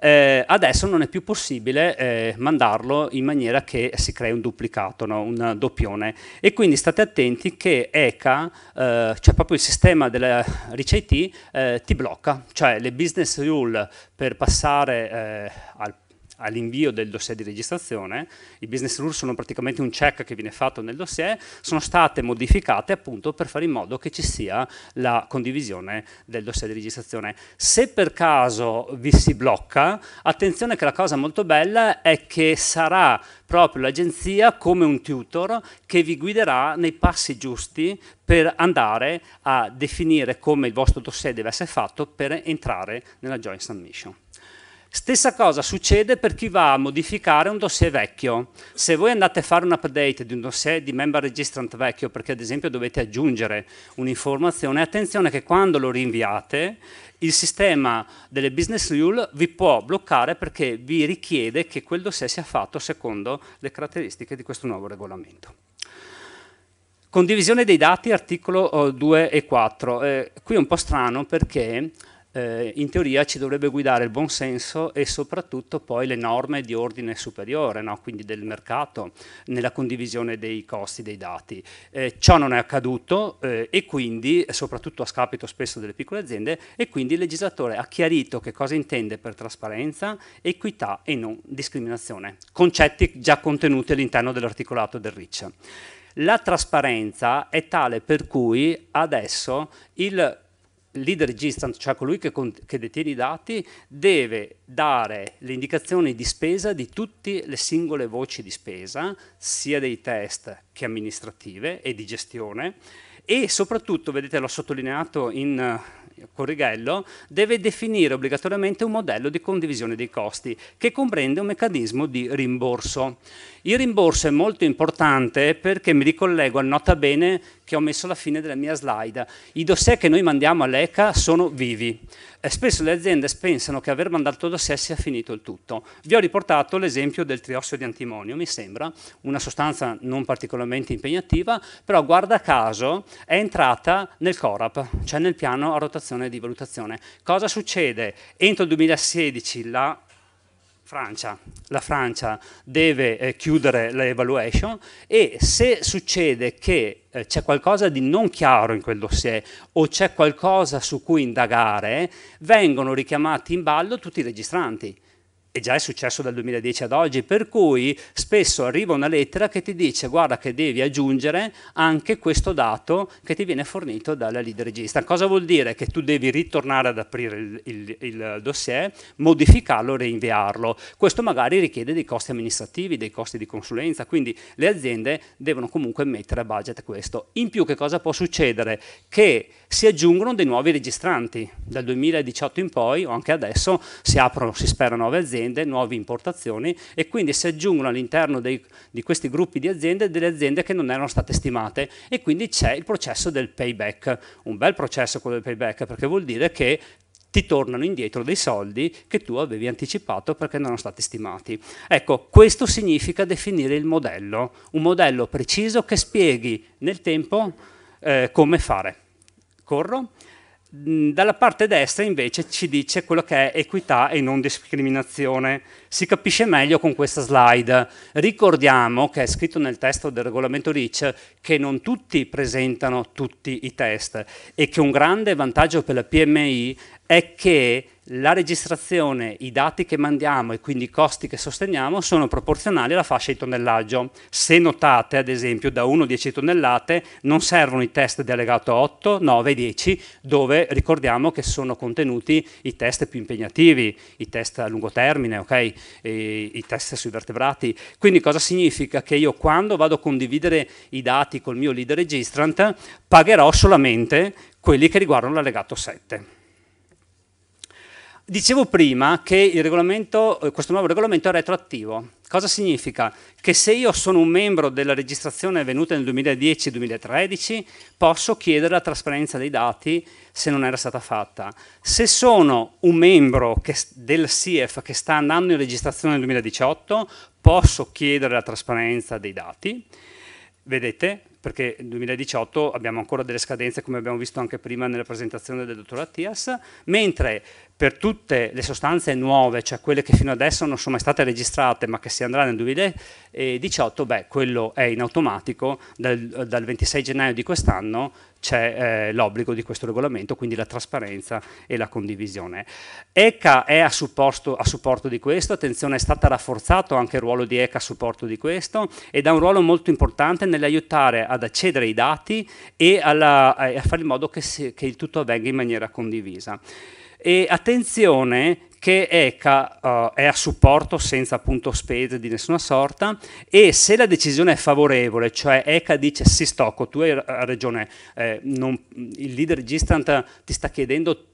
eh, adesso non è più possibile eh, mandarlo in maniera che si crei un duplicato, no? un doppione. E quindi state attenti che ECA, eh, cioè proprio il sistema della Rich IT, eh, ti blocca, cioè le business rule per passare eh, al all'invio del dossier di registrazione, i business rules sono praticamente un check che viene fatto nel dossier, sono state modificate appunto per fare in modo che ci sia la condivisione del dossier di registrazione. Se per caso vi si blocca, attenzione che la cosa molto bella è che sarà proprio l'agenzia come un tutor che vi guiderà nei passi giusti per andare a definire come il vostro dossier deve essere fatto per entrare nella joint submission. Stessa cosa succede per chi va a modificare un dossier vecchio. Se voi andate a fare un update di un dossier di member registrant vecchio, perché ad esempio dovete aggiungere un'informazione, attenzione che quando lo rinviate il sistema delle business rule vi può bloccare perché vi richiede che quel dossier sia fatto secondo le caratteristiche di questo nuovo regolamento. Condivisione dei dati, articolo 2 eh, e 4. Eh, qui è un po' strano perché eh, in teoria ci dovrebbe guidare il buon senso e soprattutto poi le norme di ordine superiore, no? quindi del mercato, nella condivisione dei costi dei dati. Eh, ciò non è accaduto eh, e quindi, soprattutto a scapito spesso delle piccole aziende, e quindi il legislatore ha chiarito che cosa intende per trasparenza, equità e non discriminazione, concetti già contenuti all'interno dell'articolato del RIC. La trasparenza è tale per cui adesso il leader registrant, cioè colui che, che, detiene i dati, deve dare le indicazioni di spesa di tutte le singole voci di spesa, sia dei test che amministrative e di gestione e soprattutto, vedete l'ho sottolineato in uh, eh, Corrighello, deve definire obbligatoriamente un modello di condivisione dei costi che comprende un meccanismo di rimborso. Il rimborso è molto importante perché mi ricollego al nota bene che ho messo alla fine della mia slide. I dossier che noi mandiamo all'ECA sono vivi. Eh, spesso le aziende pensano che aver mandato da sé sia finito il tutto. Vi ho riportato l'esempio del triossido di antimonio, mi sembra, una sostanza non particolarmente impegnativa, però guarda caso è entrata nel CORAP, cioè nel piano a rotazione di valutazione. Cosa succede? Entro il 2016 la Francia. La Francia deve eh, chiudere l'evaluation e se succede che eh, c'è qualcosa di non chiaro in quel dossier o c'è qualcosa su cui indagare, vengono richiamati in ballo tutti i registranti e già è successo dal 2010 ad oggi, per cui spesso arriva una lettera che ti dice guarda che devi aggiungere anche questo dato che ti viene fornito dalla lead regista. Cosa vuol dire? Che tu devi ritornare ad aprire il, il, il dossier, modificarlo, reinviarlo. Questo magari richiede dei costi amministrativi, dei costi di consulenza, quindi le aziende devono comunque mettere a budget questo. In più che cosa può succedere? Che si aggiungono dei nuovi registranti. Dal 2018 in poi o anche adesso si aprono, si spera nuove aziende aziende, nuove importazioni e quindi si aggiungono all'interno di questi gruppi di aziende delle aziende che non erano state stimate e quindi c'è il processo del payback, un bel processo quello del payback perché vuol dire che ti tornano indietro dei soldi che tu avevi anticipato perché non erano stati stimati. Ecco, questo significa definire il modello, un modello preciso che spieghi nel tempo eh, come fare. Corro? Mm, dalla parte destra invece ci dice quello che è equità e non discriminazione. Si capisce meglio con questa slide. Ricordiamo che è scritto nel testo del regolamento RIC che non tutti presentano tutti i test e che un grande vantaggio per la PMI è che la registrazione, i dati che mandiamo e quindi i costi che sosteniamo sono proporzionali alla fascia di tonnellaggio. Se notate, ad esempio, da 1 a 10 tonnellate non servono i test di allegato 8, 9 e 10, dove ricordiamo che sono contenuti i test più impegnativi, i test a lungo termine, okay? i test sui vertebrati. Quindi cosa significa? Che io quando vado a condividere i dati col mio leader registrant pagherò solamente quelli che riguardano l'allegato 7. Dicevo prima che eh, questo nuovo regolamento è retroattivo. Cosa significa? Che se io sono un membro della registrazione avvenuta nel 2010-2013, posso chiedere la trasparenza dei dati se non era stata fatta. Se sono un membro che, del CIEF che sta andando in registrazione nel 2018, posso chiedere la trasparenza dei dati. Vedete, perché nel 2018 abbiamo ancora delle scadenze come abbiamo visto anche prima nella presentazione del dottor Attias, mentre per tutte le sostanze nuove, cioè quelle che fino adesso non sono mai state registrate ma che si andrà nel 2018, beh, quello è in automatico, dal, dal 26 gennaio di quest'anno c'è eh, l'obbligo di questo regolamento, quindi la trasparenza e la condivisione. ECA è a supporto, a supporto di questo, attenzione è stato rafforzato anche il ruolo di ECA a supporto di questo ed ha un ruolo molto importante nell'aiutare ad accedere ai dati e alla, a fare in modo che, si, che il tutto avvenga in maniera condivisa. E attenzione che ECA uh, è a supporto senza appunto spese di nessuna sorta e se la decisione è favorevole, cioè ECA dice sì Stocco, tu hai ragione, eh, non, il leader Gistant ti sta chiedendo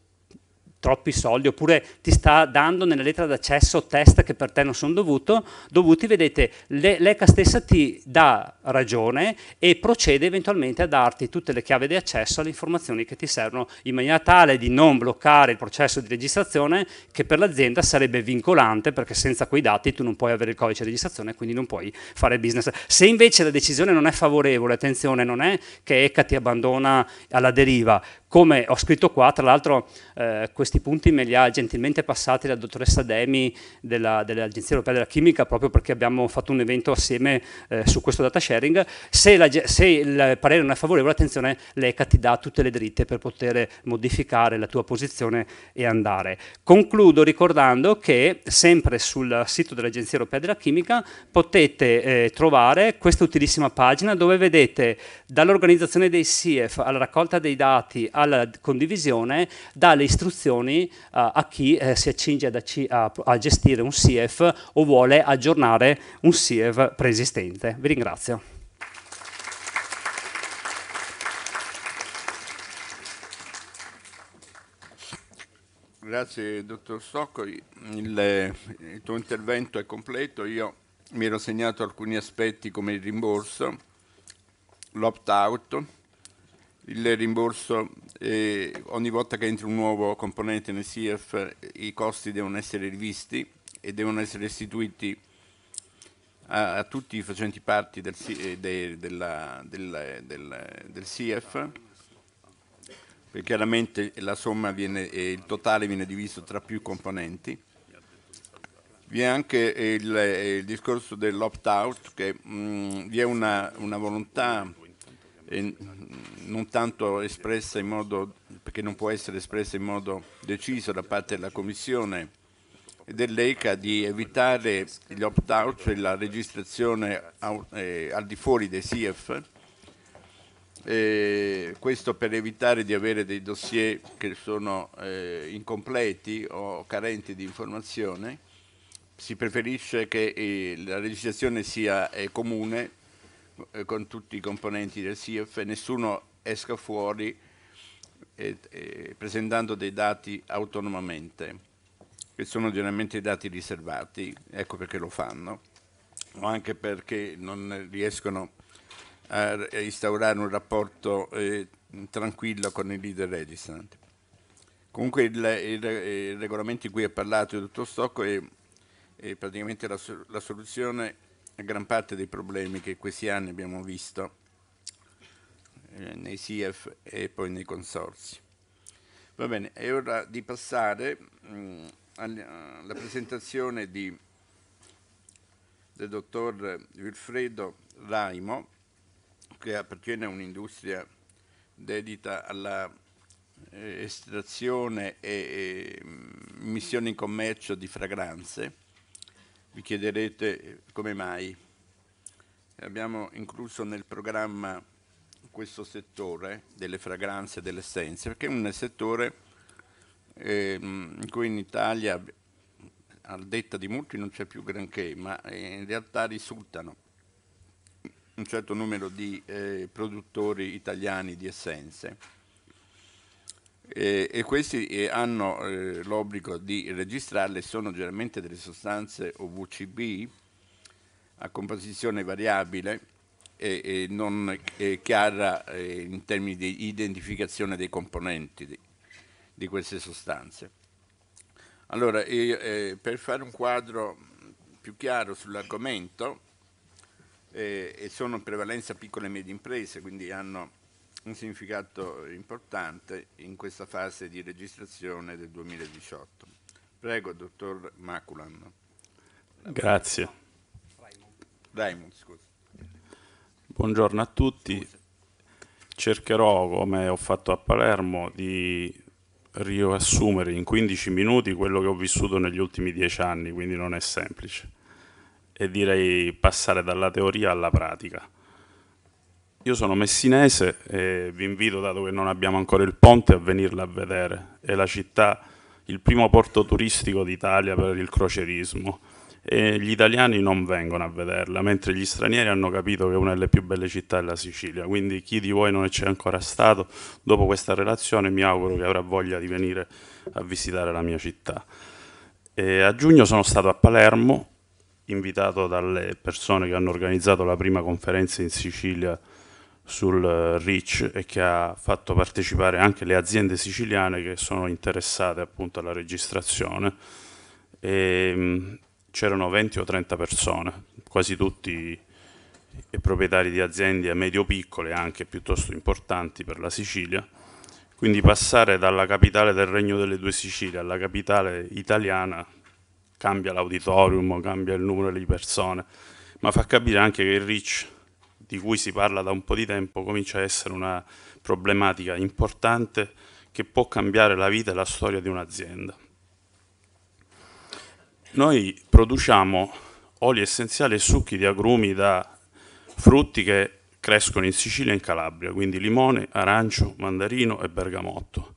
troppi soldi oppure ti sta dando nella lettera d'accesso test che per te non sono dovuti, vedete, l'ECA stessa ti dà ragione e procede eventualmente a darti tutte le chiavi di accesso alle informazioni che ti servono in maniera tale di non bloccare il processo di registrazione che per l'azienda sarebbe vincolante perché senza quei dati tu non puoi avere il codice di registrazione e quindi non puoi fare business. Se invece la decisione non è favorevole, attenzione, non è che ECA ti abbandona alla deriva, come ho scritto qua, tra l'altro eh, questi punti me li ha gentilmente passati la dottoressa Demi dell'Agenzia Europea della Chimica proprio perché abbiamo fatto un evento assieme eh, su questo data sharing. Se, la, se, il parere non è favorevole, attenzione, l'ECA ti dà tutte le dritte per poter modificare la tua posizione e andare. Concludo ricordando che sempre sul sito dell'Agenzia Europea della Chimica potete eh, trovare questa utilissima pagina dove vedete dall'organizzazione dei SIEF alla raccolta dei dati, alla condivisione dà le istruzioni eh, a chi eh, si accinge a, a gestire un SIEF o vuole aggiornare un SIEF preesistente. Vi ringrazio. Grazie dottor Stocco, il, eh, il, tuo intervento è completo, io mi ero segnato alcuni aspetti come il rimborso, l'opt-out, il rimborso eh, ogni volta che entra un nuovo componente nel CIF i costi devono essere rivisti e devono essere restituiti a, a tutti i facenti parti del, eh, de, della, del, del, del CIF perché chiaramente la somma viene, eh, il totale viene diviso tra più componenti vi è anche il, il discorso dell'opt-out che mh, mm, vi è una, una volontà e non tanto espressa in modo, perché non può essere espressa in modo deciso da parte della Commissione e dell'ECA di evitare gli opt-out, cioè la registrazione al di fuori dei CIEF, questo per evitare di avere dei dossier che sono eh, incompleti o carenti di informazione. Si preferisce che la registrazione sia comune eh, con tutti i componenti del SIEF e nessuno esca fuori e, eh, e eh, presentando dei dati autonomamente, che sono generalmente dati riservati, ecco perché lo fanno, o anche perché non riescono a instaurare un rapporto eh, tranquillo con il leader registrant. Comunque il, il, il, regolamento di cui ha parlato il dottor Stocco è, è praticamente la, la soluzione gran parte dei problemi che questi anni abbiamo visto eh, nei CIEF e poi nei consorzi. Va bene, è ora di passare mh, mm, alla presentazione di, del dottor Wilfredo Raimo, che appartiene a un'industria dedita alla eh, estrazione e, e mm, missione in commercio di fragranze vi chiederete eh, come mai abbiamo incluso nel programma questo settore delle fragranze e delle essenze, perché è un settore eh, in cui in Italia, a detta di molti, non c'è più granché, ma eh, in realtà risultano un certo numero di eh, produttori italiani di essenze eh, e questi eh, hanno eh, l'obbligo di registrarle, sono generalmente delle sostanze OVCB a composizione variabile e, e non chiara eh, in termini di identificazione dei componenti di, di queste sostanze. Allora, eh, per fare un quadro più chiaro sull'argomento, eh, e sono in prevalenza piccole e medie imprese, quindi hanno un significato importante in questa fase di registrazione del 2018. Prego, dottor Maculan. Grazie. Raimond, scusa. Buongiorno a tutti. Cercherò, come ho fatto a Palermo, di riassumere in 15 minuti quello che ho vissuto negli ultimi 10 anni, quindi non è semplice. E direi passare dalla teoria alla pratica. Io sono messinese e vi invito, dato che non abbiamo ancora il ponte, a venirla a vedere. È la città, il primo porto turistico d'Italia per il crocerismo. E gli italiani non vengono a vederla, mentre gli stranieri hanno capito che è una delle più belle città della Sicilia. Quindi chi di voi non c'è ancora stato, dopo questa relazione mi auguro che avrà voglia di venire a visitare la mia città. E a giugno sono stato a Palermo, invitato dalle persone che hanno organizzato la prima conferenza in Sicilia sul eh, REACH e che ha fatto partecipare anche le aziende siciliane che sono interessate appunto alla registrazione. Ehm, c'erano 20 o 30 persone, quasi tutti proprietari di aziende medio-piccole, anche piuttosto importanti per la Sicilia. Quindi passare dalla capitale del Regno delle Due Sicilie alla capitale italiana cambia l'auditorium, cambia il numero di persone, ma fa capire anche che il REACH di cui si parla da un po' di tempo comincia a essere una problematica importante che può cambiare la vita e la storia di un'azienda. Noi produciamo oli essenziali e succhi di agrumi da frutti che crescono in Sicilia e in Calabria, quindi limone, arancio, mandarino e bergamotto.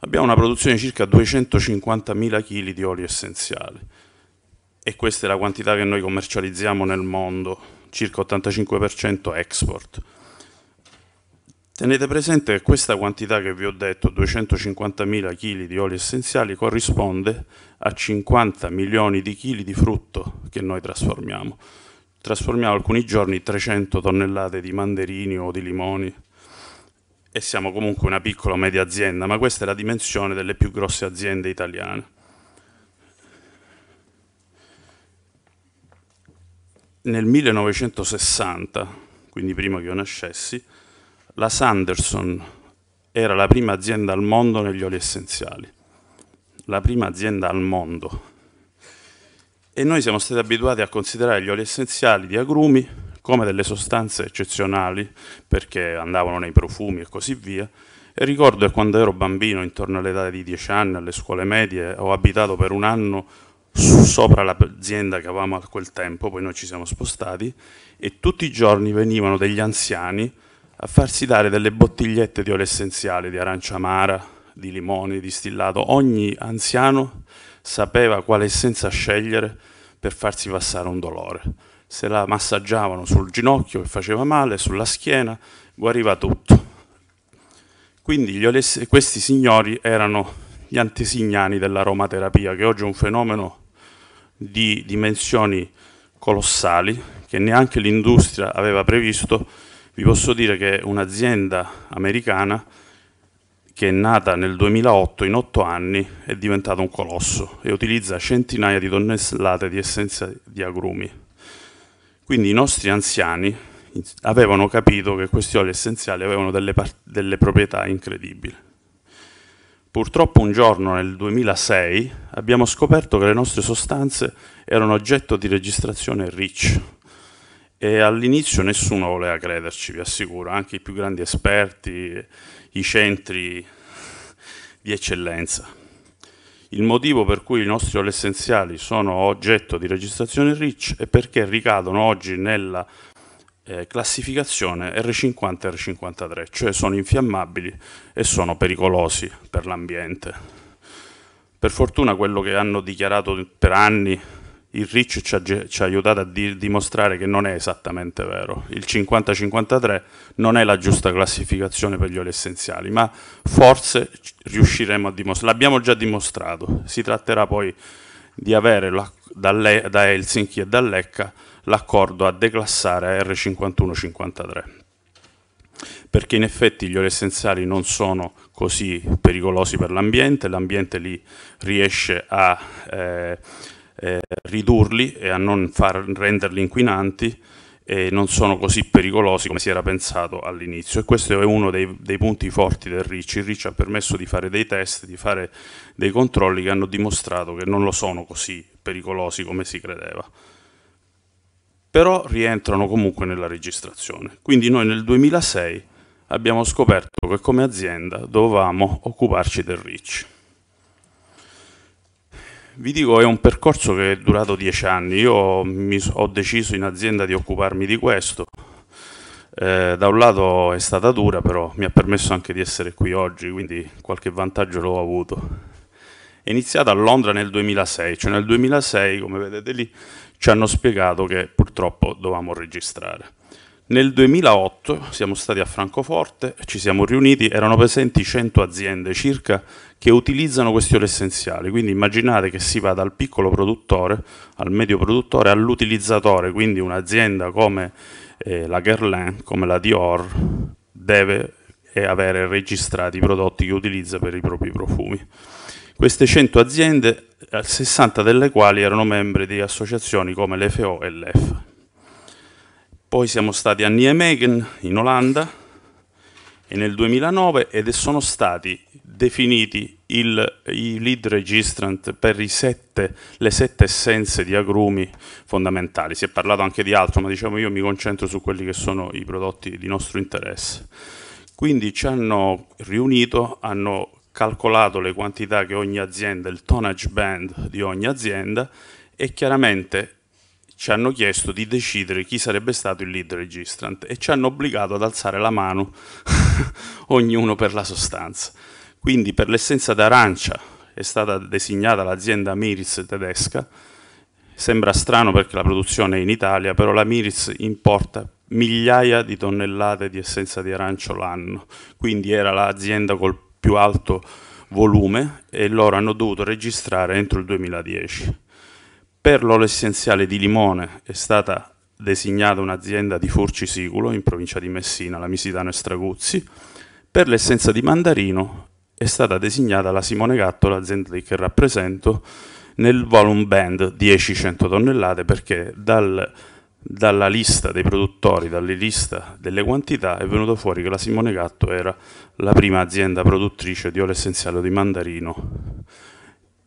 Abbiamo una produzione di circa 250.000 kg di olio essenziale e questa è la quantità che noi commercializziamo nel mondo circa 85% export. Tenete presente che questa quantità che vi ho detto, 250.000 kg di oli essenziali, corrisponde a 50 milioni di kg di frutto che noi trasformiamo. Trasformiamo alcuni giorni 300 tonnellate di mandarini o di limoni e siamo comunque una piccola o media azienda, ma questa è la dimensione delle più grosse aziende italiane. nel 1960, quindi prima che io nascessi, la Sanderson era la prima azienda al mondo negli oli essenziali, la prima azienda al mondo. E noi siamo stati abituati a considerare gli oli essenziali di agrumi come delle sostanze eccezionali, perché andavano nei profumi e così via, e ricordo che quando ero bambino, intorno all'età di 10 anni, alle scuole medie, ho abitato per un anno sopra l'azienda che avevamo a quel tempo, poi noi ci siamo spostati, e tutti i giorni venivano degli anziani a farsi dare delle bottigliette di olio essenziale, di arancia amara, di limone, di distillato. Ogni anziano sapeva quale essenza scegliere per farsi passare un dolore. Se la massaggiavano sul ginocchio che faceva male, sulla schiena, guariva tutto. Quindi questi signori erano gli antesignani dell'aromaterapia, che oggi è un fenomeno di dimensioni colossali che neanche l'industria aveva previsto. Vi posso dire che un'azienda americana che è nata nel 2008 in otto anni è diventata un colosso e utilizza centinaia di tonnellate di essenza di agrumi. Quindi i nostri anziani avevano capito che questi oli essenziali avevano delle, delle proprietà incredibili. Purtroppo un giorno nel 2006 abbiamo scoperto che le nostre sostanze erano oggetto di registrazione REACH e all'inizio nessuno voleva crederci, vi assicuro, anche i più grandi esperti, i centri di eccellenza. Il motivo per cui i nostri oli essenziali sono oggetto di registrazione REACH è perché ricadono oggi nella eh, classificazione R50 e R53, cioè sono infiammabili e sono pericolosi per l'ambiente. Per fortuna quello che hanno dichiarato per anni il RIC ci ha, ci ha aiutato a di dimostrare che non è esattamente vero. Il 50-53 non è la giusta classificazione per gli oli essenziali, ma forse riusciremo a dimostrare. L'abbiamo già dimostrato, si tratterà poi di avere la, da, da Helsinki e dall'ECCA l'accordo a declassare R5153 perché in effetti gli oli essenziali non sono così pericolosi per l'ambiente, l'ambiente li riesce a eh, eh, ridurli e a non far, renderli inquinanti e non sono così pericolosi come si era pensato all'inizio e questo è uno dei, dei punti forti del RIC. Il RIC ha permesso di fare dei test, di fare dei controlli che hanno dimostrato che non lo sono così pericolosi come si credeva però rientrano comunque nella registrazione. Quindi noi nel 2006 abbiamo scoperto che come azienda dovevamo occuparci del REACH. Vi dico, è un percorso che è durato dieci anni, io mi, ho deciso in azienda di occuparmi di questo, eh, da un lato è stata dura, però mi ha permesso anche di essere qui oggi, quindi qualche vantaggio l'ho avuto. È iniziata a Londra nel 2006, cioè nel 2006, come vedete lì, ci hanno spiegato che purtroppo dovevamo registrare. Nel 2008 siamo stati a Francoforte, ci siamo riuniti, erano presenti 100 aziende circa che utilizzano questi oli essenziali, quindi immaginate che si va dal piccolo produttore al medio produttore all'utilizzatore, quindi un'azienda come eh, la Guerlain, come la Dior, deve eh, avere registrati i prodotti che utilizza per i propri profumi queste 100 aziende, 60 eh, delle quali erano membri di associazioni come l'FO e l'EF. Poi siamo stati a Nijmegen, in Olanda, e nel 2009 ed sono stati definiti il, i lead registrant per sette, le sette essenze di agrumi fondamentali. Si è parlato anche di altro, ma diciamo io mi concentro su quelli che sono i prodotti di nostro interesse. Quindi ci hanno riunito, hanno calcolato le quantità che ogni azienda, il tonnage band di ogni azienda e chiaramente ci hanno chiesto di decidere chi sarebbe stato il lead registrant e ci hanno obbligato ad alzare la mano (laughs) ognuno per la sostanza. Quindi per l'essenza d'arancia è stata designata l'azienda Miris tedesca, sembra strano perché la produzione è in Italia, però la Miris importa migliaia di tonnellate di essenza di arancio l'anno, quindi era l'azienda col più alto volume e loro hanno dovuto registrare entro il 2010. Per l'olio essenziale di limone è stata designata un'azienda di Furci Siculo in provincia di Messina, la Misitano e Straguzzi. Per l'essenza di mandarino è stata designata la Simone Gatto, l'azienda che rappresento, nel volume band 10-100 tonnellate perché dal dalla lista dei produttori, dalla lista delle quantità, è venuto fuori che la Simone Gatto era la prima azienda produttrice di olio essenziale di mandarino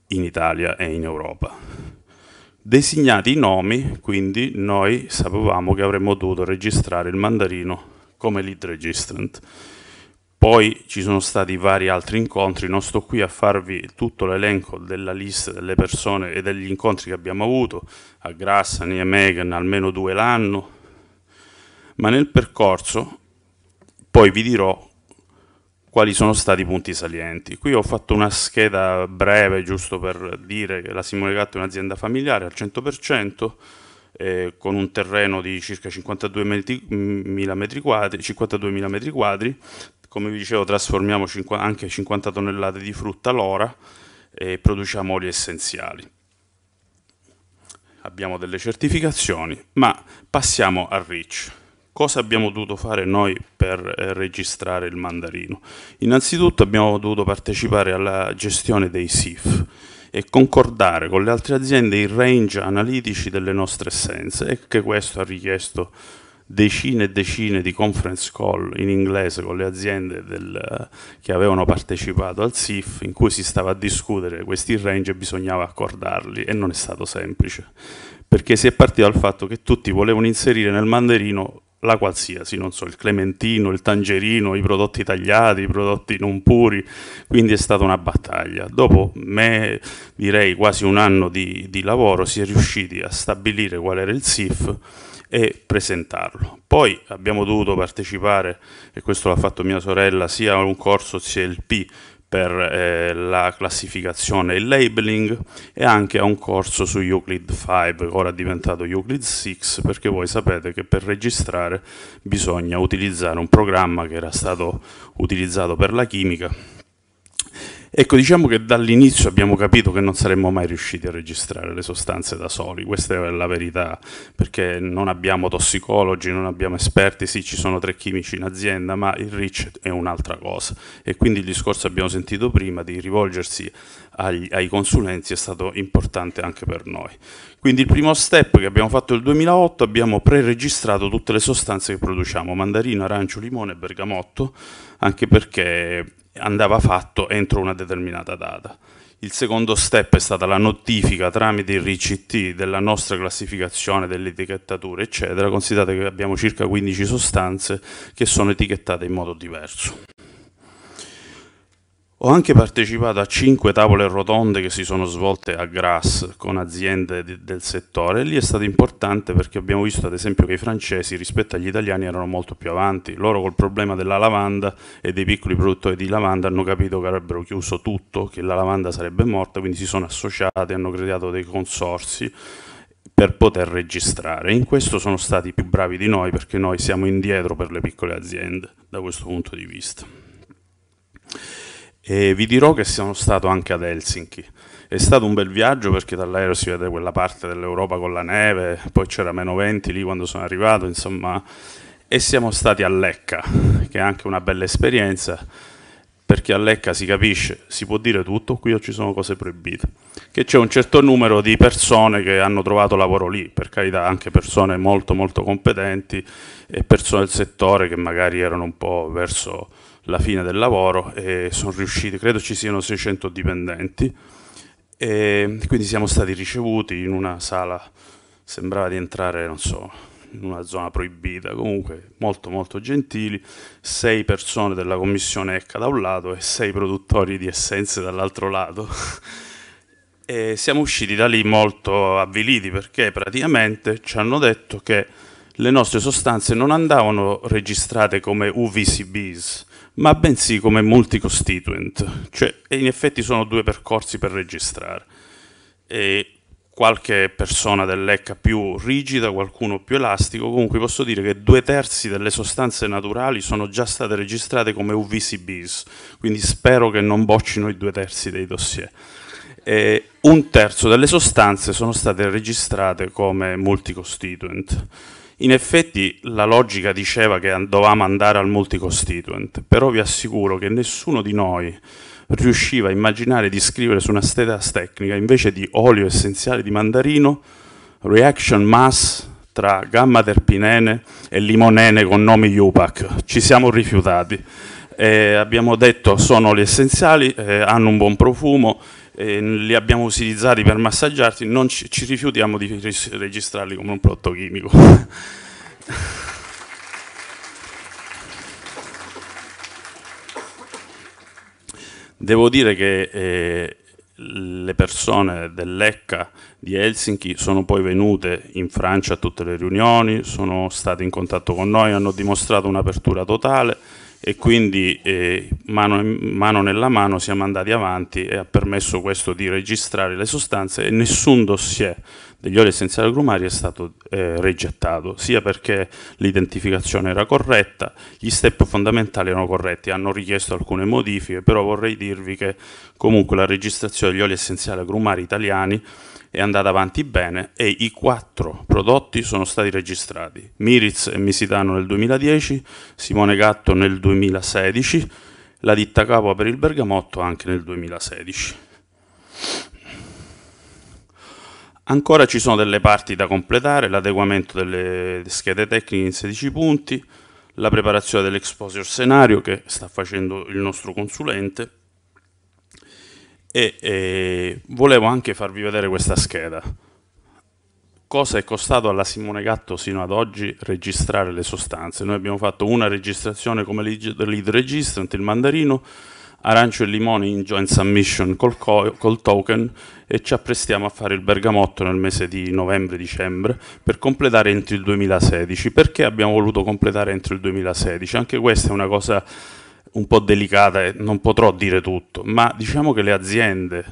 in Italia e in Europa. Designati i nomi, quindi noi sapevamo che avremmo dovuto registrare il mandarino come lead registrant poi ci sono stati vari altri incontri, non sto qui a farvi tutto l'elenco della lista delle persone e degli incontri che abbiamo avuto, a Grassani e Megan almeno due l'anno, ma nel percorso poi vi dirò quali sono stati i punti salienti. Qui ho fatto una scheda breve giusto per dire che la Simone Gatto è un'azienda familiare al 100%, eh, con un terreno di circa 52.000 metri quadri, 52 metri quadri come vi dicevo trasformiamo anche 50 tonnellate di frutta l'ora e produciamo oli essenziali. Abbiamo delle certificazioni, ma passiamo a REACH. Cosa abbiamo dovuto fare noi per eh, registrare il mandarino? Innanzitutto abbiamo dovuto partecipare alla gestione dei SIF e concordare con le altre aziende i range analitici delle nostre essenze e che questo ha richiesto decine e decine di conference call in inglese con le aziende del, che avevano partecipato al SIF in cui si stava a discutere questi range e bisognava accordarli e non è stato semplice perché si è partito dal fatto che tutti volevano inserire nel mandarino la qualsiasi, non so, il clementino, il tangerino, i prodotti tagliati, i prodotti non puri, quindi è stata una battaglia. Dopo me, direi quasi un anno di, di lavoro si è riusciti a stabilire qual era il SIF e presentarlo. Poi abbiamo dovuto partecipare, e questo l'ha fatto mia sorella, sia a un corso CLP per eh, la classificazione e il labeling e anche a un corso su Euclid 5, ora è diventato Euclid 6, perché voi sapete che per registrare bisogna utilizzare un programma che era stato utilizzato per la chimica Ecco, diciamo che dall'inizio abbiamo capito che non saremmo mai riusciti a registrare le sostanze da soli, questa è la verità, perché non abbiamo tossicologi, non abbiamo esperti, sì ci sono tre chimici in azienda, ma il REACH è un'altra cosa e quindi il discorso abbiamo sentito prima di rivolgersi agli, ai consulenti è stato importante anche per noi. Quindi il primo step che abbiamo fatto nel 2008 abbiamo pre-registrato tutte le sostanze che produciamo, mandarino, arancio, limone e bergamotto, anche perché andava fatto entro una determinata data. Il secondo step è stata la notifica tramite il RCT della nostra classificazione dell'etichettatura, eccetera. Considerate che abbiamo circa 15 sostanze che sono etichettate in modo diverso. Ho anche partecipato a cinque tavole rotonde che si sono svolte a Grasse con aziende di, del settore e lì è stato importante perché abbiamo visto ad esempio che i francesi rispetto agli italiani erano molto più avanti, loro col problema della lavanda e dei piccoli produttori di lavanda hanno capito che avrebbero chiuso tutto, che la lavanda sarebbe morta, quindi si sono associati, hanno creato dei consorsi per poter registrare. In questo sono stati più bravi di noi perché noi siamo indietro per le piccole aziende da questo punto di vista. E vi dirò che sono stato anche ad Helsinki. È stato un bel viaggio perché dall'aereo si vede quella parte dell'Europa con la neve, poi c'era meno 20 lì quando sono arrivato, insomma. E siamo stati a Lecca, che è anche una bella esperienza, perché a Lecca si capisce, si può dire tutto, qui ci sono cose proibite. Che c'è un certo numero di persone che hanno trovato lavoro lì, per carità, anche persone molto molto competenti e persone del settore che magari erano un po' verso la fine del lavoro e sono riusciti, credo ci siano 600 dipendenti e quindi siamo stati ricevuti in una sala, sembrava di entrare, non so, in una zona proibita, comunque molto molto gentili, sei persone della commissione ECCA da un lato e sei produttori di essenze dall'altro lato. e siamo usciti da lì molto avviliti perché praticamente ci hanno detto che le nostre sostanze non andavano registrate come UVCBs, ma bensì come multi-constituent, cioè in effetti sono due percorsi per registrare. E qualche persona dell'ECA più rigida, qualcuno più elastico, comunque posso dire che due terzi delle sostanze naturali sono già state registrate come UVCBs, quindi spero che non boccino i due terzi dei dossier. E un terzo delle sostanze sono state registrate come multi-constituent. In effetti la logica diceva che dovevamo andare al multiconstituent, però vi assicuro che nessuno di noi riusciva a immaginare di scrivere su una stedast tecnica invece di olio essenziale di mandarino, reaction mass tra gamma terpinene e limonene con nomi UPAC. Ci siamo rifiutati. Eh, abbiamo detto sono oli essenziali, eh, hanno un buon profumo, li abbiamo utilizzati per massaggiarti, non ci, ci rifiutiamo di registrarli come un prodotto chimico. (laughs) Devo dire che eh, le persone dell'ECCA di Helsinki sono poi venute in Francia a tutte le riunioni, sono state in contatto con noi, hanno dimostrato un'apertura totale e quindi eh, mano, mano, nella mano siamo andati avanti e ha permesso questo di registrare le sostanze e nessun dossier degli oli essenziali agrumari è stato eh, rigettato, sia perché l'identificazione era corretta, gli step fondamentali erano corretti, hanno richiesto alcune modifiche, però vorrei dirvi che comunque la registrazione degli oli essenziali agrumari italiani è andata avanti bene e i quattro prodotti sono stati registrati. Miriz e Misitano nel 2010, Simone Gatto nel 2016, la ditta Capua per il bergamotto anche nel 2016. Ancora ci sono delle parti da completare, l'adeguamento delle schede tecniche in 16 punti, la preparazione dell'exposure scenario che sta facendo il nostro consulente e, e volevo anche farvi vedere questa scheda. Cosa è costato alla Simone Gatto sino ad oggi registrare le sostanze? Noi abbiamo fatto una registrazione come lead, registrant, il mandarino, arancio e limone in joint submission col, co- col, token e ci apprestiamo a fare il bergamotto nel mese di novembre-dicembre per completare entro il 2016. Perché abbiamo voluto completare entro il 2016? Anche questa è una cosa un po' delicata e non potrò dire tutto, ma diciamo che le aziende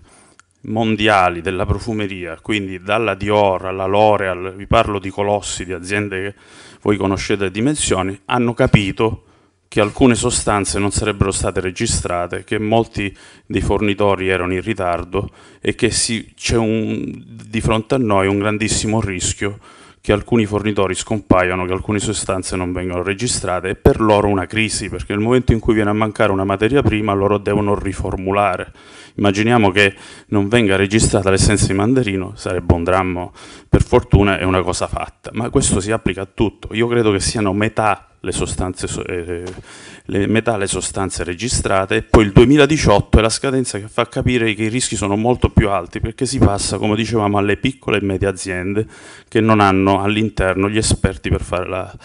mondiali della profumeria, quindi dalla Dior alla L'Oreal, vi parlo di colossi, di aziende che voi conoscete a dimensioni, hanno capito che alcune sostanze non sarebbero state registrate, che molti dei fornitori erano in ritardo e che si, c'è un, di fronte a noi un grandissimo rischio che alcuni fornitori scompaiono, che alcune sostanze non vengono registrate, è per loro una crisi, perché nel momento in cui viene a mancare una materia prima loro devono riformulare. Immaginiamo che non venga registrata l'essenza di mandarino, sarebbe un dramma, per fortuna è una cosa fatta, ma questo si applica a tutto. Io credo che siano metà le, sostanze, eh, le, metà le sostanze registrate e poi il 2018 è la scadenza che fa capire che i rischi sono molto più alti perché si passa, come dicevamo, alle piccole e medie aziende che non hanno all'interno gli esperti per fare la...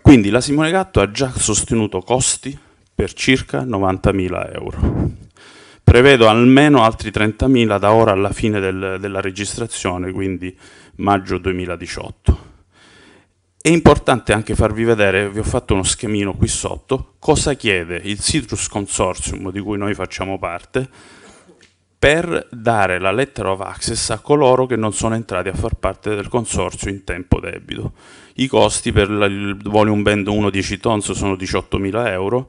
Quindi la Simone Gatto ha già sostenuto costi per circa 90.000 euro. Prevedo almeno altri 30.000 da ora alla fine del, della registrazione, quindi maggio 2018. È importante anche farvi vedere, vi ho fatto uno schemino qui sotto, cosa chiede il Citrus Consortium di cui noi facciamo parte per dare la lettera of access a coloro che non sono entrati a far parte del consorzio in tempo debito. I costi per il volume band 1 10 tons sono 18.000 euro,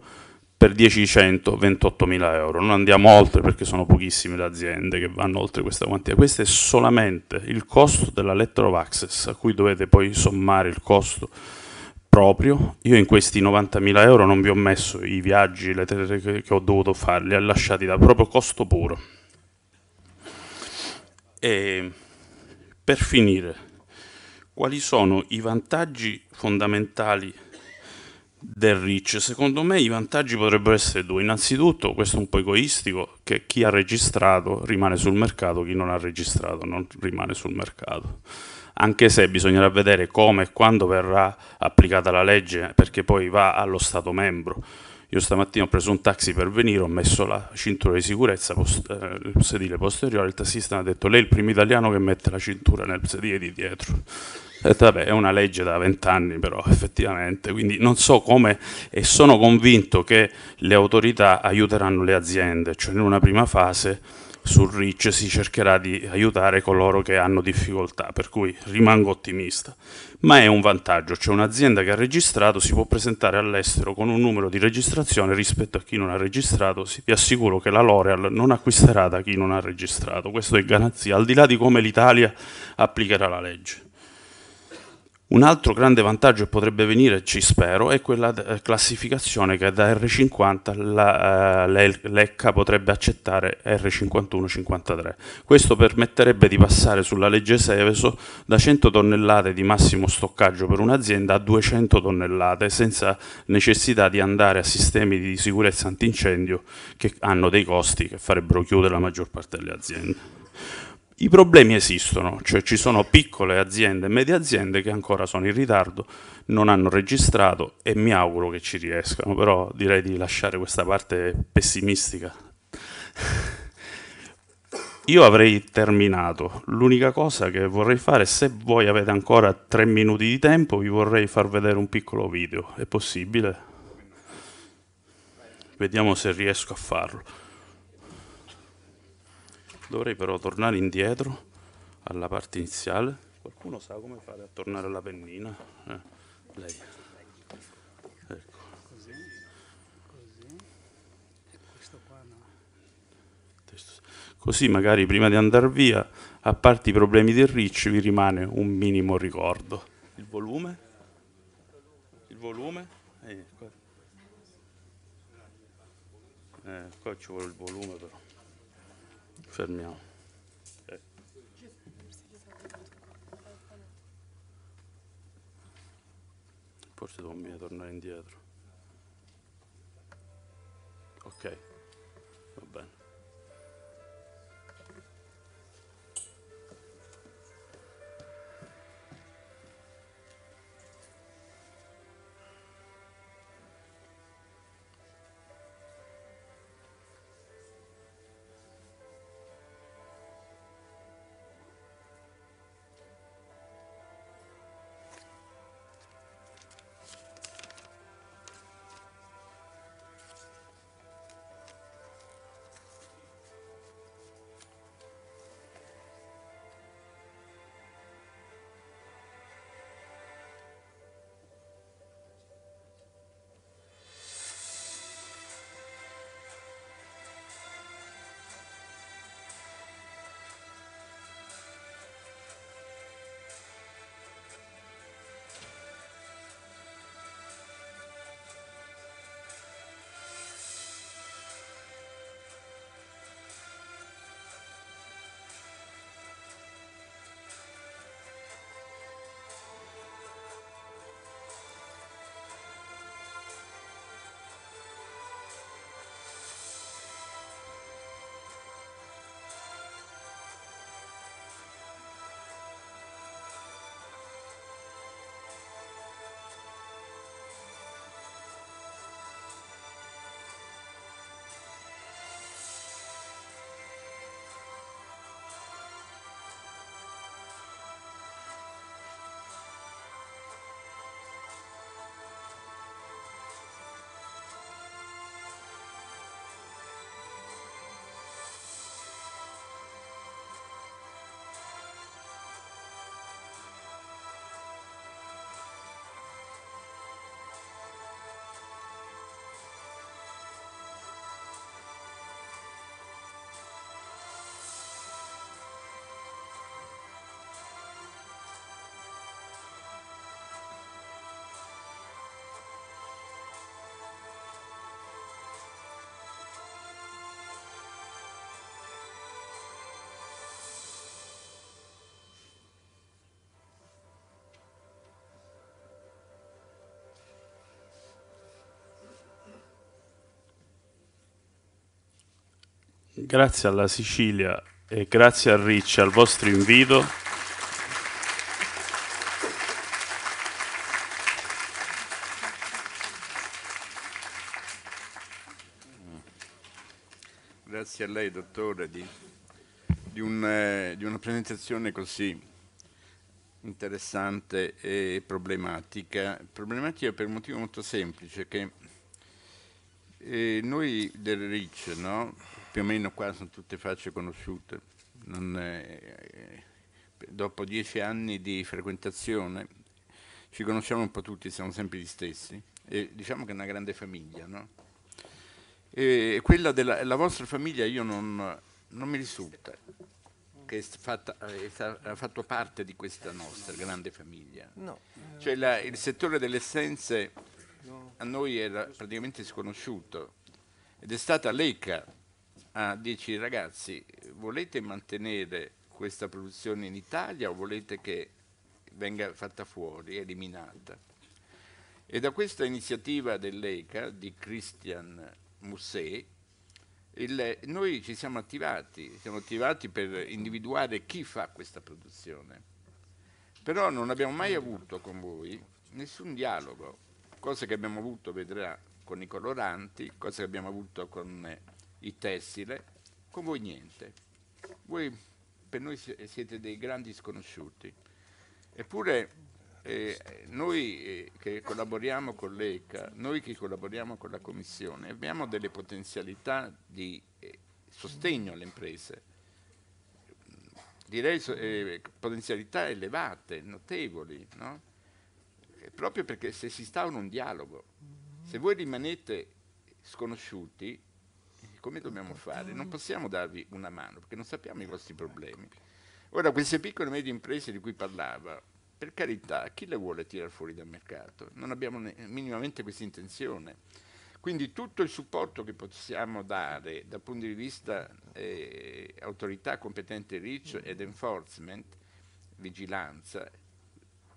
per 10 128 28.000 euro. Non andiamo oltre perché sono pochissime le aziende che vanno oltre questa quantità. Questo è solamente il costo della lettera of access a cui dovete poi sommare il costo proprio. Io in questi 90.000 euro non vi ho messo i viaggi, le terre che ho dovuto fare, li ho lasciati da proprio costo puro. E per finire, quali sono i vantaggi fondamentali del Rich, secondo me i vantaggi potrebbero essere due. Innanzitutto, questo è un po' egoistico, che chi ha registrato rimane sul mercato, chi non ha registrato non rimane sul mercato. Anche se bisognerà vedere come e quando verrà applicata la legge, perché poi va allo Stato membro. Io stamattina ho preso un taxi per venire, ho messo la cintura di sicurezza, post- eh, il sedile posteriore, il tassista mi ha detto lei è il primo italiano che mette la cintura nel sedile di dietro e vabbè, è una legge da vent'anni però (laughs) effettivamente, quindi non so come e sono convinto che le autorità aiuteranno le aziende, cioè in una prima fase sul RIC si cercherà di aiutare coloro che hanno difficoltà, per cui rimango ottimista. Ma è un vantaggio, cioè un'azienda che ha registrato si può presentare all'estero con un numero di registrazione rispetto a chi non ha registrato, vi assicuro che la L'Oreal non acquisterà da chi non ha registrato, questo è garanzia, al di là di come l'Italia applicherà la legge. Un altro grande vantaggio che potrebbe venire, ci spero, è quella eh, classificazione che da R50 la, uh, eh, l'ECCA potrebbe accettare R51-53. Questo permetterebbe di passare sulla legge Seveso da 100 tonnellate di massimo stoccaggio per un'azienda a 200 tonnellate senza necessità di andare a sistemi di sicurezza antincendio che hanno dei costi che farebbero chiudere la maggior parte delle aziende. I problemi esistono, cioè ci sono piccole aziende e medie aziende che ancora sono in ritardo, non hanno registrato e mi auguro che ci riescano, però direi di lasciare questa parte pessimistica. Io avrei terminato, l'unica cosa che vorrei fare, se voi avete ancora tre minuti di tempo, vi vorrei far vedere un piccolo video, è possibile? Vediamo se riesco a farlo dovrei però tornare indietro alla parte iniziale qualcuno sa come fare a tornare alla pennina eh, lei ecco così così e questo qua no così magari prima di andare via a parte i problemi del rich vi rimane un minimo ricordo il volume il volume eh, qua. eh, qua ci vuole il volume però fermiamo. Okay. Forse devo tornare indietro. Grazie alla Sicilia e grazie a Ricci al vostro invito. Grazie a lei, dottore, di, di, un, eh, di una presentazione così interessante e problematica. Problematica per un motivo molto semplice, che e noi del RIC, no? più o meno qua sono tutte facce conosciute, è... Eh, dopo dieci anni di frequentazione ci conosciamo un po' tutti, siamo sempre gli stessi, e diciamo che è una grande famiglia. No? E quella della vostra famiglia io non, non mi risulta che è, fatta, è stata, ha fatto parte di questa nostra grande famiglia. No. Cioè la, il settore delle essenze a noi era praticamente sconosciuto ed è stata l'ECA a dirci ragazzi volete mantenere questa produzione in Italia o volete che venga fatta fuori, eliminata? E da questa iniziativa dell'ECA di Christian Musset il, noi ci siamo attivati, siamo attivati per individuare chi fa questa produzione. Però non abbiamo mai avuto con voi nessun dialogo cose che abbiamo avuto, vedrà, con i coloranti, cose che abbiamo avuto con eh, i tessile, con voi niente. Voi per noi siete dei grandi sconosciuti. Eppure eh, noi eh, che collaboriamo con l'ECA, noi che collaboriamo con la Commissione, abbiamo delle potenzialità di eh, sostegno alle imprese, direi potenzialità elevate, notevoli, no? Eh, proprio perché se si sta in un dialogo, se voi rimanete sconosciuti, eh, come dobbiamo fare? Non possiamo darvi una mano perché non sappiamo i vostri problemi. Ora, queste piccole e medie imprese di cui parlava, per carità, chi le vuole tirare fuori dal mercato? Non abbiamo minimamente questa intenzione. Quindi tutto il supporto che possiamo dare dal punto di vista eh, autorità competente reach ed enforcement, vigilanza,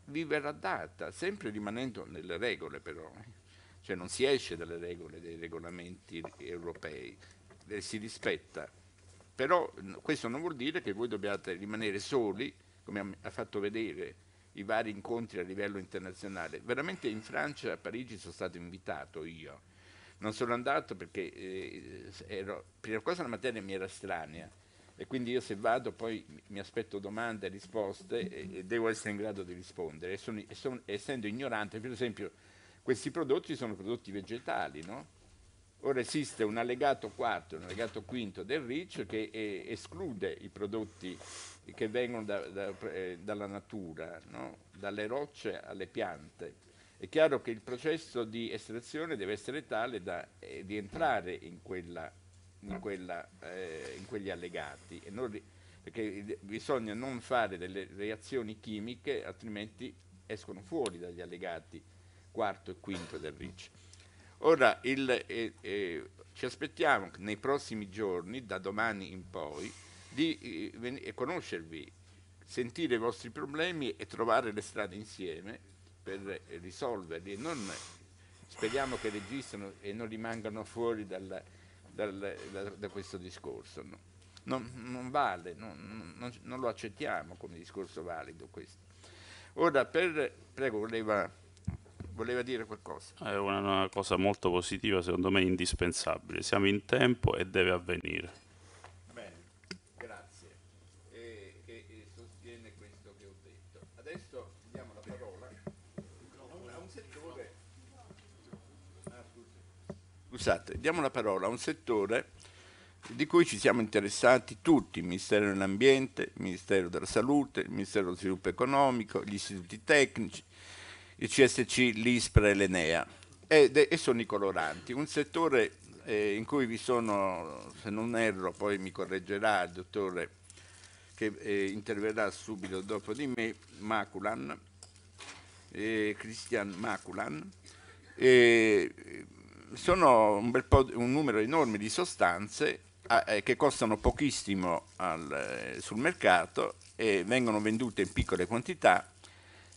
vi verrà data, sempre rimanendo nelle regole però, cioè non si esce dalle regole dei regolamenti europei, eh, si rispetta. Però questo non vuol dire che voi dobbiate rimanere soli, come ha fatto vedere i vari incontri a livello internazionale. Veramente in Francia, a Parigi, sono stato invitato io. Non sono andato perché, eh, ero, prima cosa, la materia mi era strana e quindi io se vado poi mi aspetto domande e risposte e, devo essere in grado di rispondere. E sono, e sono, essendo ignorante, per esempio, questi prodotti sono prodotti vegetali, no? Ora esiste un allegato 4, un allegato 5 del RIC che eh, esclude i prodotti che vengono da, da, eh, dalla natura, no? dalle rocce alle piante. È chiaro che il processo di estrazione deve essere tale da, eh, di entrare in quella in, quella, eh, in quegli allegati. Non, perché bisogna non fare delle reazioni chimiche, altrimenti escono fuori dagli allegati quarto e quinto del RIC. Ora il, eh, eh, ci aspettiamo nei prossimi giorni, da domani in poi, di eh, conoscervi, sentire i vostri problemi e trovare le strade insieme per risolverli. Non, speriamo che registrino e non rimangano fuori dalla, dal, da, da, questo discorso. No? Non, non, vale, non, non, non, lo accettiamo come discorso valido questo. Ora, per, prego, voleva, voleva dire qualcosa. È una, una cosa molto positiva, secondo me indispensabile. Siamo in tempo e deve avvenire. Pensate, diamo la parola a un settore di cui ci siamo interessati tutti, il Ministero dell'Ambiente, il Ministero della Salute, il Ministero dello Sviluppo Economico, gli istituti tecnici, il CSC, l'ISPRA e l'ENEA. E, e sono i coloranti, un settore eh, in cui vi sono, se non erro, poi mi correggerà il dottore che eh, interverrà subito dopo di me, Maculan, eh, Christian Maculan, eh, sono un, un, numero enorme di sostanze ah, eh, che costano pochissimo al, eh, sul mercato e vengono vendute in piccole quantità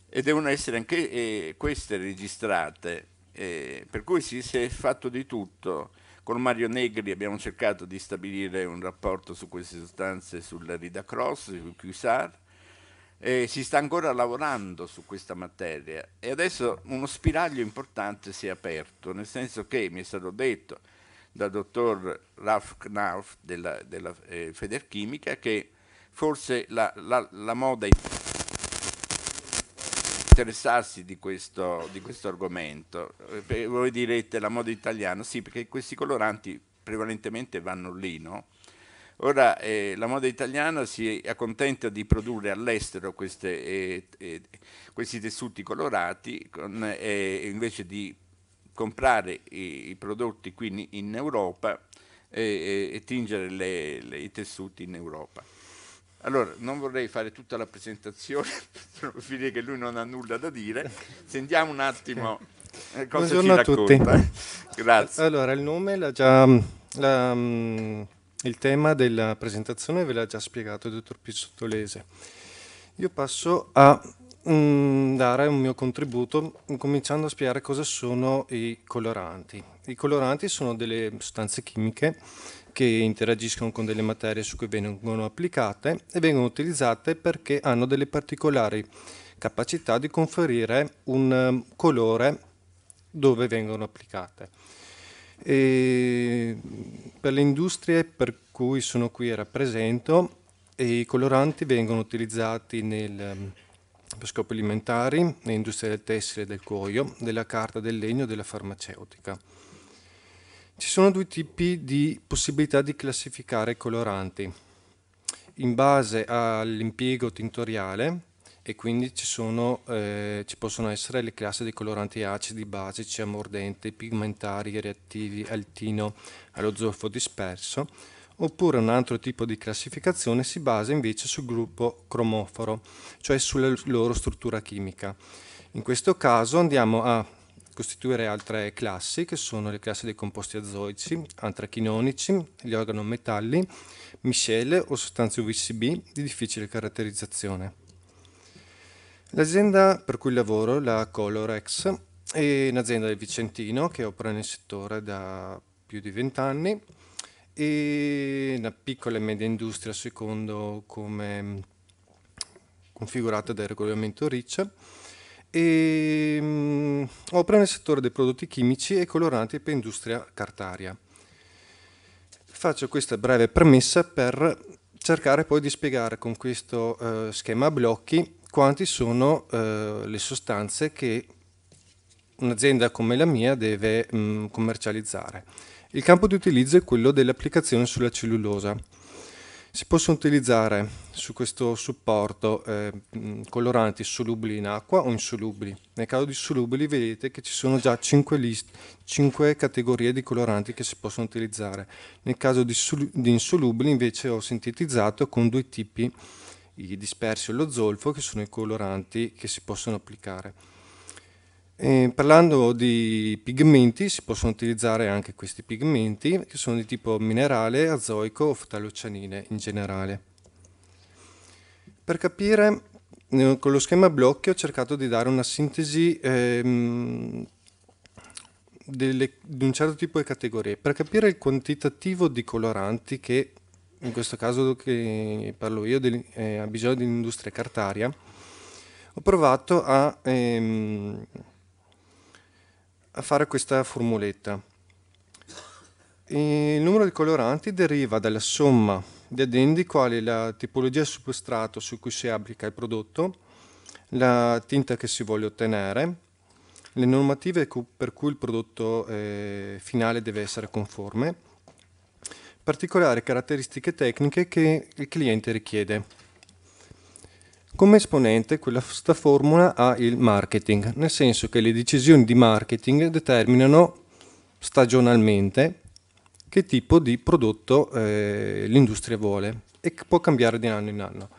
e devono essere anche eh, queste registrate. Eh, per cui si, si, è fatto di tutto. Con Mario Negri abbiamo cercato di stabilire un rapporto su queste sostanze, sulla Ridacross, sul QSAR, eh, si sta ancora lavorando su questa materia e adesso uno spiraglio importante si è aperto, nel senso che mi è stato detto dal dottor Ralph Knauf della, della eh, Federchimica che forse la, la, la moda interessarsi di questo, di questo argomento. Eh, voi direte la moda italiana, sì, perché questi coloranti prevalentemente vanno lì, no? Ora eh, la moda italiana si accontenta di produrre all'estero eh, eh, questi tessuti colorati con, eh, invece di comprare i, i prodotti qui in, in Europa eh, eh, e, tingere le, le, i tessuti in Europa. Allora, non vorrei fare tutta la presentazione, (laughs) per finire che lui non ha nulla da dire. Sentiamo un attimo cosa Buongiorno ci racconta. a tutti. Grazie. Allora, il nome l'ha già... Mm, la, um, mm, il tema della presentazione ve l'ha già spiegato il dottor Pizzottolese. Io passo a mm, dare un mio contributo cominciando a spiegare cosa sono i coloranti. I coloranti sono delle sostanze chimiche che interagiscono con delle materie su cui vengono applicate e vengono utilizzate perché hanno delle particolari capacità di conferire un mm, colore dove vengono applicate. E per le industrie per cui sono qui e rappresento, i coloranti vengono utilizzati nel, ehm, per scopi alimentari, nell'industria del tessile e del cuoio, della carta, del legno e della farmaceutica. Ci sono due tipi di possibilità di classificare i coloranti. In base all'impiego tintoriale, e quindi ci, sono, eh, ci, possono essere le classi di coloranti acidi, basici, ammordenti, pigmentari, reattivi, altino, allo zolfo disperso, oppure un altro tipo di classificazione si basa invece sul gruppo cromoforo, cioè sulla loro struttura chimica. In questo caso andiamo a costituire altre classi, che sono le classi dei composti azoici, antrachinonici, gli organometalli, miscele o sostanze UVCB di difficile caratterizzazione. L'azienda per cui lavoro, la Colorex, è un'azienda del Vicentino che opera nel settore da più di vent'anni e una piccola e media industria secondo come configurata dal regolamento RIC e mh, mm, opera nel settore dei prodotti chimici e coloranti per industria cartaria. Faccio questa breve premessa per cercare poi di spiegare con questo eh, schema a blocchi quanti sono eh, le sostanze che un'azienda come la mia deve mh, mm, commercializzare. Il campo di utilizzo è quello dell'applicazione sulla cellulosa. Si possono utilizzare su questo supporto eh, mm, coloranti solubili in acqua o insolubili. Nel caso di solubili vedete che ci sono già 5, list, 5 categorie di coloranti che si possono utilizzare. Nel caso di, di insolubili invece ho sintetizzato con due tipi i dispersi o lo zolfo, che sono i coloranti che si possono applicare. E parlando di pigmenti, si possono utilizzare anche questi pigmenti, che sono di tipo minerale, azoico o fotaloceanine in generale. Per capire, eh, con lo schema blocchi ho cercato di dare una sintesi ehm, delle, di un certo tipo di categorie. Per capire il quantitativo di coloranti che in questo caso che parlo io, del, eh, ha bisogno dell'industria cartaria, ho provato a, ehm, a fare questa formuletta. Il numero di coloranti deriva dalla somma di addendi quali la tipologia di substrato su cui si applica il prodotto, la tinta che si vuole ottenere, le normative per cui il prodotto eh, finale deve essere conforme, particolari caratteristiche tecniche che il cliente richiede. Come esponente questa formula ha il marketing, nel senso che le decisioni di marketing determinano stagionalmente che tipo di prodotto eh, l'industria vuole e può cambiare di anno in anno.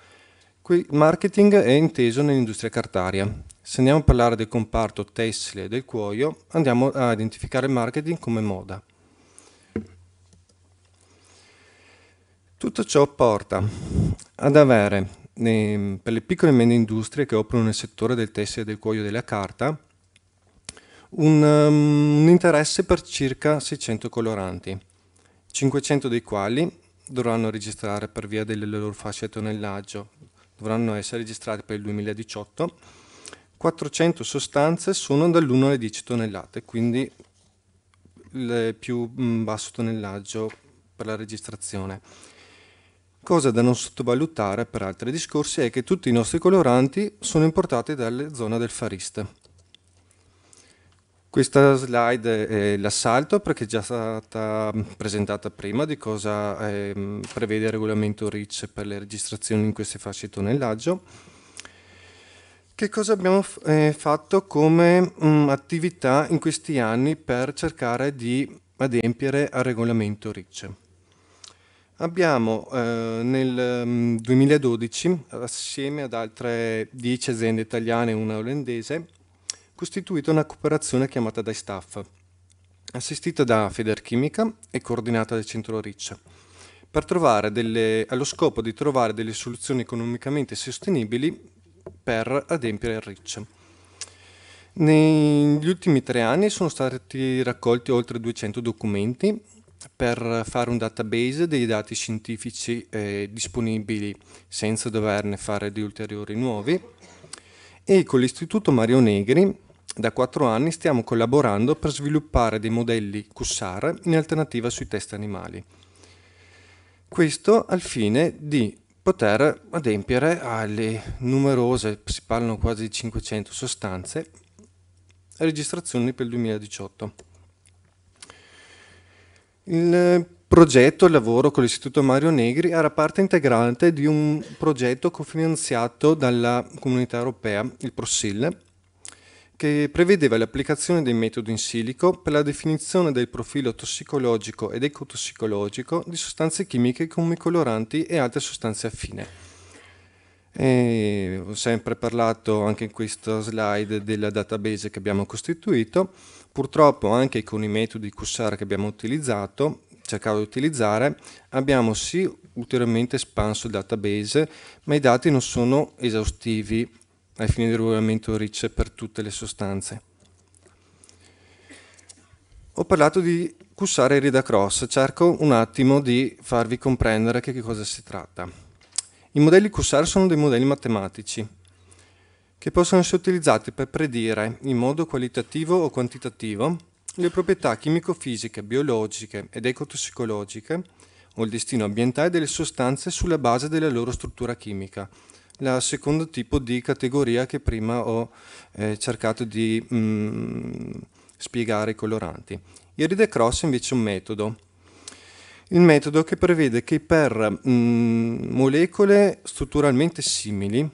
Il marketing è inteso nell'industria cartaria. Se andiamo a parlare del comparto tessile e del cuoio, andiamo a identificare il marketing come moda. Tutto ciò porta ad avere eh, per le piccole e medie industrie che operano nel settore del tessile, del cuoio e della carta un, um, un interesse per circa 600 coloranti, 500 dei quali dovranno registrare per via delle loro fasce di tonnellaggio, dovranno essere registrati per il 2018, 400 sostanze sono dall'1 alle 10 tonnellate, quindi il più mm, basso tonnellaggio per la registrazione. Cosa da non sottovalutare per altri discorsi è che tutti i nostri coloranti sono importati dalla zona del Far East. Questa slide è l'assalto perché è già stata presentata prima di cosa eh, prevede il regolamento RIC per le registrazioni in queste fasce di tonnellaggio. Che cosa abbiamo eh, fatto come mh, mm, attività in questi anni per cercare di adempiere al regolamento RIC? Abbiamo eh, nel 2012, mm, assieme ad altre 10 aziende italiane e una olandese, costituito una cooperazione chiamata Dai Staff, assistita da Federchimica e coordinata dal Centro Riccia, delle, allo scopo di trovare delle soluzioni economicamente sostenibili per adempiere il Riccia. Negli ultimi tre anni sono stati raccolti oltre 200 documenti per fare un database dei dati scientifici eh, disponibili senza doverne fare di ulteriori nuovi e con l'Istituto Mario Negri da quattro anni stiamo collaborando per sviluppare dei modelli QSAR in alternativa sui test animali. Questo al fine di poter adempiere alle numerose, si parlano quasi di 500 sostanze, registrazioni per il 2018. Il progetto il lavoro con l'Istituto Mario Negri era parte integrante di un progetto cofinanziato dalla Comunità Europea, il ProSIL, che prevedeva l'applicazione dei metodi in silico per la definizione del profilo tossicologico ed ecotossicologico di sostanze chimiche come coloranti e altre sostanze affine. E ho sempre parlato anche in questo slide della database che abbiamo costituito Purtroppo anche con i metodi CUSAR che abbiamo utilizzato, cercato di utilizzare, abbiamo sì ulteriormente espanso il database, ma i dati non sono esaustivi ai fini del regolamento RICE per tutte le sostanze. Ho parlato di CUSAR e Rida Cross, cerco un attimo di farvi comprendere che cosa si tratta. I modelli CUSAR sono dei modelli matematici, che possono essere utilizzati per predire, in modo qualitativo o quantitativo, le proprietà chimico-fisiche, biologiche ed ecotossicologiche o il destino ambientale delle sostanze sulla base della loro struttura chimica, la seconda tipo di categoria che prima ho eh, cercato di mm, spiegare i coloranti. Il read cross è invece un metodo. Il metodo che prevede che per mm, molecole strutturalmente simili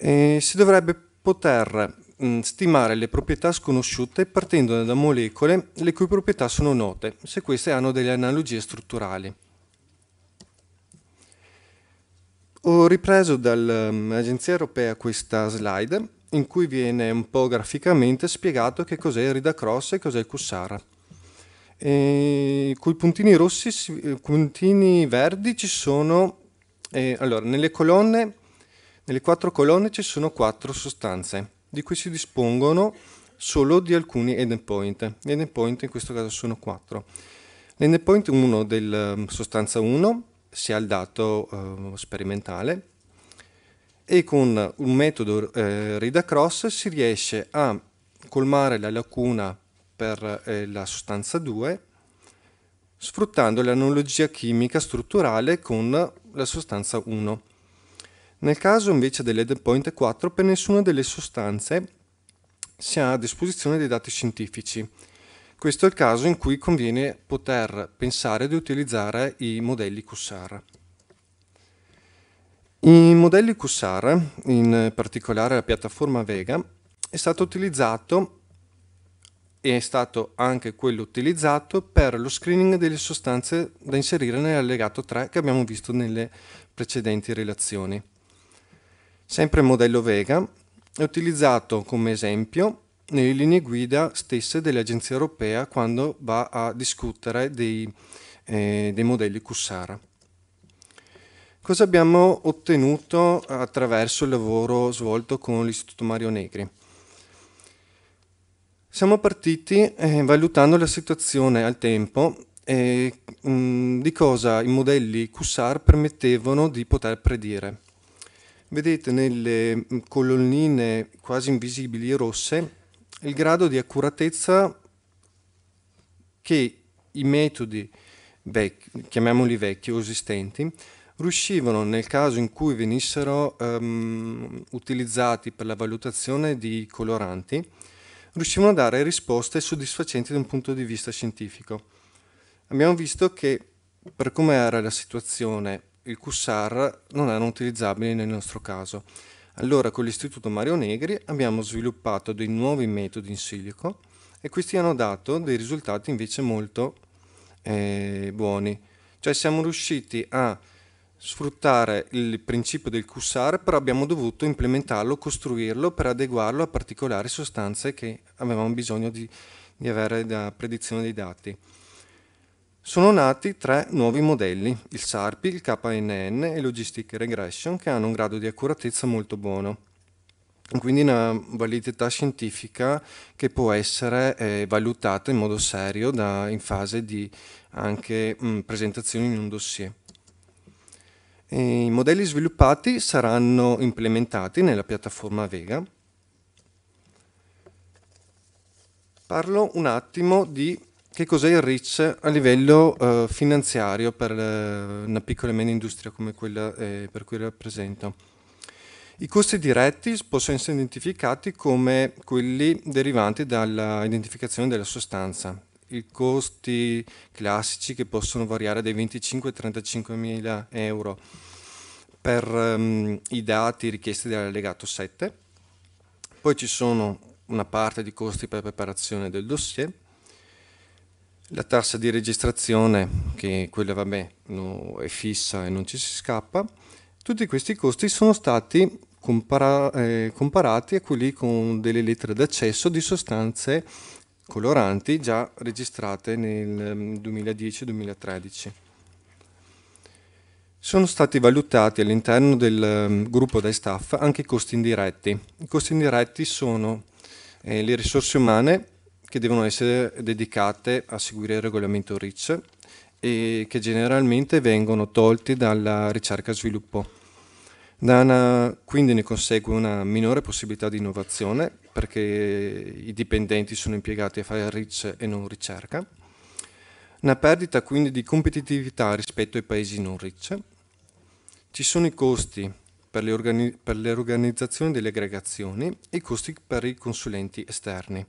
eh, si dovrebbe poter mm, stimare le proprietà sconosciute partendo da molecole le cui proprietà sono note, se queste hanno delle analogie strutturali. Ho ripreso dall'Agenzia mm, Europea questa slide in cui viene un po' graficamente spiegato che cos'è il Ridacross e cos'è il Cussara. con i puntini rossi, i eh, puntini verdi ci sono, eh, allora, nelle colonne nelle quattro colonne ci sono quattro sostanze, di cui si dispongono solo di alcuni endpoint. Gli endpoint in questo caso sono quattro. L'endpoint 1 del mm, sostanza 1 si ha il dato eh, sperimentale e con un metodo eh, read across si riesce a colmare la lacuna per eh, la sostanza 2 sfruttando l'analogia chimica strutturale con la sostanza 1. Nel caso invece dell'Eden Point 4 per nessuna delle sostanze si ha a disposizione dei dati scientifici. Questo è il caso in cui conviene poter pensare di utilizzare i modelli Cussar. I modelli Cussar, in particolare la piattaforma Vega, è stato utilizzato e è stato anche quello utilizzato per lo screening delle sostanze da inserire nell'allegato 3 che abbiamo visto nelle precedenti relazioni. Sempre modello Vega è utilizzato come esempio nelle linee guida stesse dell'Agenzia Europea quando va a discutere dei, eh, dei modelli Cussara. Cosa abbiamo ottenuto attraverso il lavoro svolto con l'Istituto Mario Negri? Siamo partiti eh, valutando la situazione al tempo e eh, di cosa i modelli CUSAR permettevano di poter predire vedete nelle mm, colonnine quasi invisibili rosse il grado di accuratezza che i metodi, vecchi, chiamiamoli vecchi o esistenti, riuscivano nel caso in cui venissero um, utilizzati per la valutazione di coloranti, riuscivano a dare risposte soddisfacenti da un punto di vista scientifico. Abbiamo visto che per come era la situazione il CUSAR non erano utilizzabili nel nostro caso. Allora con l'Istituto Mario Negri abbiamo sviluppato dei nuovi metodi in silico e questi hanno dato dei risultati invece molto eh, buoni. Cioè siamo riusciti a sfruttare il principio del CUSAR, però abbiamo dovuto implementarlo, costruirlo per adeguarlo a particolari sostanze che avevamo bisogno di, di avere da predizione dei dati. Sono nati tre nuovi modelli, il SARPI, il KNN e Logistic Regression, che hanno un grado di accuratezza molto buono, quindi una validità scientifica che può essere eh, valutata in modo serio da, in fase di anche mh, mm, presentazione in un dossier. E I modelli sviluppati saranno implementati nella piattaforma Vega. Parlo un attimo di che cos'è il REACH a livello eh, finanziario per eh, una piccola e media industria come quella eh, per cui rappresento. I costi diretti possono essere identificati come quelli derivanti dall'identificazione della sostanza. I costi classici che possono variare dai 25 ai 35 mila euro per ehm, i dati richiesti dall'allegato 7. Poi ci sono una parte di costi per preparazione del dossier, la tassa di registrazione, che quella vabbè, no, è fissa e non ci si scappa, tutti questi costi sono stati compara eh, comparati a ecco quelli con delle lettere d'accesso di sostanze coloranti già registrate nel 2010-2013. Mm, sono stati valutati all'interno del um, gruppo dai staff anche i costi indiretti. I costi indiretti sono eh, le risorse umane che devono essere dedicate a seguire il regolamento REACH e che generalmente vengono tolti dalla ricerca e sviluppo. Una, quindi ne consegue una minore possibilità di innovazione perché i dipendenti sono impiegati a fare REACH e non ricerca, una perdita quindi di competitività rispetto ai paesi non REACH. ci sono i costi per le, organi per le organizzazioni delle aggregazioni e i costi per i consulenti esterni.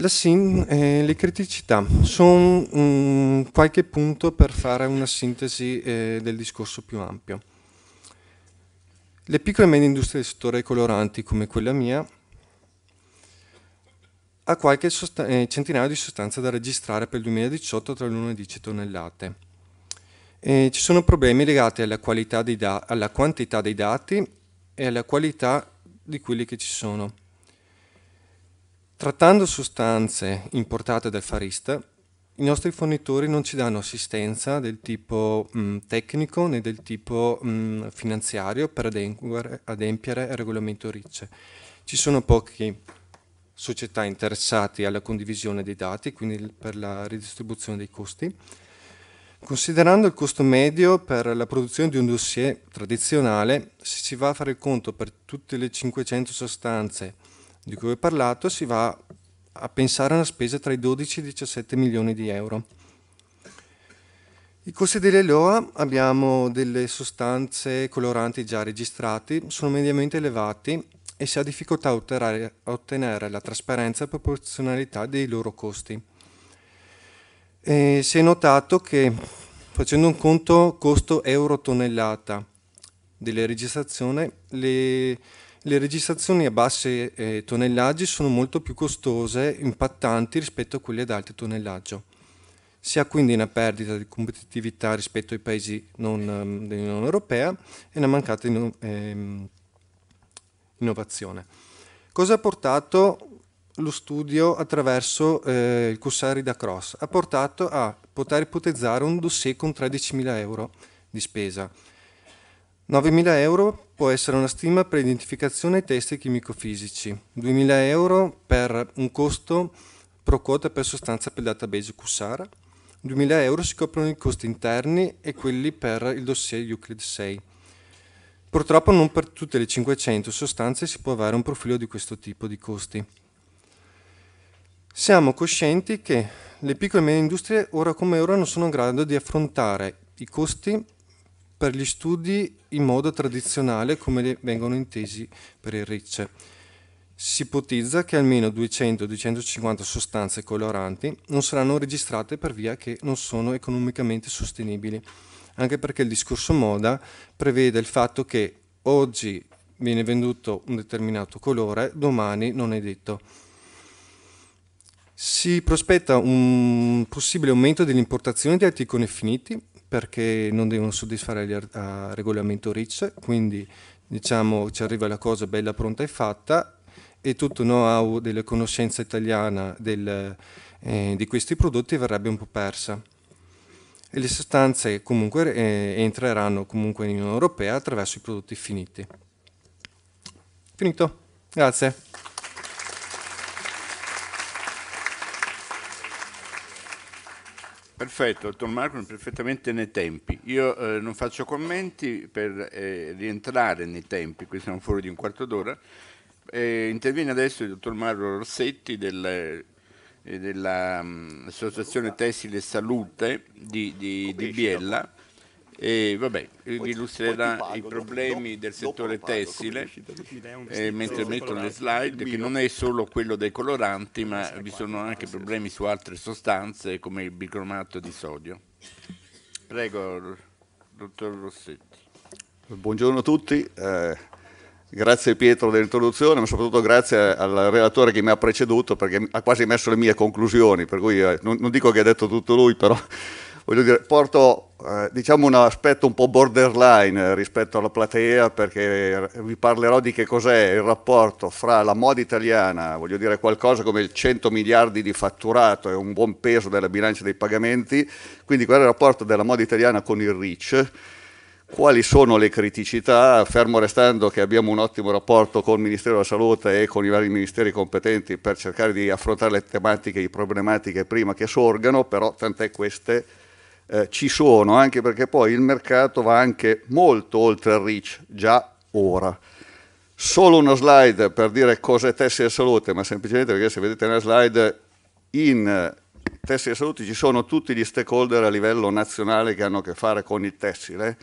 La sin, eh, le criticità sono mm, qualche punto per fare una sintesi eh, del discorso più ampio. Le piccole e medie industrie del settore coloranti, come quella mia, ha qualche eh, centinaio di sostanze da registrare per il 2018 tra l'1 e 10 tonnellate. E eh, ci sono problemi legati alla, alla quantità dei dati e alla qualità di quelli che ci sono. Trattando sostanze importate dal Far East, i nostri fornitori non ci danno assistenza del tipo mh, mm, tecnico né del tipo mh, mm, finanziario per adempiere, adempiere al regolamento RICE. Ci sono poche società interessate alla condivisione dei dati, quindi per la ridistribuzione dei costi. Considerando il costo medio per la produzione di un dossier tradizionale, se si va a fare il conto per tutte le 500 sostanze di cui ho parlato, si va a pensare a una spesa tra i 12 e i 17 milioni di euro. I costi delle LOA abbiamo delle sostanze coloranti già registrati, sono mediamente elevati e si ha difficoltà a ottenere, la trasparenza e proporzionalità dei loro costi. E si è notato che facendo un conto costo euro tonnellata delle registrazioni, le le registrazioni a basse eh, tonnellaggi sono molto più costose e impattanti rispetto a quelle ad alto tonnellaggio. Si ha quindi una perdita di competitività rispetto ai paesi non, ehm, dell'Unione Europea e una mancata inno, ehm, innovazione. Cosa ha portato lo studio attraverso eh, il Cussari da Cross? Ha portato a poter ipotizzare un dossier con 13.000 euro di spesa 9.000 euro può essere una stima per l'identificazione e test chimico-fisici, 2.000 euro per un costo pro quota per sostanza per il database QSAR, 2.000 euro si coprono i costi interni e quelli per il dossier Euclid 6. Purtroppo non per tutte le 500 sostanze si può avere un profilo di questo tipo di costi. Siamo coscienti che le piccole e medie industrie ora come ora non sono in grado di affrontare i costi per gli studi in modo tradizionale come vengono intesi per il RICCE. Si ipotizza che almeno 200-250 sostanze coloranti non saranno registrate per via che non sono economicamente sostenibili, anche perché il discorso moda prevede il fatto che oggi viene venduto un determinato colore, domani non è detto. Si prospetta un possibile aumento dell'importazione di articoli finiti perché non devono soddisfare il regolamento RICS, quindi diciamo ci arriva la cosa bella pronta e fatta e tutto il know-how della conoscenza italiana del, eh, di questi prodotti verrebbe un po' persa. E le sostanze comunque eh, entreranno comunque in Unione Europea attraverso i prodotti finiti. Finito, grazie. Perfetto, dottor Marco, perfettamente nei tempi. Io eh, non faccio commenti per eh, rientrare nei tempi, qui siamo fuori di un quarto d'ora. Eh, interviene adesso il dottor Mario Rossetti del, eh, dell'Associazione mm, Tessile Salute di, di, di Biella e, vabbè, illustrerà i problemi del settore tessile eh, mentre metto le slide, che non è solo quello dei coloranti, ma vi sono anche problemi su altre sostanze come il bicromato di sodio. Prego, dottor Rossetti. Buongiorno a tutti. Eh, grazie Pietro dell'introduzione, ma soprattutto grazie al relatore che mi ha preceduto perché ha quasi messo le mie conclusioni, per cui eh, non, non dico che ha detto tutto lui, però voglio dire, porto eh, diciamo un aspetto un po' borderline rispetto alla platea perché vi parlerò di che cos'è il rapporto fra la moda italiana, voglio dire qualcosa come il 100 miliardi di fatturato e un buon peso della bilancia dei pagamenti, quindi qual è il rapporto della moda italiana con il REACH, quali sono le criticità, fermo restando che abbiamo un ottimo rapporto con il Ministero della Salute e con i vari ministeri competenti per cercare di affrontare le tematiche e le problematiche prima che sorgano, però tant'è queste eh, ci sono, anche perché poi il mercato va anche molto oltre il reach già ora. Solo una slide per dire cos'è è tessile salute, ma semplicemente perché se vedete nella slide in eh, tessile salute ci sono tutti gli stakeholder a livello nazionale che hanno a che fare con il tessile,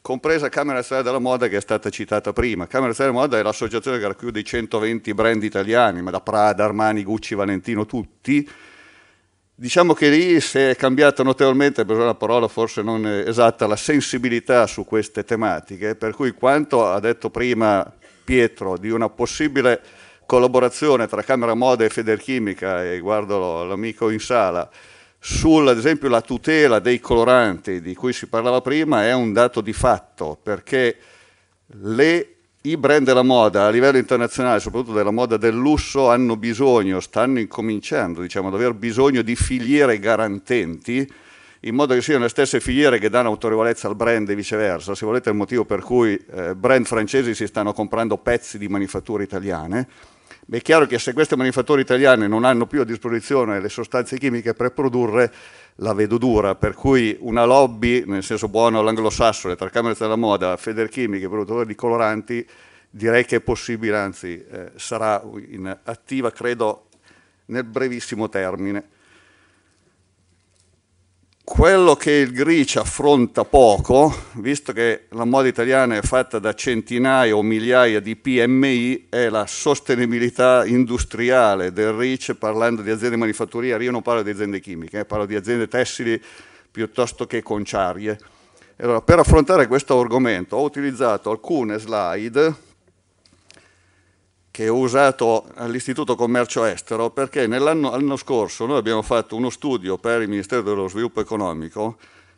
compresa Camera Nazionale della Moda che è stata citata prima. Camera Nazionale della Moda è l'associazione che racchiude i 120 brand italiani, ma da Prada, Armani, Gucci, Valentino, tutti, Diciamo che lì si è cambiata notevolmente, per una parola forse non esatta, la sensibilità su queste tematiche, per cui quanto ha detto prima Pietro di una possibile collaborazione tra Camera Moda e Federchimica, e guardo l'amico in sala, sulla, ad esempio la tutela dei coloranti di cui si parlava prima è un dato di fatto, perché le i brand della moda a livello internazionale, soprattutto della moda del lusso, hanno bisogno, stanno incominciando diciamo, ad aver bisogno di filiere garantenti, in modo che siano le stesse filiere che danno autorevolezza al brand e viceversa. Se volete il motivo per cui eh, brand francesi si stanno comprando pezzi di manifatture italiane, Beh, è chiaro che se queste manifatture italiane non hanno più a disposizione le sostanze chimiche per produrre, la vedo dura, per cui una lobby, nel senso buono l'anglosassone, tra camere della Moda, Federchimica e produttori di coloranti, direi che è possibile, anzi eh, sarà in attiva credo nel brevissimo termine. Quello che il Gricia affronta poco, visto che la moda italiana è fatta da centinaia o migliaia di PMI, è la sostenibilità industriale del RIC, parlando di aziende manifatturiere, io non parlo di aziende chimiche, eh, parlo di aziende tessili piuttosto che conciarie. Allora, per affrontare questo argomento ho utilizzato alcune slide che ho usato all'Istituto Commercio Estero perché l'anno scorso noi abbiamo fatto uno studio per il Ministero dello Sviluppo Economico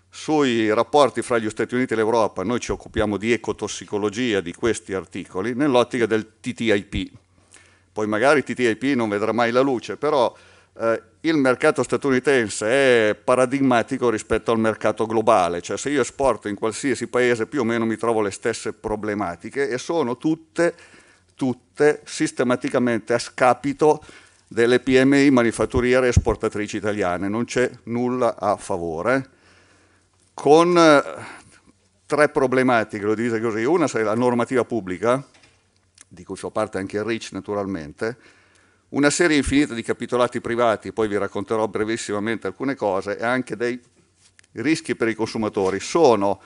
sui rapporti fra gli Stati Uniti e l'Europa, noi ci occupiamo di ecotossicologia di questi articoli, nell'ottica del TTIP. Poi magari TTIP non vedrà mai la luce, però eh, il mercato statunitense è paradigmatico rispetto al mercato globale, cioè se io esporto in qualsiasi paese più o meno mi trovo le stesse problematiche e sono tutte tutte sistematicamente a scapito delle PMI manifatturiere esportatrici italiane, non c'è nulla a favore, con eh, tre problematiche, lo divise così, una è la normativa pubblica, di cui fa parte anche il RICH naturalmente, una serie infinita di capitolati privati, poi vi racconterò brevissimamente alcune cose, e anche dei rischi per i consumatori. Sono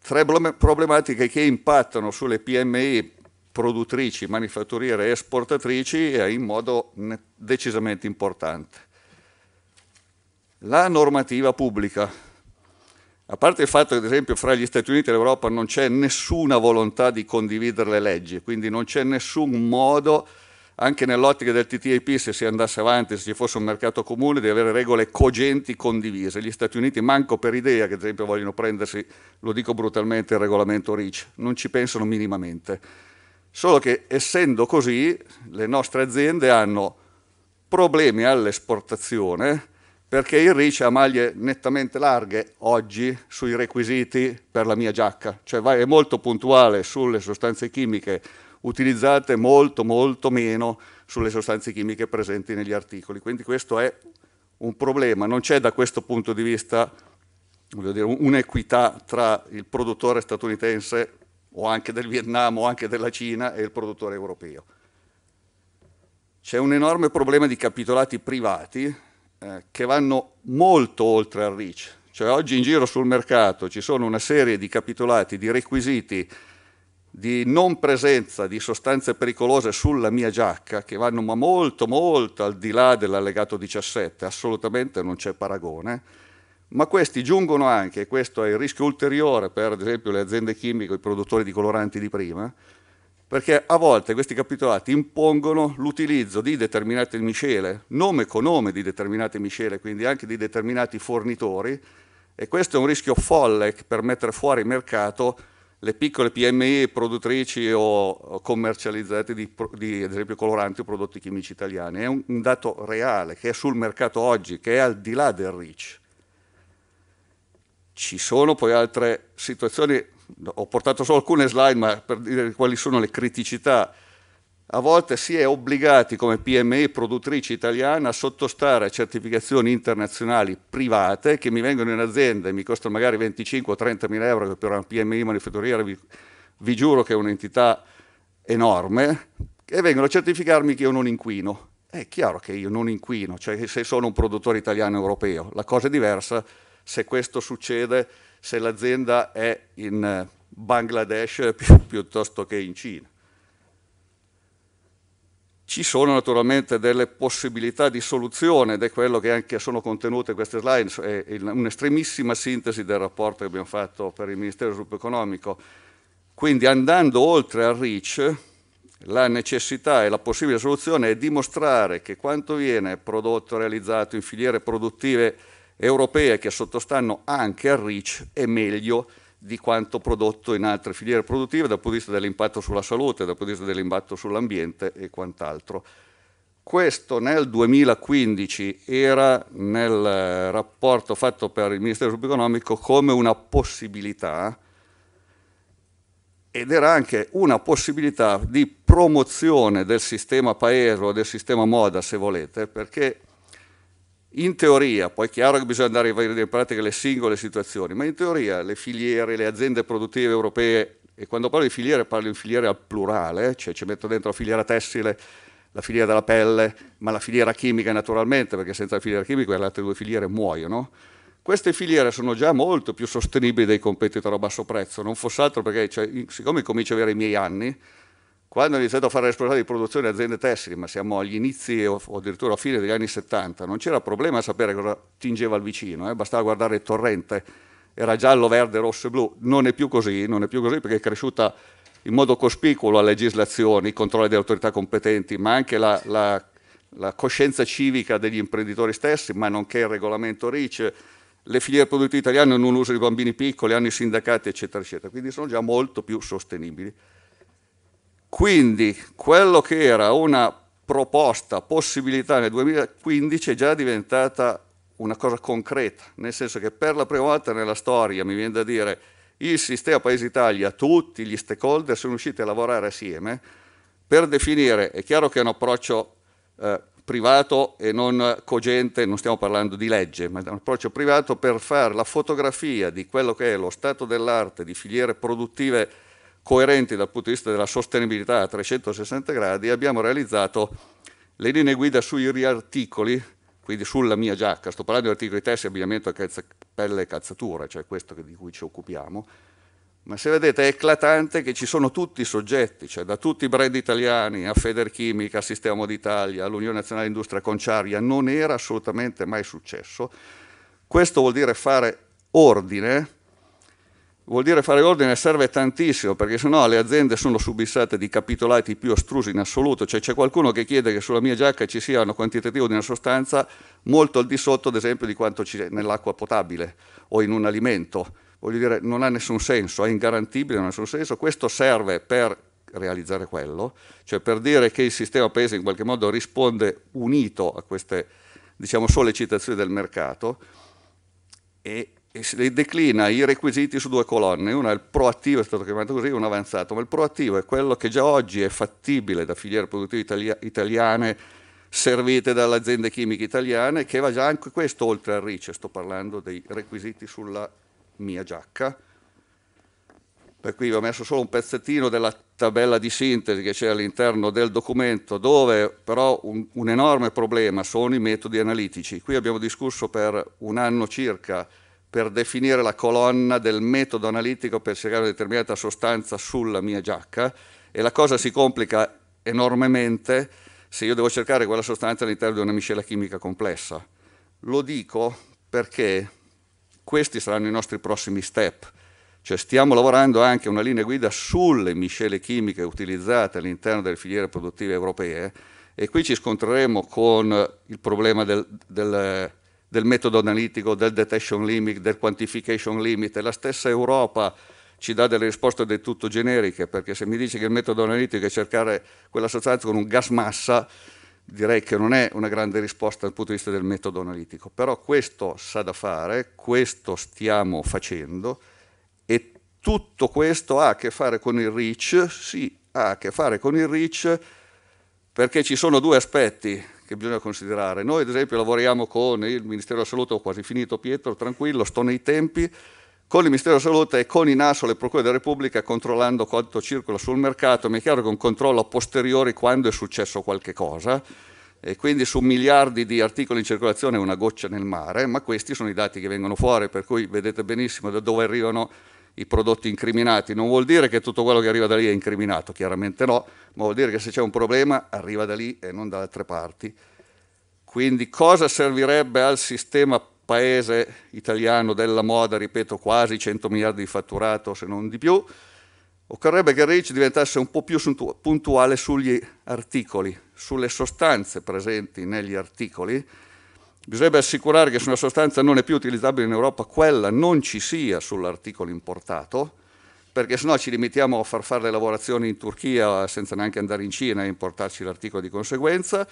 tre problematiche che impattano sulle PMI produttrici, manifatturiere e esportatrici in modo decisamente importante. La normativa pubblica. A parte il fatto che, ad esempio, fra gli Stati Uniti e l'Europa non c'è nessuna volontà di condividere le leggi, quindi non c'è nessun modo, anche nell'ottica del TTIP, se si andasse avanti, se ci fosse un mercato comune, di avere regole cogenti condivise. Gli Stati Uniti manco per idea che, ad esempio, vogliono prendersi, lo dico brutalmente, il regolamento REACH, non ci pensano minimamente Solo che essendo così, le nostre aziende hanno problemi all'esportazione perché il RIC ha maglie nettamente larghe oggi sui requisiti per la mia giacca, cioè è molto puntuale sulle sostanze chimiche utilizzate, molto molto meno sulle sostanze chimiche presenti negli articoli. Quindi questo è un problema, non c'è da questo punto di vista un'equità tra il produttore statunitense o anche del Vietnam o anche della Cina e il produttore europeo. C'è un enorme problema di capitolati privati eh, che vanno molto oltre al REACH, cioè oggi in giro sul mercato ci sono una serie di capitolati, di requisiti di non presenza di sostanze pericolose sulla mia giacca che vanno ma molto molto al di là dell'allegato 17, assolutamente non c'è paragone ma questi giungono anche, e questo è il rischio ulteriore per ad esempio le aziende chimiche i produttori di coloranti di prima, perché a volte questi capitolati impongono l'utilizzo di determinate miscele, nome con nome di determinate miscele, quindi anche di determinati fornitori, e questo è un rischio folle per mettere fuori mercato le piccole PMI produttrici o commercializzate di, di ad esempio coloranti o prodotti chimici italiani. È un, un dato reale che è sul mercato oggi, che è al di là del REACH. Ci sono poi altre situazioni, ho portato solo alcune slide, ma per dire quali sono le criticità. A volte si è obbligati come PMI produttrice italiana a sottostare a certificazioni internazionali private che mi vengono in azienda e mi costano magari 25 o 30 mila euro, che per una PMI manifatturiera vi, vi giuro che è un'entità enorme, e vengono a certificarmi che io non inquino. È chiaro che io non inquino, cioè se sono un produttore italiano europeo, la cosa è diversa se questo succede, se l'azienda è in eh, Bangladesh (laughs) pi piuttosto che in Cina. Ci sono naturalmente delle possibilità di soluzione ed è quello che anche sono contenute in queste slide, è un'estremissima sintesi del rapporto che abbiamo fatto per il Ministero dello Sviluppo Economico. Quindi andando oltre al REACH, la necessità e la possibile soluzione è dimostrare che quanto viene prodotto, realizzato in filiere produttive europee che sottostanno anche al REACH è meglio di quanto prodotto in altre filiere produttive dal punto di vista dell'impatto sulla salute, dal punto di vista dell'impatto sull'ambiente e quant'altro. Questo nel 2015 era nel rapporto fatto per il Ministero dello Sviluppo Economico come una possibilità ed era anche una possibilità di promozione del sistema paese o del sistema moda, se volete, perché in teoria, poi è chiaro che bisogna andare a vedere in pratica le singole situazioni, ma in teoria le filiere, le aziende produttive europee, e quando parlo di filiere parlo di filiere al plurale, eh, cioè ci metto dentro la filiera tessile, la filiera della pelle, ma la filiera chimica naturalmente, perché senza la filiera chimica le altre due filiere muoiono. Queste filiere sono già molto più sostenibili dei competitor a basso prezzo, non fosse altro perché cioè, siccome comincio ad avere i miei anni, quando ho iniziato a fare responsabile di produzione aziende tessili, ma siamo agli inizi o, o addirittura a fine degli anni 70, non c'era problema a sapere cosa tingeva il vicino, eh? bastava guardare il torrente, era giallo, verde, rosso e blu. Non è più così, non è più così perché è cresciuta in modo cospicuo la legislazione, i controlli delle autorità competenti, ma anche la, la, la coscienza civica degli imprenditori stessi, ma nonché il regolamento RIC, le filiere produttive italiane hanno un uso di bambini piccoli, hanno i sindacati, eccetera, eccetera. Quindi sono già molto più sostenibili. Quindi quello che era una proposta, possibilità nel 2015 è già diventata una cosa concreta, nel senso che per la prima volta nella storia, mi viene da dire, il sistema Paese Italia, tutti gli stakeholder sono usciti a lavorare assieme per definire, è chiaro che è un approccio eh, privato e non cogente, non stiamo parlando di legge, ma è un approccio privato per fare la fotografia di quello che è lo stato dell'arte di filiere produttive coerenti dal punto di vista della sostenibilità a 360 gradi, abbiamo realizzato le linee guida sui riarticoli, quindi sulla mia giacca, sto parlando di articoli testi, abbigliamento, calza, pelle e calzatura, cioè questo di cui ci occupiamo, ma se vedete è eclatante che ci sono tutti i soggetti, cioè da tutti i brand italiani a Federchimica, a Sistema d'Italia, all'Unione Nazionale Industria Conciaria, non era assolutamente mai successo. Questo vuol dire fare ordine Vuol dire fare ordine serve tantissimo, perché sennò le aziende sono subissate di capitolati più astrusi in assoluto, cioè c'è qualcuno che chiede che sulla mia giacca ci sia un quantitativo di una sostanza molto al di sotto, ad esempio, di quanto c'è nell'acqua potabile o in un alimento. Voglio dire, non ha nessun senso, è ingarantibile, non ha nessun senso. Questo serve per realizzare quello, cioè per dire che il sistema paese in qualche modo risponde unito a queste diciamo, sollecitazioni del mercato e e declina i requisiti su due colonne, una è il proattivo, è stato chiamato così, un avanzato, ma il proattivo è quello che già oggi è fattibile da filiere produttive italia- italiane servite dalle aziende chimiche italiane, che va già anche questo oltre al RICE, sto parlando dei requisiti sulla mia giacca, per cui vi ho messo solo un pezzettino della tabella di sintesi che c'è all'interno del documento, dove però un, un enorme problema sono i metodi analitici. Qui abbiamo discusso per un anno circa per definire la colonna del metodo analitico per cercare una determinata sostanza sulla mia giacca e la cosa si complica enormemente se io devo cercare quella sostanza all'interno di una miscela chimica complessa. Lo dico perché questi saranno i nostri prossimi step, cioè stiamo lavorando anche una linea guida sulle miscele chimiche utilizzate all'interno delle filiere produttive europee e qui ci scontreremo con il problema del, del del metodo analitico, del detection limit, del quantification limit, la stessa Europa ci dà delle risposte del tutto generiche, perché se mi dici che il metodo analitico è cercare quella sostanza con un gas massa, direi che non è una grande risposta dal punto di vista del metodo analitico, però questo sa da fare, questo stiamo facendo e tutto questo ha a che fare con il REACH, sì, ha a che fare con il REACH perché ci sono due aspetti che bisogna considerare. Noi ad esempio lavoriamo con il Ministero della Salute, ho quasi finito Pietro, tranquillo, sto nei tempi, con il Ministero della Salute e con i NASO, le Procure della Repubblica, controllando quanto circola sul mercato, mi è chiaro che un controllo a posteriori quando è successo qualche cosa, e quindi su miliardi di articoli in circolazione è una goccia nel mare, ma questi sono i dati che vengono fuori, per cui vedete benissimo da dove arrivano i prodotti incriminati. Non vuol dire che tutto quello che arriva da lì è incriminato, chiaramente no, ma vuol dire che se c'è un problema arriva da lì e non da altre parti. Quindi cosa servirebbe al sistema paese italiano della moda, ripeto, quasi 100 miliardi di fatturato, se non di più? Occorrerebbe che Rich diventasse un po' più puntuale sugli articoli, sulle sostanze presenti negli articoli, Bisognerebbe assicurare che se una sostanza non è più utilizzabile in Europa, quella non ci sia sull'articolo importato, perché sennò ci limitiamo a far fare le lavorazioni in Turchia senza neanche andare in Cina e importarci l'articolo di conseguenza.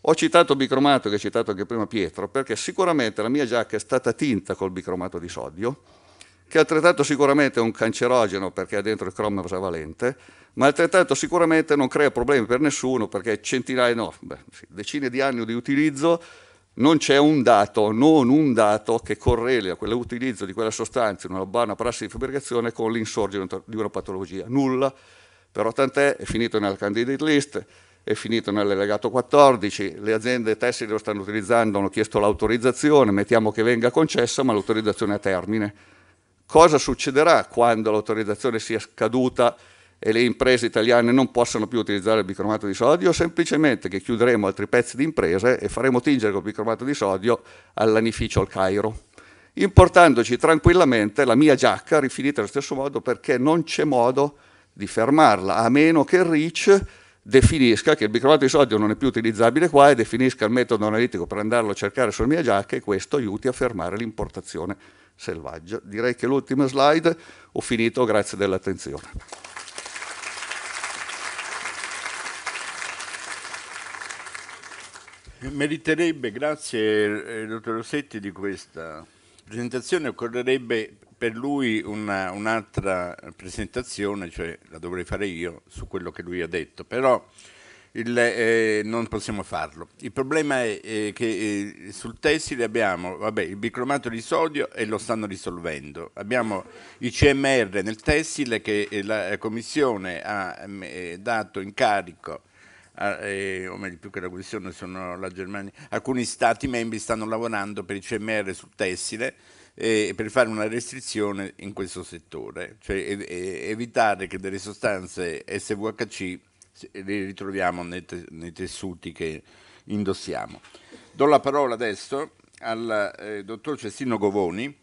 Ho citato bicromato, che ha citato anche prima Pietro, perché sicuramente la mia giacca è stata tinta col bicromato di sodio, che altrettanto sicuramente è un cancerogeno perché ha dentro il cromo prevalente, ma altrettanto sicuramente non crea problemi per nessuno perché centinaia, no, beh, decine di anni di utilizzo non c'è un dato, non un dato che correlia quell'utilizzo di quella sostanza in una buona prassi di fabbricazione con l'insorgere di una patologia. Nulla, però tant'è, è finito nella candidate list, è finito nell'allegato 14, le aziende tessili lo stanno utilizzando, hanno chiesto l'autorizzazione, mettiamo che venga concessa, ma l'autorizzazione è a termine. Cosa succederà quando l'autorizzazione sia scaduta? e le imprese italiane non possono più utilizzare il bicromato di sodio, semplicemente che chiuderemo altri pezzi di imprese e faremo tingere col bicromato di sodio all'anificio al Cairo, importandoci tranquillamente la mia giacca rifinita allo stesso modo perché non c'è modo di fermarla, a meno che il RIC definisca che il bicromato di sodio non è più utilizzabile qua e definisca il metodo analitico per andarlo a cercare sulla mia giacca e questo aiuti a fermare l'importazione selvaggia. Direi che l'ultima slide ho finito, grazie dell'attenzione. Meriterebbe, grazie eh, dottor Rossetti di questa presentazione, occorrerebbe per lui una, un'altra presentazione, cioè la dovrei fare io su quello che lui ha detto, però il, eh, non possiamo farlo. Il problema è eh, che eh, sul tessile abbiamo vabbè, il bicromato di sodio e lo stanno risolvendo, abbiamo i CMR nel tessile che eh, la Commissione ha mm, eh, dato in carico eh, o meglio più che la Commissione, sono la Germania, alcuni Stati membri stanno lavorando per il CMR sul tessile eh, per fare una restrizione in questo settore, cioè eh, evitare che delle sostanze SVHC le ritroviamo nei, te nei tessuti che indossiamo. Do la parola adesso al eh, dottor Cestino Govoni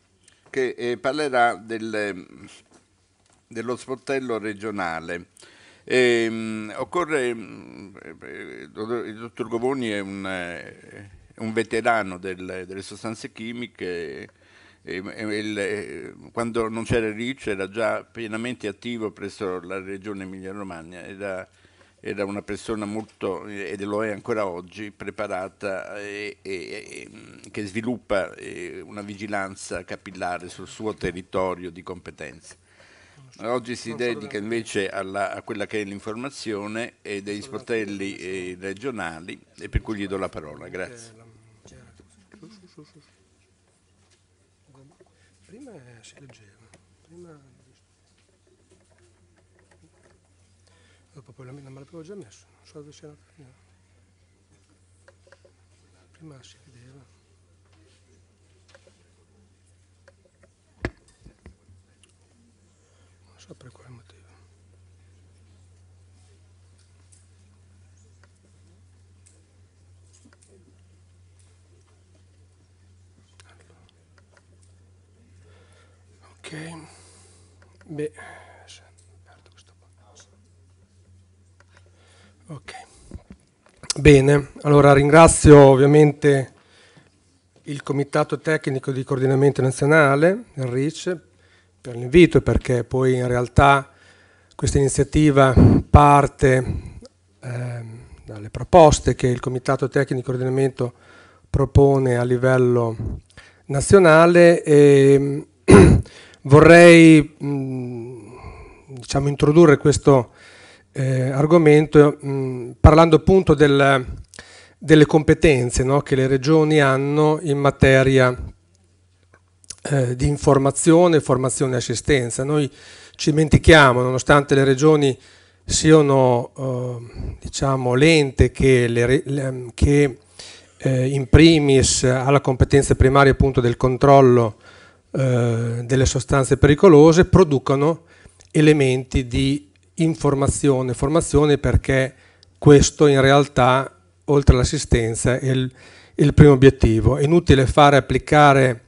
che eh, parlerà del, mm, dello sportello regionale. E, ehm, occorre, mm, eh, il dottor Govoni è un, eh, è un veterano del, delle sostanze chimiche, e, e, il, eh, quando non c'era Riccio era già pienamente attivo presso la regione Emilia-Romagna, era, era, una persona molto, ed lo è ancora oggi, preparata e, mm, che sviluppa una vigilanza capillare sul suo territorio di competenza. Oggi si dedica invece alla, a quella che è l'informazione e degli sportelli regionali e per cui gli do la parola. Grazie. Prima si leggeva, Dopo poi la mia, ma l'avevo già messo, non so dove sia andato. Prima si leggeva. non so per quale motivo allora. ok beh aperto questo qua ok bene allora ringrazio ovviamente il Comitato Tecnico di Coordinamento Nazionale, il RICE, per l'invito, perché poi in realtà questa iniziativa parte eh, dalle proposte che il Comitato Tecnico di Ordinamento propone a livello nazionale e ehm, (clears throat) vorrei mh, diciamo, introdurre questo eh, argomento mh, parlando appunto del, delle competenze no, che le regioni hanno in materia eh, di informazione, formazione e assistenza. Noi ci dimentichiamo, nonostante le regioni siano eh, diciamo, l'ente che, le, le, mm, che eh, in primis ha la competenza primaria appunto del controllo eh, delle sostanze pericolose, producono elementi di informazione, formazione perché questo in realtà oltre all'assistenza è il, il primo obiettivo. È inutile fare applicare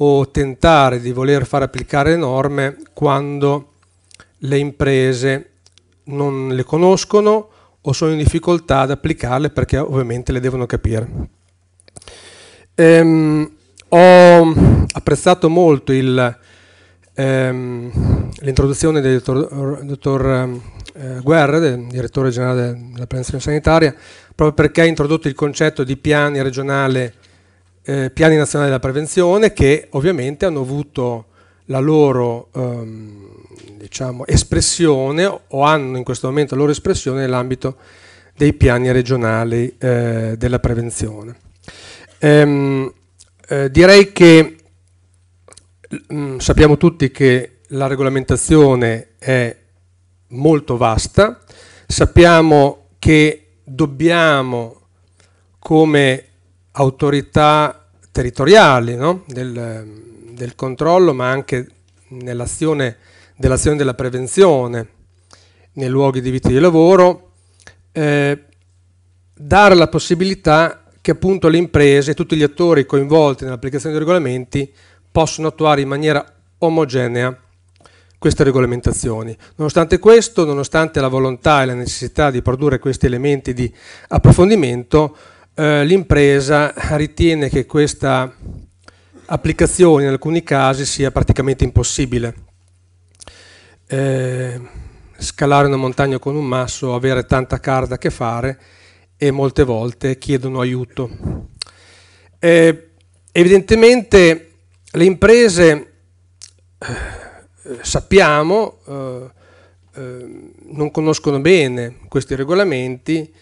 o tentare di voler far applicare le norme quando le imprese non le conoscono o sono in difficoltà ad applicarle perché ovviamente le devono capire. Ehm, ho apprezzato molto il, ehm, l'introduzione del dottor, dottor ehm, eh, Guerra, del direttore generale della prevenzione sanitaria, proprio perché ha introdotto il concetto di piani regionale eh, piani nazionali della prevenzione che ovviamente hanno avuto la loro ehm, diciamo, espressione o hanno in questo momento la loro espressione nell'ambito dei piani regionali eh, della prevenzione. Ehm, eh, direi che mh, mm, sappiamo tutti che la regolamentazione è molto vasta, sappiamo che dobbiamo come autorità territoriali no? del, del, controllo, ma anche nell'azione dell'azione della prevenzione nei luoghi di vita e di lavoro, eh, dare la possibilità che appunto le imprese e tutti gli attori coinvolti nell'applicazione dei regolamenti possano attuare in maniera omogenea queste regolamentazioni. Nonostante questo, nonostante la volontà e la necessità di produrre questi elementi di approfondimento, eh, l'impresa ritiene che questa applicazione in alcuni casi sia praticamente impossibile. Eh, scalare una montagna con un masso, avere tanta carta che fare e molte volte chiedono aiuto. Eh, evidentemente le imprese, eh, sappiamo, eh, eh, non conoscono bene questi regolamenti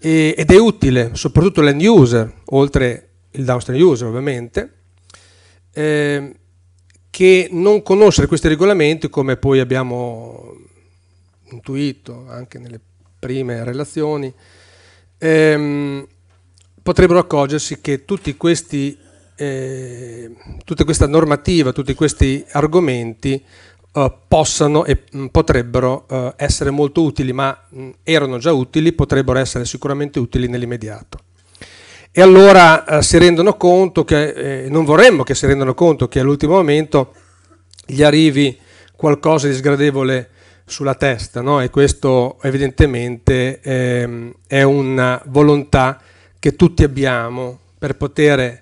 e, ed è utile soprattutto l'end user, oltre il downstream user ovviamente, eh, che non conoscere questi regolamenti come poi abbiamo intuito anche nelle prime relazioni, ehm, potrebbero accorgersi che tutti questi, eh, tutta questa normativa, tutti questi argomenti eh, possano e mm, potrebbero eh, essere molto utili, ma mm, erano già utili, potrebbero essere sicuramente utili nell'immediato. E allora eh, si rendono conto che, non vorremmo che si rendano conto che all'ultimo momento gli arrivi qualcosa di sgradevole sulla testa no? e questo evidentemente ehm, è una volontà che tutti abbiamo per poter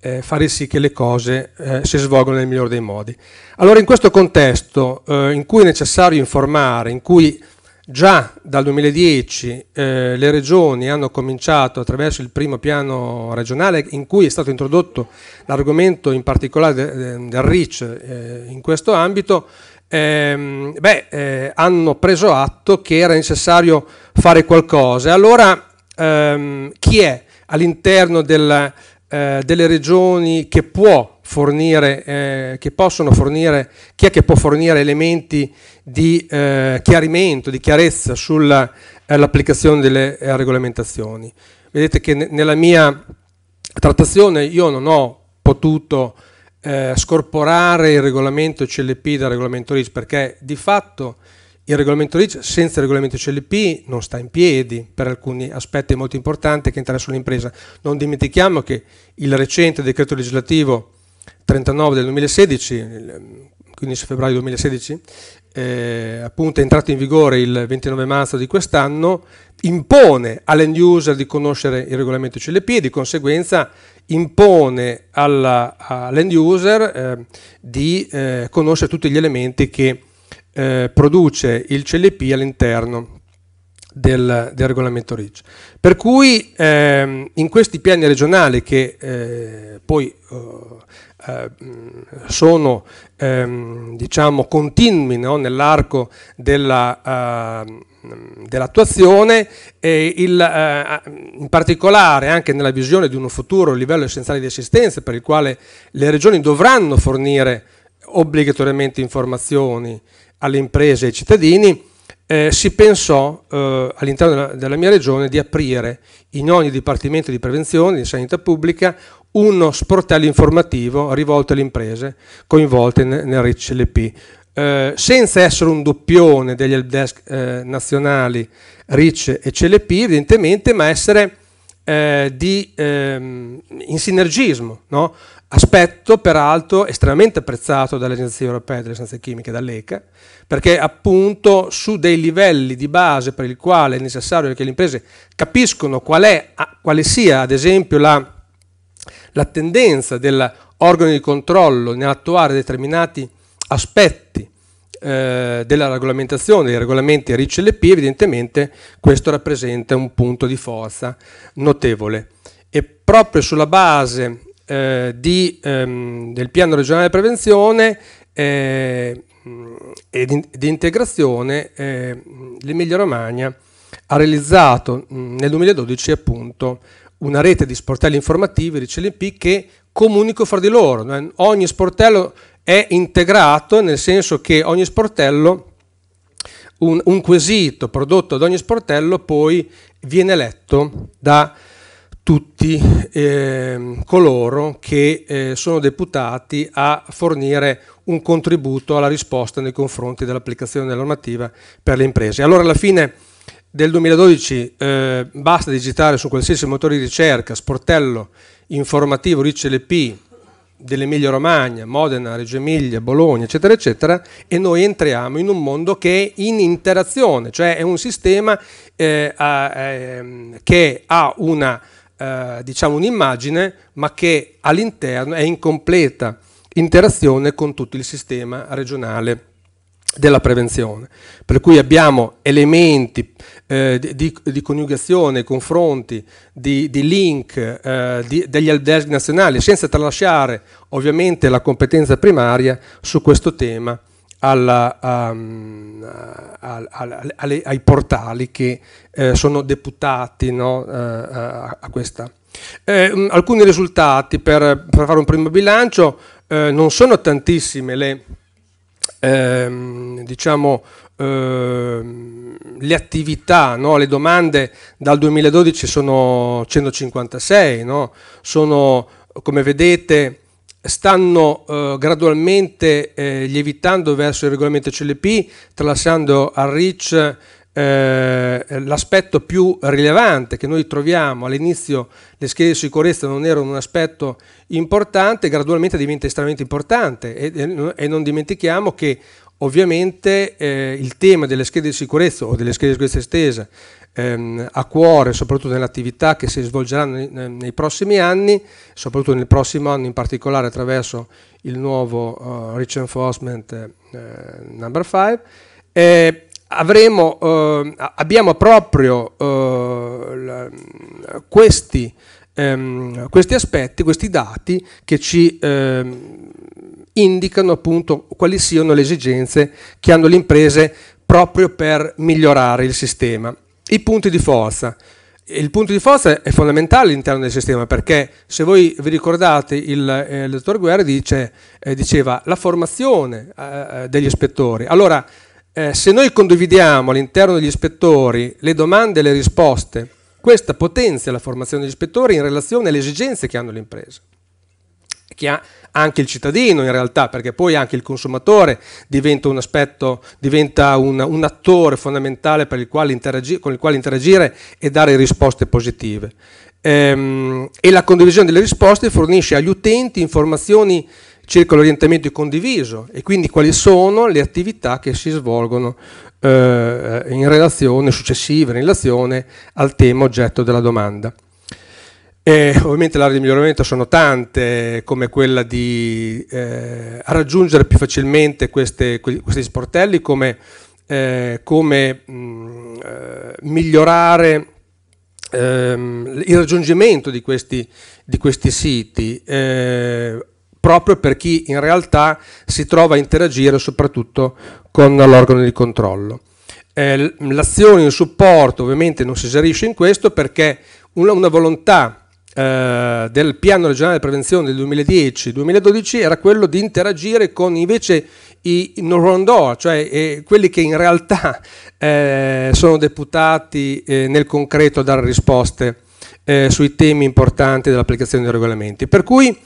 eh, fare sì che le cose eh, si svolgano nel migliore dei modi. Allora in questo contesto eh, in cui è necessario informare, in cui già dal 2010 eh, le regioni hanno cominciato attraverso il primo piano regionale in cui è stato introdotto l'argomento in particolare del, del RIC eh, in questo ambito, ehm, beh, eh, hanno preso atto che era necessario fare qualcosa. Allora ehm, chi è all'interno del eh, delle regioni che può fornire, eh, che possono fornire, chi è che può fornire elementi di eh, chiarimento, di chiarezza sull'applicazione eh, delle eh, regolamentazioni. Vedete che nella mia trattazione io non ho potuto eh, scorporare il regolamento CLP dal regolamento RIS perché di fatto il regolamento RIC cioè, senza il regolamento CLP non sta in piedi per alcuni aspetti molto importanti che interessano l'impresa. Non dimentichiamo che il recente decreto legislativo 39 del 2016, 15 febbraio 2016, eh, appunto è entrato in vigore il 29 marzo di quest'anno, impone all'end user di conoscere il regolamento CLP e di conseguenza impone all'end user eh, di eh, conoscere tutti gli elementi che eh, produce il CLP all'interno del, del, regolamento RIC. Per cui ehm, in questi piani regionali che eh, poi eh, eh, sono ehm, diciamo continui no? nell'arco della, eh, dell'attuazione e il, eh, in particolare anche nella visione di un futuro livello essenziale di assistenza per il quale le regioni dovranno fornire obbligatoriamente informazioni alle imprese e ai cittadini, eh, si pensò eh, all'interno della, della, mia regione di aprire in ogni dipartimento di prevenzione, di sanità pubblica, uno sportello informativo rivolto alle imprese coinvolte nel, nel RICLP, eh, senza essere un doppione degli help desk eh, nazionali RIC e CLP evidentemente, ma essere eh, di, ehm, in sinergismo, no? Aspetto peraltro estremamente apprezzato dall'Agenzia Europea delle sanze Chimiche, dall'ECA, perché appunto su dei livelli di base per il quale è necessario che le imprese capiscono qual è, quale sia ad esempio la, la tendenza dell'organo di controllo nell'attuare determinati aspetti eh, della regolamentazione, dei regolamenti RICLP, evidentemente questo rappresenta un punto di forza notevole. E proprio sulla base eh, di, ehm, del piano regionale di prevenzione eh, e di, di integrazione eh, l'Emilia Romagna ha realizzato mh, nel 2012 appunto una rete di sportelli informativi di CLP che comunicano fra di loro. Ogni sportello è integrato nel senso che ogni sportello un, un quesito prodotto da ogni sportello poi viene letto da tutti eh, coloro che eh, sono deputati a fornire un contributo alla risposta nei confronti dell'applicazione della normativa per le imprese. Allora alla fine del 2012 eh, basta digitare su qualsiasi motore di ricerca, sportello informativo RICLP dell'Emilia Romagna, Modena, Reggio Emilia, Bologna, eccetera, eccetera, e noi entriamo in un mondo che è in interazione, cioè è un sistema eh, a, eh, che ha una eh, diciamo un'immagine, ma che all'interno è in completa interazione con tutto il sistema regionale della prevenzione. Per cui abbiamo elementi eh, di, di, coniugazione, confronti, di, di link eh, di, degli alberghi nazionali, senza tralasciare ovviamente la competenza primaria su questo tema alla, um, ehm, al, al, alle, ai portali che eh, sono deputati no, eh, a, a, questa. Eh, mm, alcuni risultati per, per, fare un primo bilancio, eh, non sono tantissime le, ehm, diciamo, ehm, le attività, no? le domande dal 2012 sono 156, no? sono come vedete stanno eh, gradualmente eh, lievitando verso il regolamento CLP, tralasciando al REACH eh, l'aspetto più rilevante che noi troviamo all'inizio le schede di sicurezza non erano un aspetto importante, gradualmente diventa estremamente importante e, e non dimentichiamo che ovviamente eh, il tema delle schede di sicurezza o delle schede di sicurezza estesa ehm, a cuore, soprattutto nell'attività che si svolgerà nei, nei, prossimi anni, soprattutto nel prossimo anno in particolare attraverso il nuovo uh, Rich Enforcement eh, Number 5. Eh, avremo, eh, abbiamo proprio eh, questi, ehm, questi, aspetti, questi dati che ci ehm, indicano appunto quali siano le esigenze che hanno le imprese proprio per migliorare il sistema. I punti di forza. Il punto di forza è fondamentale all'interno del sistema perché se voi vi ricordate il, eh, il dottor Guerra dice, eh, diceva la formazione eh, eh degli ispettori. Allora, eh, se noi condividiamo all'interno degli ispettori le domande e le risposte, questa potenzia la formazione degli ispettori in relazione alle esigenze che hanno le imprese che ha anche il cittadino in realtà, perché poi anche il consumatore diventa un aspetto, diventa un, un attore fondamentale il con il quale interagire e dare risposte positive. Ehm, e la condivisione delle risposte fornisce agli utenti informazioni circa l'orientamento condiviso e quindi quali sono le attività che si svolgono eh, in relazione successive in relazione al tema oggetto della domanda. E eh, ovviamente le aree di miglioramento sono tante, come quella di eh, raggiungere più facilmente queste, questi sportelli, come, eh, come mh, mm, eh, migliorare ehm, il raggiungimento di questi, di questi siti, eh, proprio per chi in realtà si trova a interagire soprattutto con l'organo di controllo. Eh, l'azione il supporto ovviamente non si eserisce in questo perché una, una volontà eh, del piano regionale di prevenzione del 2010-2012 era quello di interagire con invece i non cioè eh, quelli che in realtà (laughs) eh, sono deputati eh, nel concreto a dare risposte eh, sui temi importanti dell'applicazione dei regolamenti. Per cui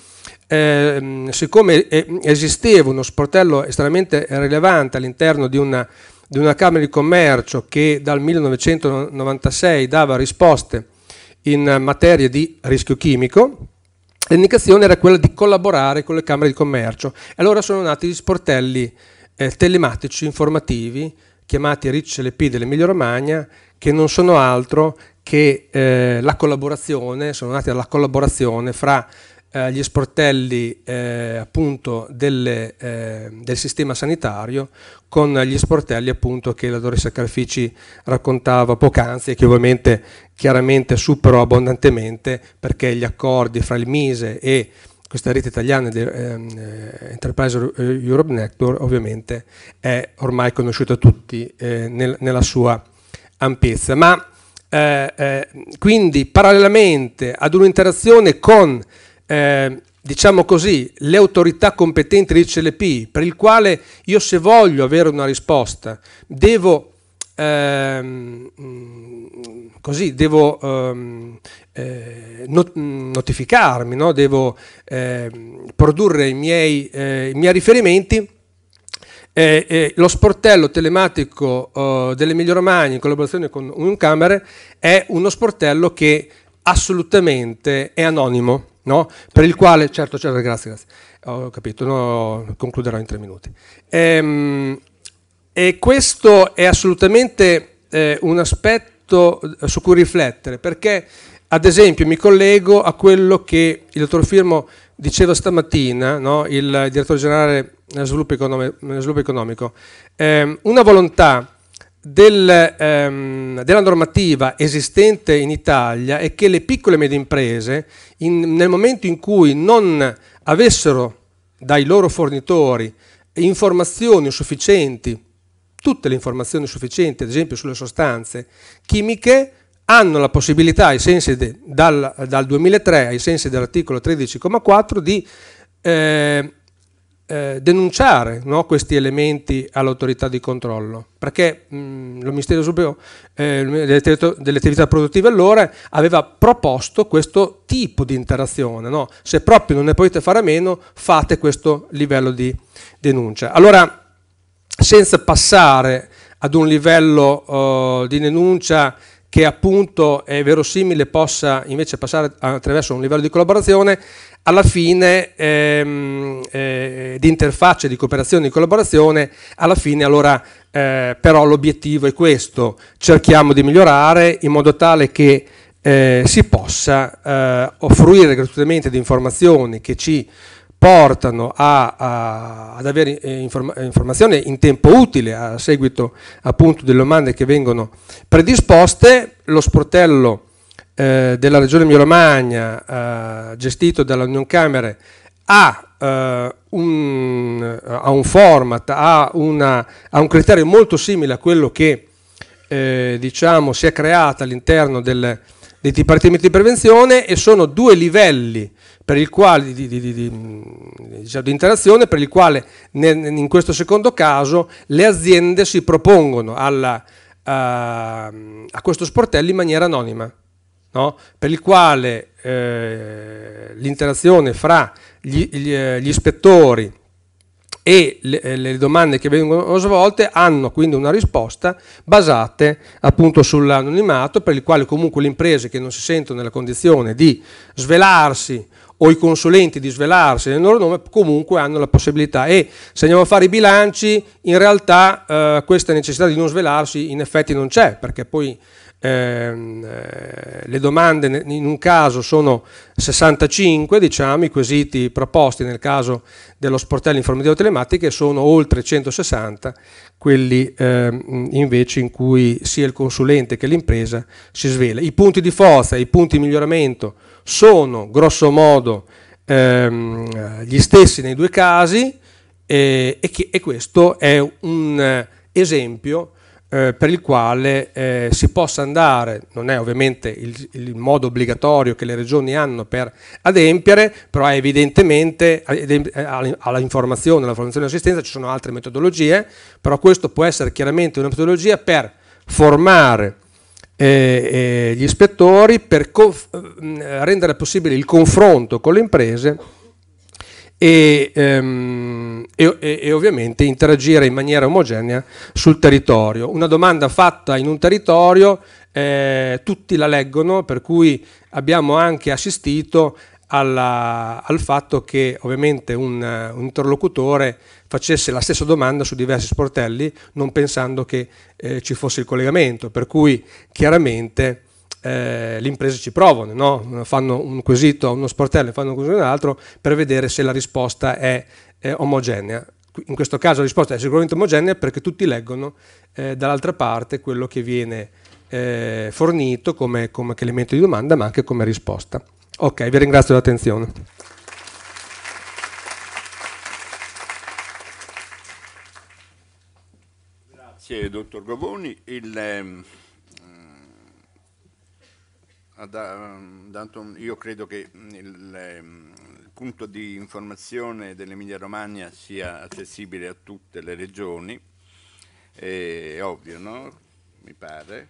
ehm, siccome esisteva uno sportello estremamente rilevante all'interno di una, di una Camera di Commercio che dal 1996 dava risposte in materia di rischio chimico, l'indicazione era quella di collaborare con le Camere di Commercio. Allora sono nati gli sportelli eh, telematici informativi chiamati RIC LP dell'Emilia Romagna, che non sono altro che eh, la collaborazione, sono nati dalla collaborazione fra eh, gli sportelli eh, appunto delle, eh, del sistema sanitario con gli sportelli appunto che la dottoressa Calfici raccontava poc'anzi e che ovviamente chiaramente superò abbondantemente perché gli accordi fra il Mise e questa rete italiana di ehm, eh, Enterprise eh, Europe Network ovviamente è ormai conosciuta a tutti eh, nel, nella sua ampiezza. Ma eh, eh quindi parallelamente ad un'interazione con eh, diciamo così, le autorità competenti di CLP, per il quale io se voglio avere una risposta, devo, ehm, mm, così, devo ehm, eh, not mm, notificarmi, no? devo ehm, produrre i miei, eh, i miei riferimenti, eh, eh, lo sportello telematico eh, dell'Emilia Romagna in collaborazione con Uncamere è uno sportello che assolutamente è anonimo no? per il quale, certo, certo, grazie, grazie, ho capito, no, concluderò in tre minuti. Ehm, e questo è assolutamente eh, un aspetto eh, su cui riflettere, perché ad esempio mi collego a quello che il dottor Firmo diceva stamattina, no? il direttore generale eh, sviluppo economico, sviluppo economico. Ehm, una volontà del, ehm, della normativa esistente in Italia è che le piccole e medie imprese, in, nel momento in cui non avessero dai loro fornitori informazioni sufficienti, tutte le informazioni sufficienti, ad esempio sulle sostanze chimiche, hanno la possibilità, ai sensi de, dal, dal 2003, ai sensi dell'articolo 13,4, di eh, eh, denunciare no, questi elementi all'autorità di controllo, perché mh, mm, il Ministero Superiore eh, delle attività produttive allora aveva proposto questo tipo di interazione, no? se proprio non ne potete fare a meno fate questo livello di denuncia. Allora, senza passare ad un livello eh, di denuncia che appunto è verosimile possa invece passare attraverso un livello di collaborazione, alla fine ehm, eh, di interfaccia, di cooperazione, di collaborazione, alla fine allora eh, però l'obiettivo è questo, cerchiamo di migliorare in modo tale che eh, si possa eh, offrire gratuitamente di informazioni che ci portano a, a, ad avere eh, inform informazioni in tempo utile a seguito appunto delle domande che vengono predisposte, lo sportello eh, della Regione Emilia-Romagna eh, gestito dalla Union Camere ha un, ha un, format, ha, una, ha, un criterio molto simile a quello che eh, diciamo, si è creato all'interno del, dei dipartimenti di prevenzione e sono due livelli quale, di, di, di, di, interazione per il quale nel, in questo secondo caso le aziende si propongono alla, a, a questo sportello in maniera anonima no? per il quale eh, l'interazione fra gli, gli, eh, gli ispettori e le, eh, le, domande che vengono svolte hanno quindi una risposta basata appunto sull'anonimato per il quale comunque le imprese che non si sentono nella condizione di svelarsi o i consulenti di svelarsi nel loro nome comunque hanno la possibilità e se andiamo a fare i bilanci in realtà eh, questa necessità di non svelarsi in effetti non c'è perché poi Ehm, eh, le domande in un caso sono 65, diciamo, i quesiti proposti nel caso dello sportello informativo telematiche sono oltre 160, quelli eh, invece in cui sia il consulente che l'impresa si svela. I punti di forza, i punti di miglioramento sono grossomodo ehm, gli stessi nei due casi eh, e, che, e questo è un eh, esempio eh, per il quale eh, si possa andare, non è ovviamente il, il, modo obbligatorio che le regioni hanno per adempiere, però è evidentemente eh, alla informazione, alla formazione e all'assistenza ci sono altre metodologie, però questo può essere chiaramente una metodologia per formare eh, eh gli ispettori, per rendere possibile il confronto con le imprese e, ehm, e, e, ovviamente interagire in maniera omogenea sul territorio. Una domanda fatta in un territorio eh, tutti la leggono, per cui abbiamo anche assistito alla, al fatto che ovviamente un, eh, un, interlocutore facesse la stessa domanda su diversi sportelli non pensando che eh, ci fosse il collegamento, per cui chiaramente eh, le imprese ci provano, no? fanno un quesito a uno sportello e fanno un quesito a un altro per vedere se la risposta è, è, omogenea. In questo caso la risposta è sicuramente omogenea perché tutti leggono eh, dall'altra parte quello che viene eh, fornito come, come elemento di domanda ma anche come risposta. Ok, vi ringrazio dell'attenzione. Grazie dottor Govoni. Il, ehm... Ah, dato, ehm, io credo che mm, il, mm, il punto di informazione dell'Emilia Romagna sia accessibile a tutte le regioni, è ovvio, no? mi pare,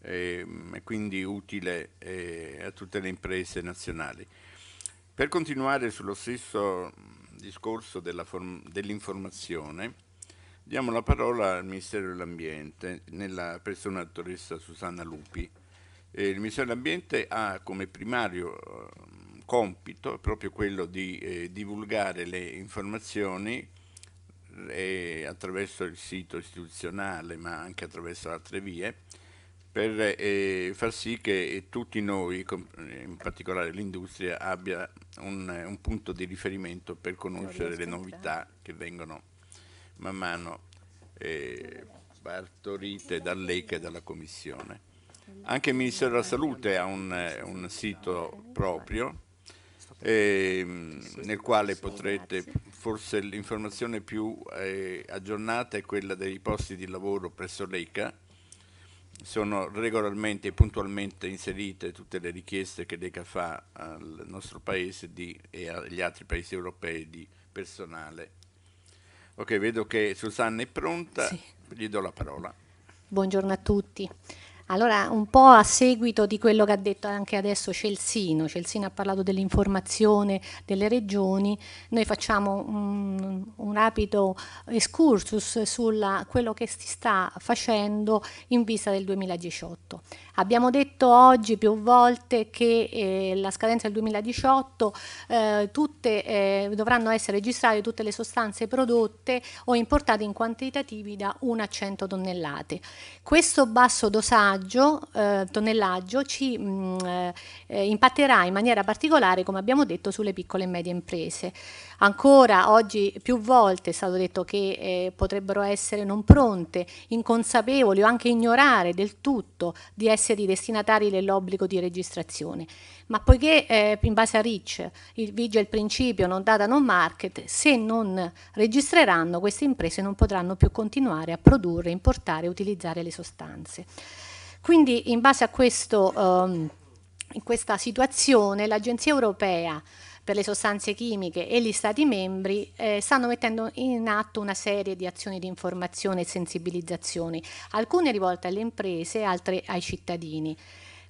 e, mm, quindi utile eh, a tutte le imprese nazionali. Per continuare sullo stesso discorso dell'informazione, diamo la parola al Ministero dell'Ambiente nella persona dottoressa Susanna Lupi. Eh, il Ministero dell'Ambiente ha come primario ehm, compito proprio quello di eh, divulgare le informazioni eh, attraverso il sito istituzionale ma anche attraverso altre vie per eh, far sì che tutti noi, in particolare l'industria, abbia un, un, punto di riferimento per conoscere le novità che vengono man mano eh, partorite dall'ECA e dalla Commissione. Anche il Ministero della Salute ha un, eh, un sito proprio eh, nel quale potrete, forse l'informazione più eh, aggiornata è quella dei posti di lavoro presso l'ECA, sono regolarmente e puntualmente inserite tutte le richieste che l'ECA fa al nostro paese di, e agli altri paesi europei di personale. Ok, vedo che Susanna è pronta, sì. gli do la parola. Buongiorno a tutti. Allora, un po' a seguito di quello che ha detto anche adesso Celsino, Celsino ha parlato dell'informazione delle regioni, noi facciamo un, un rapido excursus su quello che si sta facendo in vista del 2018. Abbiamo detto oggi più volte che eh, la scadenza del 2018 eh, tutte, eh, dovranno essere registrate tutte le sostanze prodotte o importate in quantitativi da 1 a 100 tonnellate. Questo basso dosaggio eh, tonnellaggio ci mh, mm, eh, eh, impatterà in maniera particolare, come abbiamo detto, sulle piccole e medie imprese. Ancora oggi più volte è stato detto che eh, potrebbero essere non pronte, inconsapevoli o anche ignorare del tutto di essere i destinatari dell'obbligo di registrazione. Ma poiché eh, in base a RIC il, vige il principio non data non market, se non registreranno queste imprese non potranno più continuare a produrre, importare e utilizzare le sostanze. Quindi in base a questo, um, in questa situazione l'Agenzia europea per le sostanze chimiche e gli Stati membri eh, stanno mettendo in atto una serie di azioni di informazione e sensibilizzazione, alcune rivolte alle imprese, altre ai cittadini.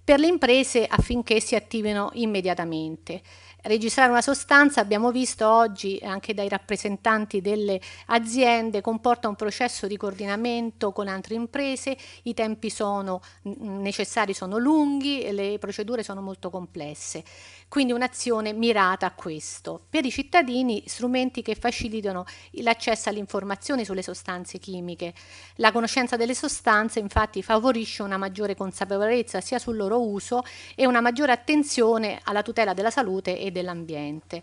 Per le imprese affinché si attivino immediatamente registrare una sostanza, abbiamo visto oggi eh, anche dai rappresentanti delle aziende, comporta un processo di coordinamento con altre imprese, i tempi sono necessari sono lunghi, le procedure sono molto complesse quindi un'azione mirata a questo. Per i cittadini strumenti che facilitano l'accesso all'informazione sulle sostanze chimiche. La conoscenza delle sostanze infatti favorisce una maggiore consapevolezza sia sul loro uso e una maggiore attenzione alla tutela della salute e dell'ambiente.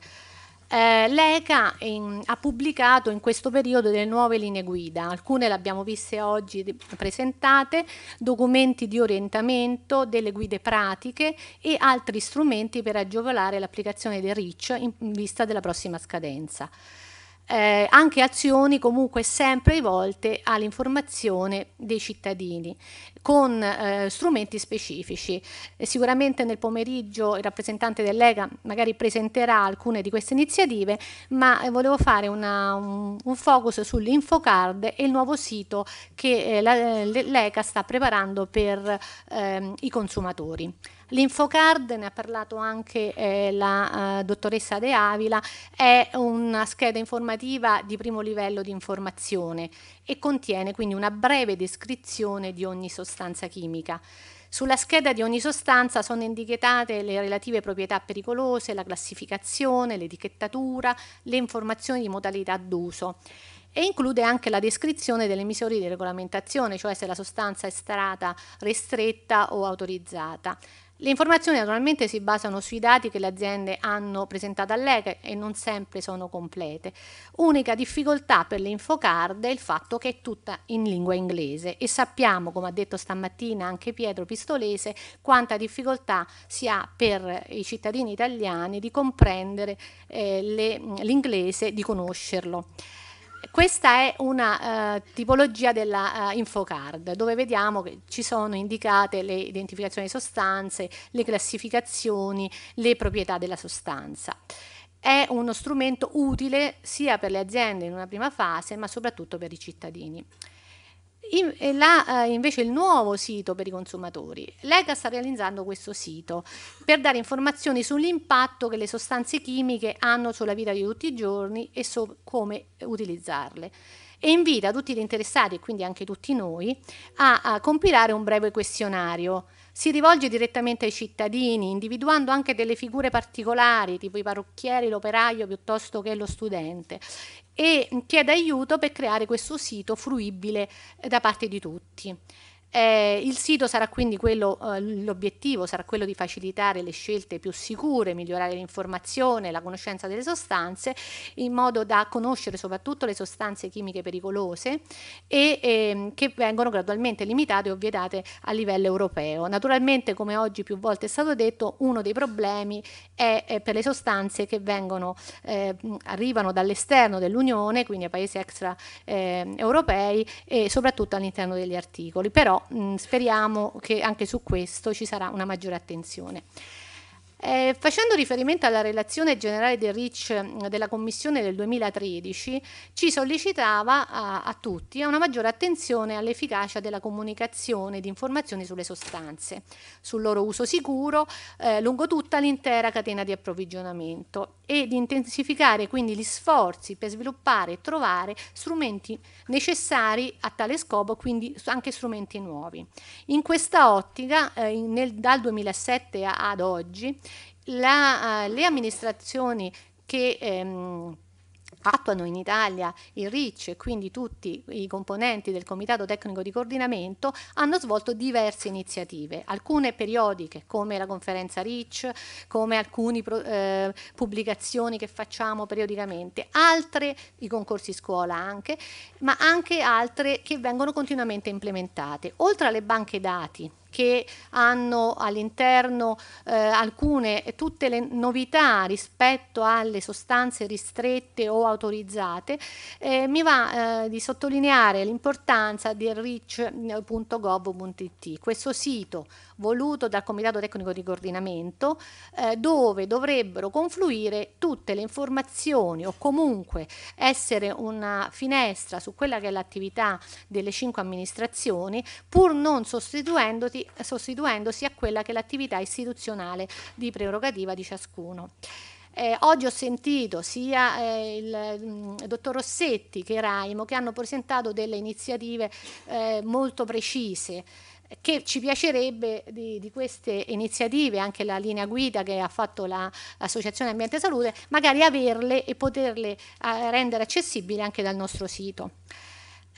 Eh, L'ECA in, ha pubblicato in questo periodo delle nuove linee guida, alcune le abbiamo viste oggi presentate, documenti di orientamento, delle guide pratiche e altri strumenti per agevolare l'applicazione del RIC in vista della prossima scadenza eh, anche azioni comunque sempre rivolte all'informazione dei cittadini con eh, strumenti specifici. E eh, sicuramente nel pomeriggio il rappresentante dell'EGA magari presenterà alcune di queste iniziative, ma eh, volevo fare una, un, un, focus sull'Infocard e il nuovo sito che eh, eh, l'EGA sta preparando per ehm, i consumatori. L'infocard, ne ha parlato anche eh, la eh, dottoressa De Avila, è una scheda informativa di primo livello di informazione e contiene quindi una breve descrizione di ogni sostanza chimica. Sulla scheda di ogni sostanza sono indicate le relative proprietà pericolose, la classificazione, l'etichettatura, le informazioni di modalità d'uso e include anche la descrizione delle misure di regolamentazione, cioè se la sostanza è stata restretta o autorizzata. Le informazioni naturalmente si basano sui dati che le aziende hanno presentato all'ECA e non sempre sono complete. Unica difficoltà per le infocard è il fatto che è tutta in lingua inglese e sappiamo, come ha detto stamattina anche Pietro Pistolese, quanta difficoltà si ha per i cittadini italiani di comprendere eh, l'inglese, di conoscerlo. Questa è una uh, tipologia della uh, infocard dove vediamo che ci sono indicate le identificazioni di sostanze, le classificazioni, le proprietà della sostanza. È uno strumento utile sia per le aziende in una prima fase ma soprattutto per i cittadini. In, la, eh, invece il nuovo sito per i consumatori. L'ECA sta realizzando questo sito per dare informazioni sull'impatto che le sostanze chimiche hanno sulla vita di tutti i giorni e su come utilizzarle e invita tutti gli interessati e quindi anche tutti noi a, a, compilare un breve questionario. Si rivolge direttamente ai cittadini, individuando anche delle figure particolari, tipo i parrucchieri, l'operaio piuttosto che lo studente, e chiede aiuto per creare questo sito fruibile eh, da parte di tutti. Eh, il sito sarà quindi quello, eh, l'obiettivo sarà quello di facilitare le scelte più sicure, migliorare l'informazione, la conoscenza delle sostanze, in modo da conoscere soprattutto le sostanze chimiche pericolose e ehm, che vengono gradualmente limitate o vietate a livello europeo. Naturalmente, come oggi più volte è stato detto, uno dei problemi è, è per le sostanze che vengono, eh, arrivano dall'esterno dell'Unione, quindi a paesi extraeuropei ehm, e soprattutto all'interno degli articoli. Però mh, speriamo che anche su questo ci sarà una maggiore attenzione. Eh, facendo riferimento alla relazione generale del RIC mm, della Commissione del 2013, ci sollecitava a, a tutti a una maggiore attenzione all'efficacia della comunicazione di informazioni sulle sostanze, sul loro uso sicuro eh, lungo tutta l'intera catena di approvvigionamento e di intensificare quindi gli sforzi per sviluppare e trovare strumenti necessari a tale scopo, quindi anche strumenti nuovi. In questa ottica, eh, nel, dal 2007 ad oggi, la, eh, le amministrazioni che ehm, attuano in Italia il RIC quindi tutti i componenti del Comitato Tecnico di Coordinamento hanno svolto diverse iniziative, alcune periodiche come la conferenza RIC, come alcune eh, pubblicazioni che facciamo periodicamente, altre i concorsi scuola anche, ma anche altre che vengono continuamente implementate. Oltre alle banche dati che hanno all'interno eh, alcune, tutte le novità rispetto alle sostanze ristrette o autorizzate, eh, mi va eh, di sottolineare l'importanza del reach.gov.it, questo sito voluto dal Comitato Tecnico di Coordinamento, eh, dove dovrebbero confluire tutte le informazioni o comunque essere una finestra su quella che è l'attività delle cinque amministrazioni, pur non sostituendoti sostituendosi a quella che è l'attività istituzionale di prerogativa di ciascuno. Eh, oggi ho sentito sia eh, il mh, mm, dottor Rossetti che Raimo che hanno presentato delle iniziative eh, molto precise che ci piacerebbe di, di, queste iniziative, anche la linea guida che ha fatto l'Associazione Ambiente e Salute, magari averle e poterle eh, rendere accessibili anche dal nostro sito.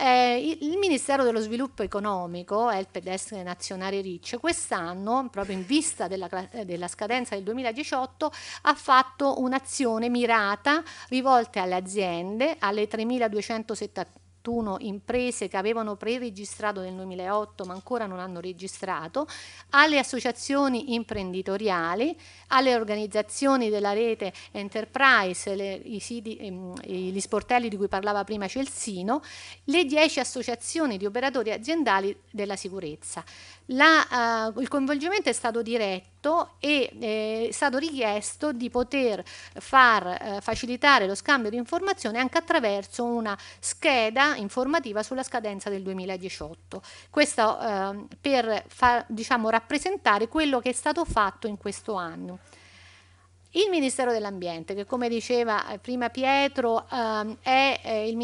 Eh, il Ministero dello Sviluppo Economico, helpdesk nazionale RIC, quest'anno, proprio in vista della, della scadenza del 2018, ha fatto un'azione mirata rivolta alle aziende, alle 3.270 41 imprese che avevano pre-registrato nel 2008 ma ancora non hanno registrato, alle associazioni imprenditoriali, alle organizzazioni della rete Enterprise, le, i siti, ehm, gli sportelli di cui parlava prima Celsino, le 10 associazioni di operatori aziendali della sicurezza. La, uh, il coinvolgimento è stato diretto e eh, è stato richiesto di poter far, uh, facilitare lo scambio di informazioni anche attraverso una scheda informativa sulla scadenza del 2018. Questo uh, per far, diciamo, rappresentare quello che è stato fatto in questo anno. Il Ministero dell'Ambiente, che come diceva eh, prima Pietro, ehm, è eh,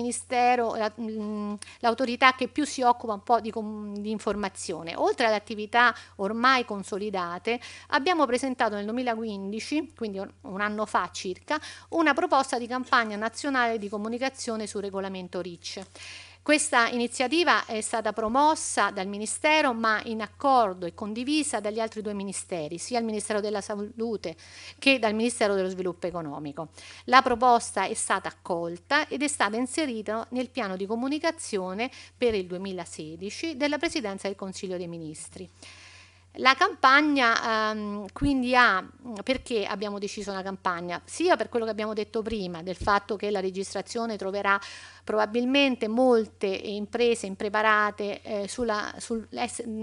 mm, l'autorità la, che più si occupa un po' di, di informazione. Oltre ad attività ormai consolidate, abbiamo presentato nel 2015, quindi un anno fa circa, una proposta di campagna nazionale di comunicazione sul regolamento RIC. Questa iniziativa è stata promossa dal Ministero ma in accordo e condivisa dagli altri due ministeri, sia il Ministero della Salute che dal Ministero dello Sviluppo Economico. La proposta è stata accolta ed è stata inserita nel piano di comunicazione per il 2016 della Presidenza del Consiglio dei Ministri. La campagna ehm, quindi ha, perché abbiamo deciso una campagna? Sia per quello che abbiamo detto prima, del fatto che la registrazione troverà probabilmente molte imprese impreparate eh, sulla, sul,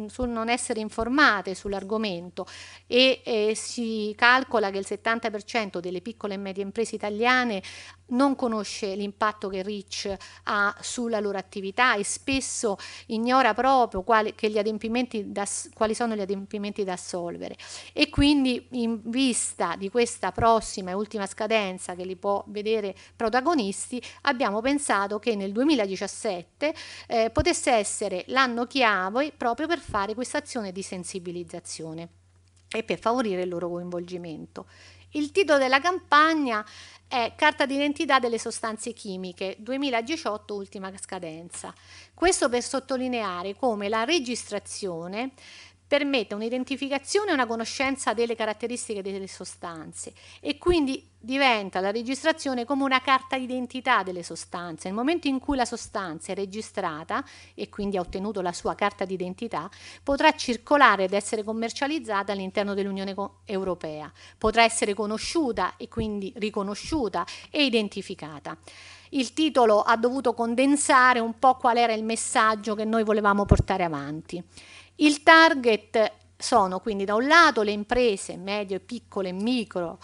sul, non essere informate sull'argomento e eh, si calcola che il 70% delle piccole e medie imprese italiane non conosce l'impatto che REACH ha sulla loro attività e spesso ignora proprio quali, da, quali sono gli adempimenti adempimenti da assolvere e quindi in vista di questa prossima e ultima scadenza che li può vedere protagonisti, abbiamo pensato che nel 2017 eh, potesse essere l'anno chiave proprio per fare questa azione di sensibilizzazione e per favorire il loro coinvolgimento. Il titolo della campagna è Carta d'identità delle sostanze chimiche 2018 ultima scadenza. Questo per sottolineare come la registrazione permette un'identificazione e una conoscenza delle caratteristiche delle sostanze e quindi diventa la registrazione come una carta d'identità delle sostanze. Nel momento in cui la sostanza è registrata e quindi ha ottenuto la sua carta d'identità, potrà circolare ed essere commercializzata all'interno dell'Unione Europea, potrà essere conosciuta e quindi riconosciuta e identificata. Il titolo ha dovuto condensare un po' qual era il messaggio che noi volevamo portare avanti. Il target sono quindi da un lato le imprese medio, e piccole e micro,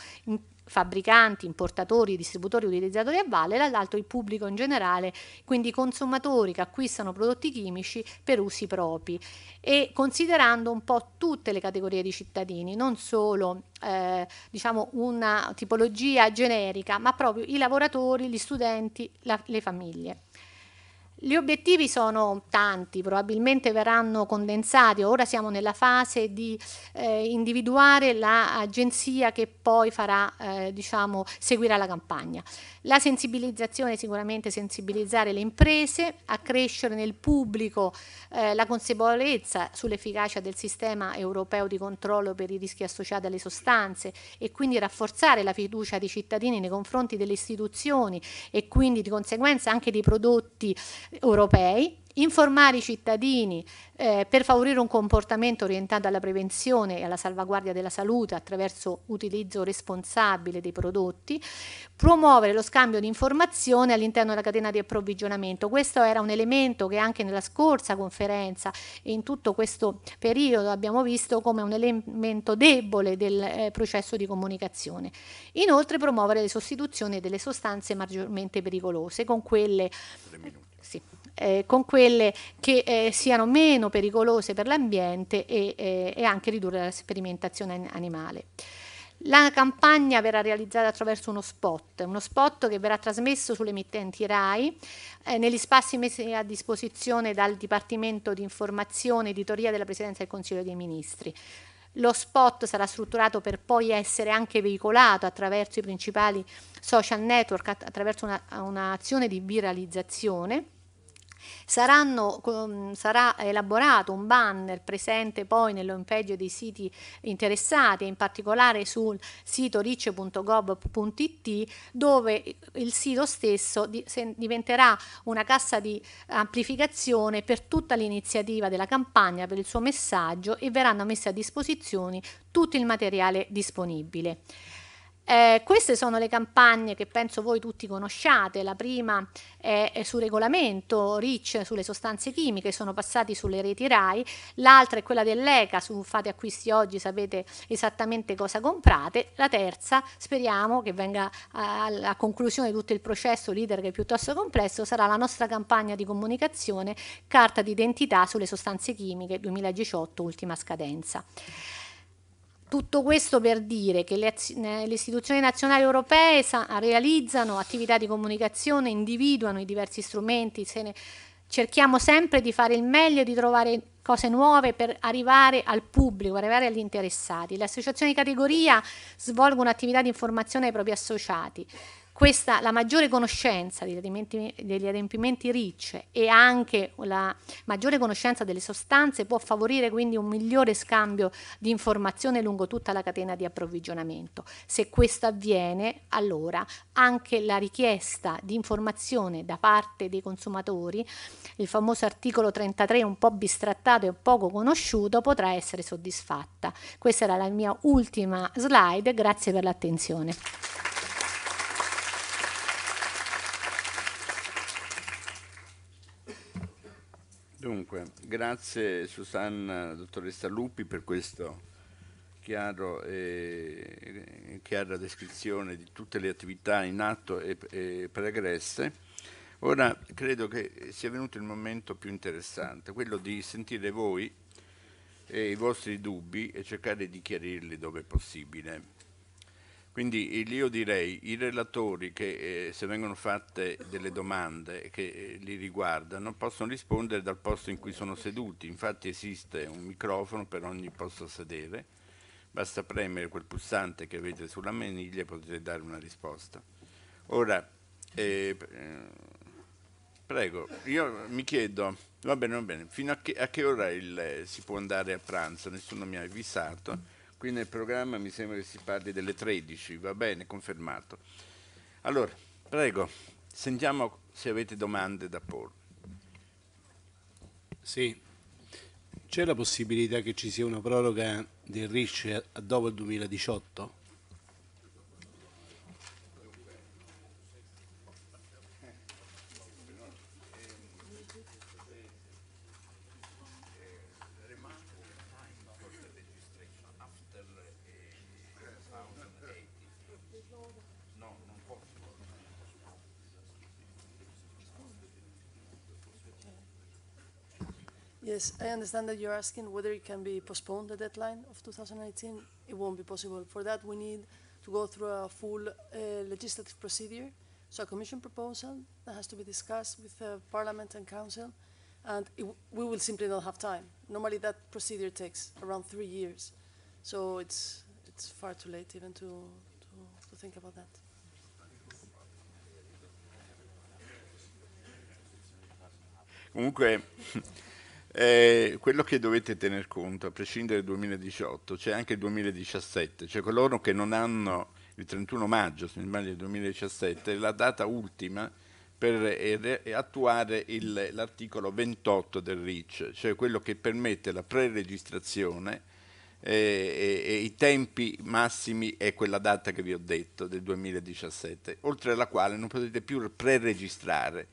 fabbricanti, importatori, distributori, utilizzatori a valle, dall'altro il pubblico in generale, quindi i consumatori che acquistano prodotti chimici per usi propri e considerando un po' tutte le categorie di cittadini, non solo eh, diciamo una tipologia generica, ma proprio i lavoratori, gli studenti, la, le famiglie. Gli obiettivi sono tanti, probabilmente verranno condensati. Ora siamo nella fase di eh, individuare l'agenzia che poi farà, eh, diciamo, seguirà la campagna. La sensibilizzazione sicuramente sensibilizzare le imprese, accrescere nel pubblico eh, la consapevolezza sull'efficacia del sistema europeo di controllo per i rischi associati alle sostanze e quindi rafforzare la fiducia dei cittadini nei confronti delle istituzioni e quindi di conseguenza anche dei prodotti europei informare i cittadini eh, per favorire un comportamento orientato alla prevenzione e alla salvaguardia della salute attraverso utilizzo responsabile dei prodotti, promuovere lo scambio di informazioni all'interno della catena di approvvigionamento. Questo era un elemento che anche nella scorsa conferenza e in tutto questo periodo abbiamo visto come un elemento debole del eh, processo di comunicazione. Inoltre promuovere le sostituzioni delle sostanze maggiormente pericolose con quelle eh, con quelle che eh, siano meno pericolose per l'ambiente e, eh, e, anche ridurre la sperimentazione animale. La campagna verrà realizzata attraverso uno spot, uno spot che verrà trasmesso sulle emittenti RAI eh, negli spazi messi a disposizione dal Dipartimento di Informazione e Editoria della Presidenza del Consiglio dei Ministri. Lo spot sarà strutturato per poi essere anche veicolato attraverso i principali social network, attraverso un'azione di viralizzazione Saranno, mm, sarà elaborato un banner presente poi nell'ompeggio dei siti interessati, in particolare sul sito ricce.gov.it dove il sito stesso diventerà una cassa di amplificazione per tutta l'iniziativa della campagna, per il suo messaggio e verranno messi a disposizione tutto il materiale disponibile. Eh, queste sono le campagne che penso voi tutti conosciate, la prima è, è sul regolamento RIC sulle sostanze chimiche, sono passati sulle reti RAI, l'altra è quella dell'ECA, su fate acquisti oggi sapete esattamente cosa comprate, la terza speriamo che venga a, a conclusione di tutto il processo leader che è piuttosto complesso, sarà la nostra campagna di comunicazione carta d'identità sulle sostanze chimiche 2018, ultima scadenza. Tutto questo per dire che le, le istituzioni nazionali europee realizzano attività di comunicazione, individuano i diversi strumenti, ne, cerchiamo sempre di fare il meglio, di trovare cose nuove per arrivare al pubblico, arrivare agli interessati. Le associazioni di categoria svolgono attività di informazione ai propri associati questa, la maggiore conoscenza degli adempimenti, degli adempimenti RIC e anche la maggiore conoscenza delle sostanze può favorire quindi un migliore scambio di informazione lungo tutta la catena di approvvigionamento. Se questo avviene, allora anche la richiesta di informazione da parte dei consumatori, il famoso articolo 33 un po' bistrattato e poco conosciuto, potrà essere soddisfatta. Questa era la mia ultima slide, grazie per l'attenzione. Dunque, grazie Susanna, dottoressa Lupi, per questa chiara descrizione di tutte le attività in atto e, e pregresse. Ora credo che sia venuto il momento più interessante, quello di sentire voi e i vostri dubbi e cercare di chiarirli dove possibile. Quindi eh, io direi i relatori che eh, se vengono fatte delle domande che eh, li riguardano possono rispondere dal posto in cui sono seduti, infatti esiste un microfono per ogni posto a sedere, basta premere quel pulsante che avete sulla maniglia e potete dare una risposta. Ora, eh, prego, io mi chiedo, va bene, va bene, fino a che, a che ora il, eh, si può andare a pranzo? Nessuno mi ha avvisato Qui nel programma mi sembra che si parli delle 13, va bene, confermato. Allora, prego, sentiamo se avete domande da porre. Sì, c'è la possibilità che ci sia una proroga del RISC dopo il 2018? Yes, I understand that you're asking whether it can be postponed, the deadline of 2018. It won't be possible. For that, we need to go through a full uh, legislative procedure. So a commission proposal that has to be discussed with uh, Parliament and Council, and we will simply not have time. Normally that procedure takes around three years, so it's, it's far too late even to, to, to think about that. Comunque, (laughs) Eh, quello che dovete tener conto, a prescindere dal 2018, c'è anche il 2017, cioè coloro che non hanno il 31 maggio, se non sbaglio, del 2017, la data ultima per attuare il, l'articolo 28 del RIC, cioè quello che permette la pre-registrazione eh, e, e i tempi massimi è quella data che vi ho detto del 2017, oltre alla quale non potete più pre-registrare.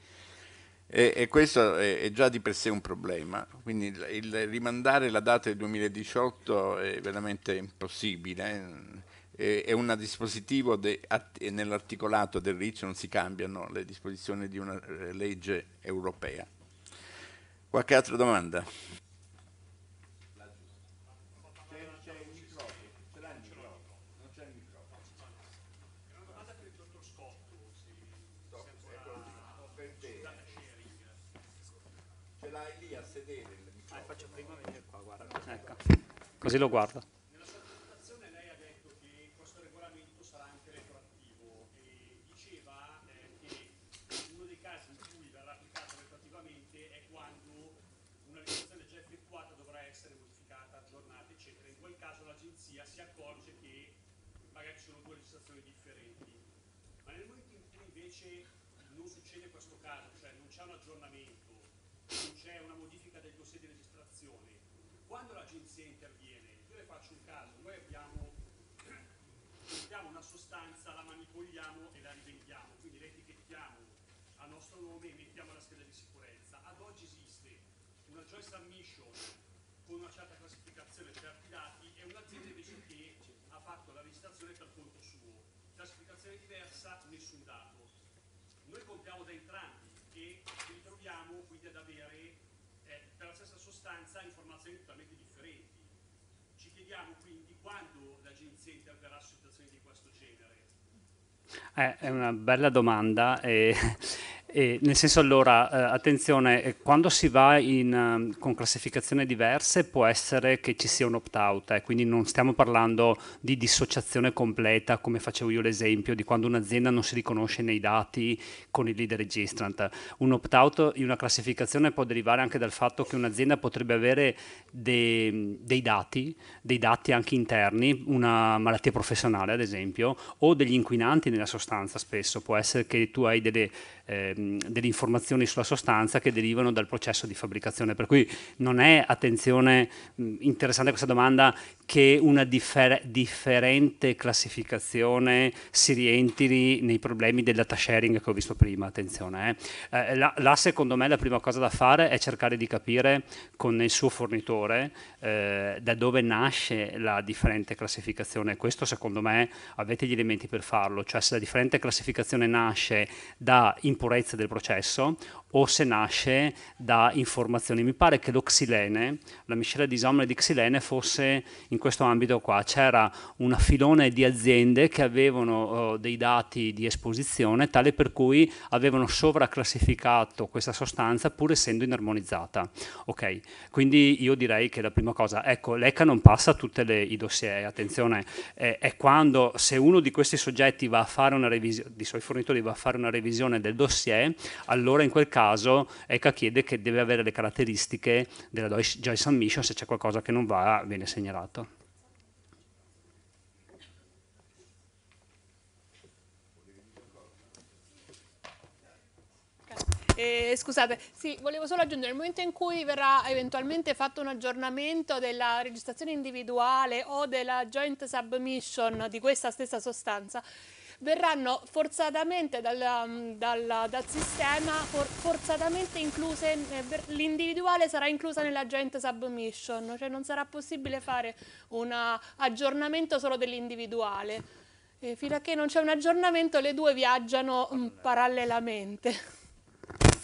E, e questo è, è, già di per sé un problema, quindi il, il rimandare la data del 2018 è veramente impossibile. È, eh. è un dispositivo de, at, nell'articolato del RIC non si cambiano le disposizioni di una eh, legge europea. Qualche altra domanda? così lo guardo. raccogliamo e la rivendiamo, quindi la etichettiamo a nostro nome e mettiamo la scheda di sicurezza. Ad oggi esiste una joint submission con una certa classificazione, certi dati e un'azienda invece che ha fatto la registrazione per conto suo. Classificazione diversa, nessun dato. Noi compriamo da entrambi e ci ritroviamo quindi ad avere eh, per la stessa sostanza informazioni totalmente differenti. Ci chiediamo quindi quando l'agenzia interverrà su situazioni di questo genere eh, è una bella domanda. E... (laughs) E nel senso allora, eh, attenzione, eh, quando si va in, ehm, con classificazioni diverse può essere che ci sia un opt-out, eh, quindi non stiamo parlando di dissociazione completa come facevo io l'esempio di quando un'azienda non si riconosce nei dati con il leader registrant. Un opt-out in una classificazione può derivare anche dal fatto che un'azienda potrebbe avere de, dei dati, dei dati anche interni, una malattia professionale ad esempio, o degli inquinanti nella sostanza spesso, può essere che tu hai delle... Eh, delle informazioni sulla sostanza che derivano dal processo di fabbricazione. Per cui non è, attenzione, interessante questa domanda, che una differ differente classificazione si rientri nei problemi del data sharing che ho visto prima, attenzione. Eh. Eh, là, là, secondo me la prima cosa da fare è cercare di capire con il suo fornitore eh, da dove nasce la differente classificazione. Questo secondo me avete gli elementi per farlo, cioè se la differente classificazione nasce da impurezze pienezza del processo o se nasce da informazioni. Mi pare che lo xilene, la miscela di isomere di xilene fosse in questo ambito qua. C'era un filone di aziende che avevano uh, dei dati di esposizione tale per cui avevano sovraclassificato questa sostanza pur essendo inarmonizzata. Ok, quindi io direi che la prima cosa, ecco, l'ECA non passa tutti i dossier, attenzione, eh, è quando se uno di questi soggetti va a fare una revisione, di suoi fornitori va a fare una revisione del dossier, allora in quel caso caso ECA chiede che deve avere le caratteristiche della JSON submission, se c'è qualcosa che non va viene segnalato. Eh, scusate, sì, volevo solo aggiungere, nel momento in cui verrà eventualmente fatto un aggiornamento della registrazione individuale o della joint submission di questa stessa sostanza, verranno forzatamente dal, um, dal, dal sistema, for, forzatamente incluse, eh, l'individuale sarà inclusa nella joint submission, cioè non sarà possibile fare un aggiornamento solo dell'individuale. fino a che non c'è un aggiornamento le due viaggiano mm, parallelamente.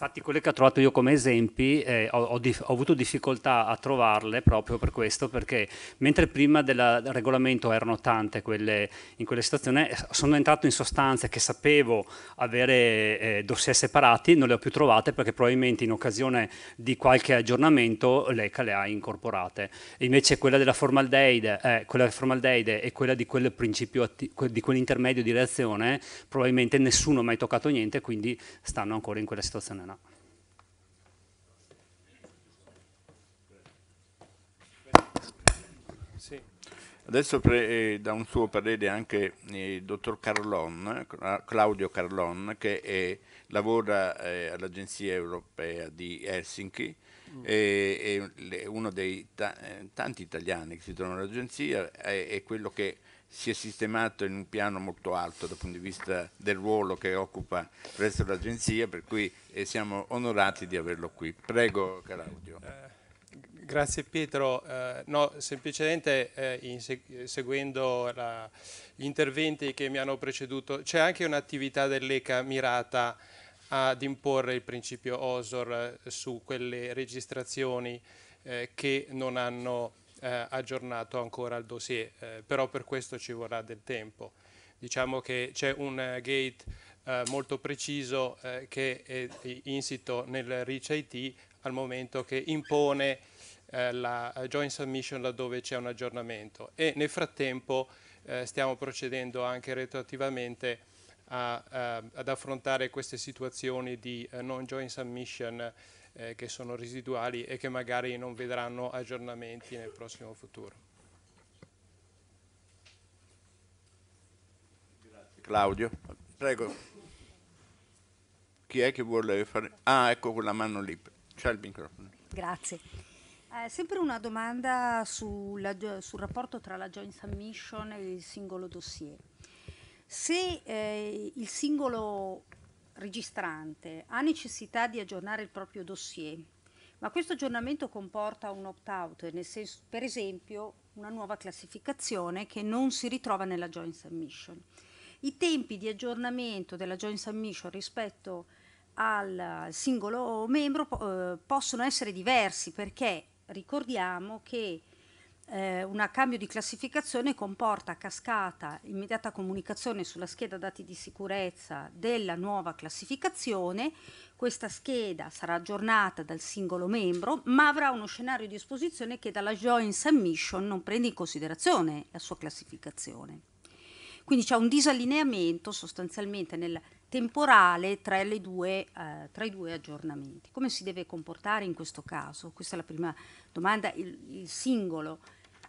Infatti quelle che ho trovato io come esempi eh, ho, ho, dif- ho, avuto difficoltà a trovarle proprio per questo, perché mentre prima del regolamento erano tante quelle, in quelle situazioni, eh, sono entrato in sostanze che sapevo avere eh, dossier separati, non le ho più trovate perché probabilmente in occasione di qualche aggiornamento l'ECA le ha incorporate. invece quella della formaldeide, eh, quella formaldeide e quella di quel principio, atti- di quell'intermedio di reazione, probabilmente nessuno ha mai toccato niente, quindi stanno ancora in quella situazione là. Adesso pre- eh, da un suo parere anche eh, il dottor Carlon, Claudio Carlon, che è, eh, lavora eh, all'Agenzia Europea di Helsinki, mm. e, e, uno dei ta- tanti italiani che si trovano all'Agenzia, è, è, quello che si è sistemato in un piano molto alto dal punto di vista del ruolo che occupa presso l'Agenzia, per cui eh, siamo onorati di averlo qui. Prego Claudio. Eh. Grazie Pietro, eh, no, semplicemente eh, seg seguendo la, gli interventi che mi hanno preceduto, c'è anche un'attività dell'ECA mirata ad imporre il principio OSOR eh, su quelle registrazioni eh, che non hanno eh, aggiornato ancora il dossier, eh, però per questo ci vorrà del tempo. Diciamo che c'è un gate molto preciso che è insito nel REACH IT al momento che impone eh, la eh, joint submission laddove c'è un aggiornamento e nel frattempo eh, stiamo procedendo anche retroattivamente a, ad affrontare queste situazioni di non joint submission che sono residuali e che magari non vedranno aggiornamenti nel prossimo futuro. Claudio, prego. Chi è che vuole fare? Ah, ecco quella mano lì, c'è il microfono. Grazie. Eh, sempre una domanda sulla, sul rapporto tra la joint submission e il singolo dossier. Se eh, il singolo registrante ha necessità di aggiornare il proprio dossier, ma questo aggiornamento comporta un opt-out, nel senso, per esempio, una nuova classificazione che non si ritrova nella joint submission. I tempi di aggiornamento della joint submission rispetto al singolo membro eh, possono essere diversi perché ricordiamo che eh, un cambio di classificazione comporta a cascata immediata comunicazione sulla scheda dati di sicurezza della nuova classificazione. Questa scheda sarà aggiornata dal singolo membro, ma avrà uno scenario di esposizione che dalla Joint Submission non prende in considerazione la sua classificazione. Quindi c'è un disallineamento sostanzialmente nel temporale tra, due, eh, tra, i due aggiornamenti. Come si deve comportare in questo caso? Questa è la prima domanda. Il, il singolo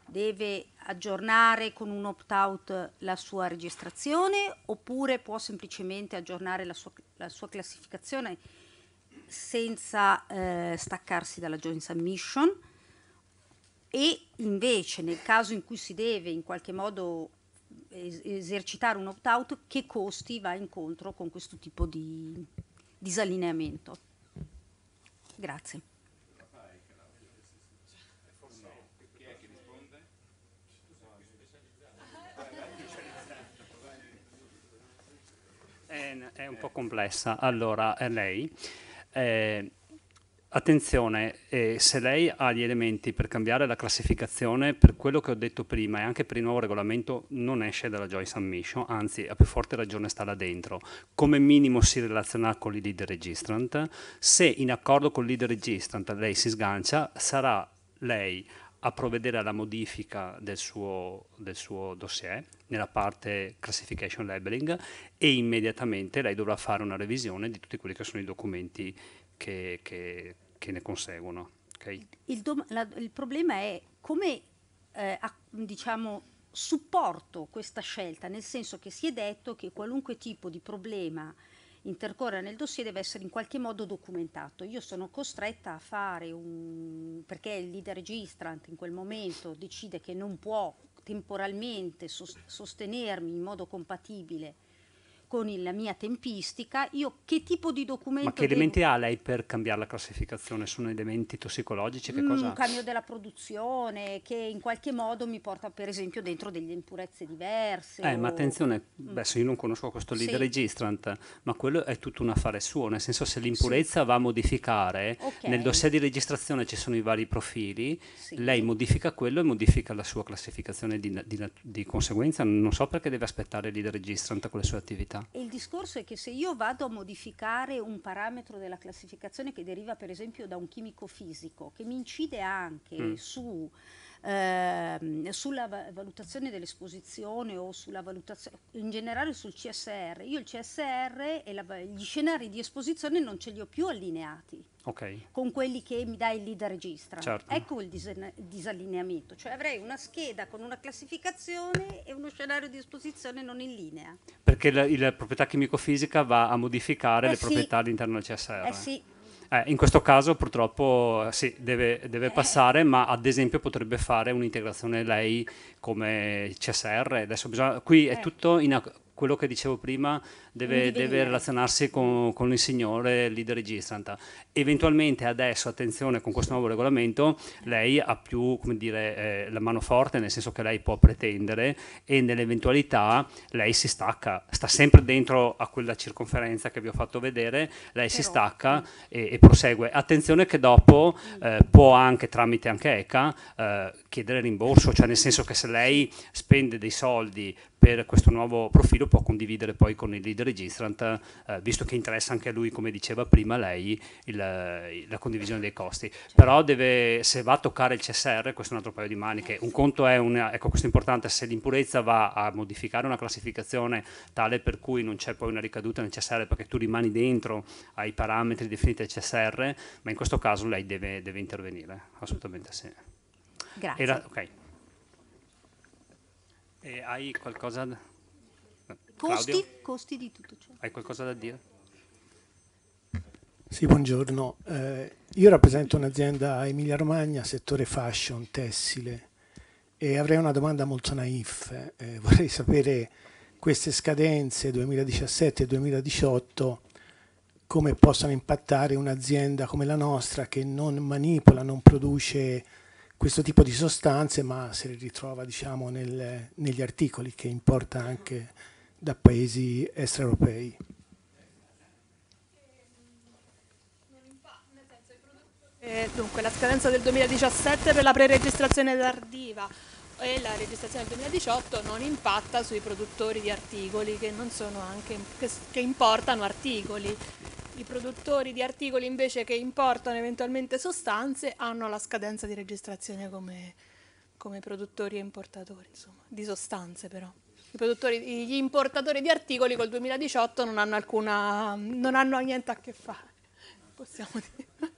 deve aggiornare con un opt-out la sua registrazione oppure può semplicemente aggiornare la sua, la sua classificazione senza eh, staccarsi dalla joint submission? E invece nel caso in cui si deve in qualche modo esercitare un opt-out, che costi va incontro con questo tipo di disallineamento. Grazie. È un po' complessa. Allora, lei. Eh, Attenzione, eh, se lei ha gli elementi per cambiare la classificazione, per quello che ho detto prima e anche per il nuovo regolamento, non esce dalla Joint Submission, anzi a più forte ragione sta là dentro. Come minimo si relaziona con il leader registrant, se in accordo con il leader registrant lei si sgancia, sarà lei a provvedere alla modifica del suo, del suo, dossier nella parte classification labeling e immediatamente lei dovrà fare una revisione di tutti quelli che sono i documenti che, che, che ne conseguono. Okay? Il, dom- la, il, problema è come eh, a, diciamo, supporto questa scelta, nel senso che si è detto che qualunque tipo di problema intercorre nel dossier deve essere in qualche modo documentato. Io sono costretta a fare un... perché il leader registrant in quel momento decide che non può temporalmente sostenermi in modo compatibile con la mia tempistica, io che tipo di documento... Ma che devo... elementi ha lei per cambiare la classificazione? Sono elementi tossicologici? Che mm, cosa... Un cambio della produzione che in qualche modo mi porta per esempio dentro delle impurezze diverse. Eh, o... ma attenzione, mm. beh, se io non conosco questo lead sì. registrant, ma quello è tutto un affare suo, nel senso se l'impurezza sì. va a modificare, okay. nel dossier di registrazione ci sono i vari profili, sì. lei modifica quello e modifica la sua classificazione di, di, di conseguenza, non so perché deve aspettare il lead registrant con le sue attività. E il discorso è che se io vado a modificare un parametro della classificazione che deriva per esempio da un chimico fisico, che mi incide anche mm. su eh, sulla valutazione dell'esposizione o sulla valutazione in generale sul CSR. Io il CSR e la, gli scenari di esposizione non ce li ho più allineati. Okay. con quelli che mi dà il leader registra. Certo. Ecco il disallineamento, cioè avrei una scheda con una classificazione e uno scenario di esposizione non in linea. Perché la, la proprietà chimico-fisica va a modificare eh le sì. proprietà all'interno del CSR. Eh sì, eh, in questo caso purtroppo sì, deve, deve, eh. passare, ma ad esempio potrebbe fare un'integrazione lei come CSR. Bisogna, qui è eh. tutto in, quello che dicevo prima deve, deve relazionarsi con, con, il signore leader registrant. Eventualmente adesso, attenzione, con questo nuovo regolamento lei ha più come dire, eh, la mano forte, nel senso che lei può pretendere e nell'eventualità lei si stacca, sta sempre dentro a quella circonferenza che vi ho fatto vedere, lei Però, si stacca e, e, prosegue. Attenzione che dopo eh, può anche tramite anche ECA eh, chiedere rimborso, cioè nel senso che se lei spende dei soldi per questo nuovo profilo può condividere poi con il lead registrant, eh, visto che interessa anche a lui, come diceva prima lei, il, eh, la condivisione dei costi. Però deve, se va a toccare il CSR, questo è un altro paio di maniche, un conto è, una, ecco questo è importante, se l'impurezza va a modificare una classificazione tale per cui non c'è poi una ricaduta nel CSR perché tu rimani dentro ai parametri definiti del CSR, ma in questo caso lei deve, deve intervenire, assolutamente sì. Grazie. Era, okay. E hai qualcosa da... Costi? Costi di tutto ciò. Hai qualcosa da dire? Sì, buongiorno. Eh, io rappresento un'azienda Emilia Romagna, settore fashion, tessile, e avrei una domanda molto naif. Eh, eh vorrei sapere queste scadenze 2017 e 2018 come possono impattare un'azienda come la nostra che non manipola, non produce questo tipo di sostanze, ma se le ritrova diciamo, nel, negli articoli che importa anche da paesi extraeuropei. Eh, dunque, la scadenza del 2017 per la preregistrazione tardiva e la registrazione del 2018 non impatta sui produttori di articoli che, sono anche, che, che importano articoli i produttori di articoli invece che importano eventualmente sostanze hanno la scadenza di registrazione come, come produttori e importatori, insomma, di sostanze però. gli importatori di articoli col 2018 non hanno, alcuna, non hanno niente a che fare, possiamo dire.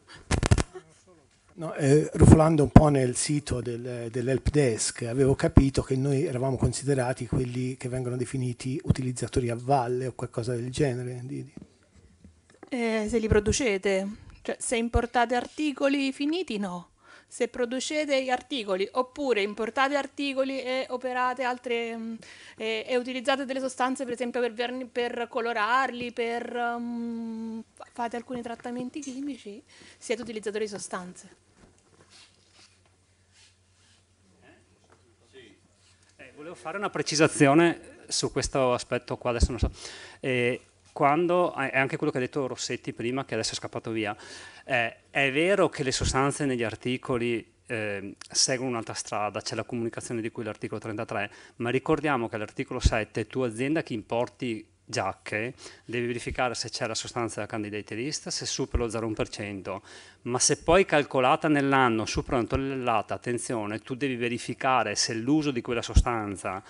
No, eh, rufolando un po' nel sito del, dell'help desk avevo capito che noi eravamo considerati quelli che vengono definiti utilizzatori a valle o qualcosa del genere. Di, di eh, se li producete. Cioè, se importate articoli finiti, no. Se producete gli articoli oppure importate articoli e operate altre mm, e, e, utilizzate delle sostanze, per esempio, per, verni, per colorarli, per um, fate alcuni trattamenti chimici, siete utilizzatori di sostanze. Eh, volevo fare una precisazione su questo aspetto qua, adesso non so. Eh, quando, eh, è anche quello che ha detto Rossetti prima, che adesso è scappato via, eh, è vero che le sostanze negli articoli eh, seguono un'altra strada, c'è la comunicazione di cui l'articolo 33, ma ricordiamo che all'articolo 7 tu azienda che importi giacche, devi verificare se c'è la sostanza da candidate list, se supera lo 0,1%, ma se poi calcolata nell'anno supera una tonnellata, attenzione, tu devi verificare se l'uso di quella sostanza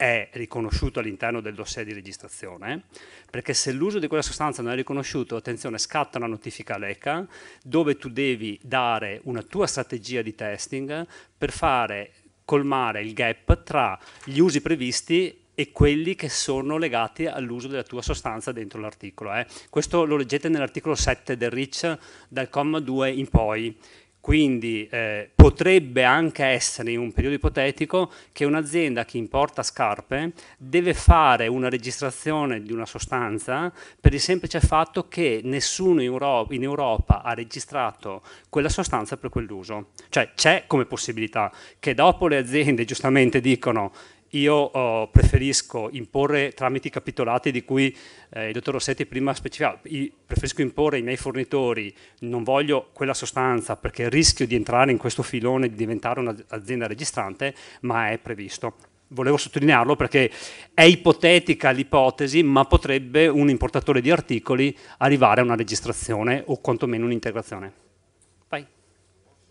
è riconosciuto all'interno del dossier di registrazione, perché se l'uso di quella sostanza non è riconosciuto, attenzione, scatta una notifica all'ECA dove tu devi dare una tua strategia di testing per fare colmare il gap tra gli usi previsti e quelli che sono legati all'uso della tua sostanza dentro l'articolo. Eh. Questo lo leggete nell'articolo 7 del REACH dal comma 2 in poi, quindi eh, potrebbe anche essere in un periodo ipotetico che un'azienda che importa scarpe deve fare una registrazione di una sostanza per il semplice fatto che nessuno in Europa, in Europa ha registrato quella sostanza per quell'uso. Cioè c'è come possibilità che dopo le aziende giustamente dicono io eh, preferisco imporre tramite i capitolati di cui eh, il dottor Rossetti prima specificava, preferisco imporre ai miei fornitori, non voglio quella sostanza perché rischio di entrare in questo filone di diventare un'azienda registrante, ma è previsto. Volevo sottolinearlo perché è ipotetica l'ipotesi, ma potrebbe un importatore di articoli arrivare a una registrazione o quantomeno un'integrazione.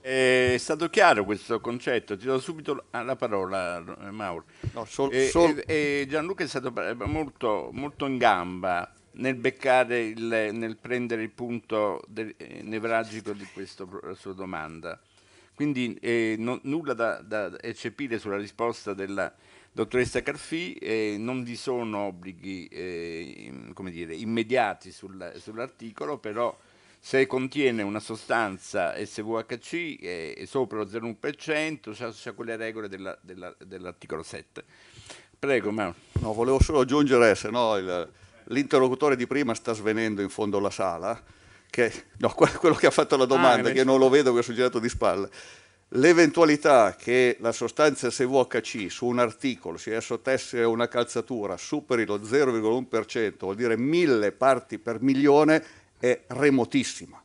È stato chiaro questo concetto, ti do subito la parola Mauro. No, sol, eh, sol... E, eh, e eh, Gianluca è stato molto, molto in gamba nel beccare, il, nel prendere il punto de, nevragico di questa sua domanda. Quindi eh, no, nulla da, da, eccepire sulla risposta della dottoressa Carfì, eh, non vi sono obblighi eh, dire, immediati sul, sull'articolo, però se contiene una sostanza SVHC è, è sopra lo 0,1%, c'è, c'è quelle regole della, della, dell'articolo 7. Prego, ma... No, volevo solo aggiungere, se no il, l'interlocutore di prima sta svenendo in fondo alla sala, che, no, (laughs) quello che ha fatto la ah, domanda, ah, che non lo vedo, che ho suggerato di spalle. L'eventualità che la sostanza SVHC su un articolo, sia esso tessere o una calzatura, superi lo 0,1%, vuol dire mille parti per milione, è remotissima.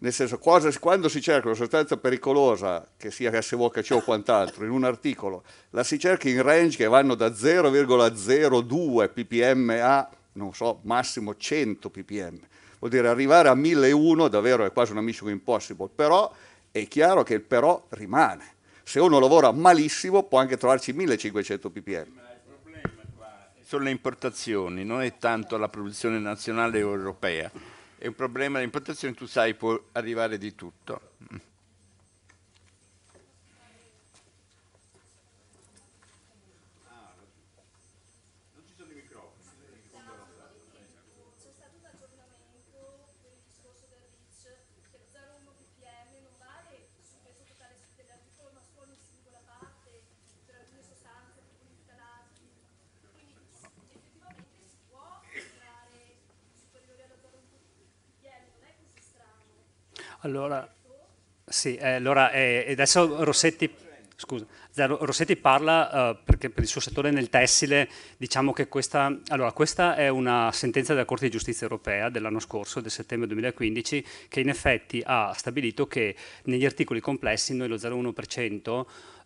Nel senso, quando si cerca una sostanza pericolosa, che sia HSVO, o quant'altro, in un articolo, la si cerca in range che vanno da 0,02 ppm a, non so, massimo 100 ppm. Vuol dire arrivare a 1001 davvero è quasi una mission impossible, però è chiaro che il però rimane. Se uno lavora malissimo può anche trovarci 1500 ppm Il problema qua sono le importazioni, non è tanto la produzione nazionale o europea è un problema di importazione, tu sai, può arrivare di tutto. Allora, sì, eh, allora eh, adesso Rossetti, scusa, Rossetti parla eh, perché per il suo settore nel tessile, diciamo che questa, allora, questa è una sentenza della Corte di Giustizia europea dell'anno scorso, del settembre 2015, che in effetti ha stabilito che negli articoli complessi noi lo 0,1%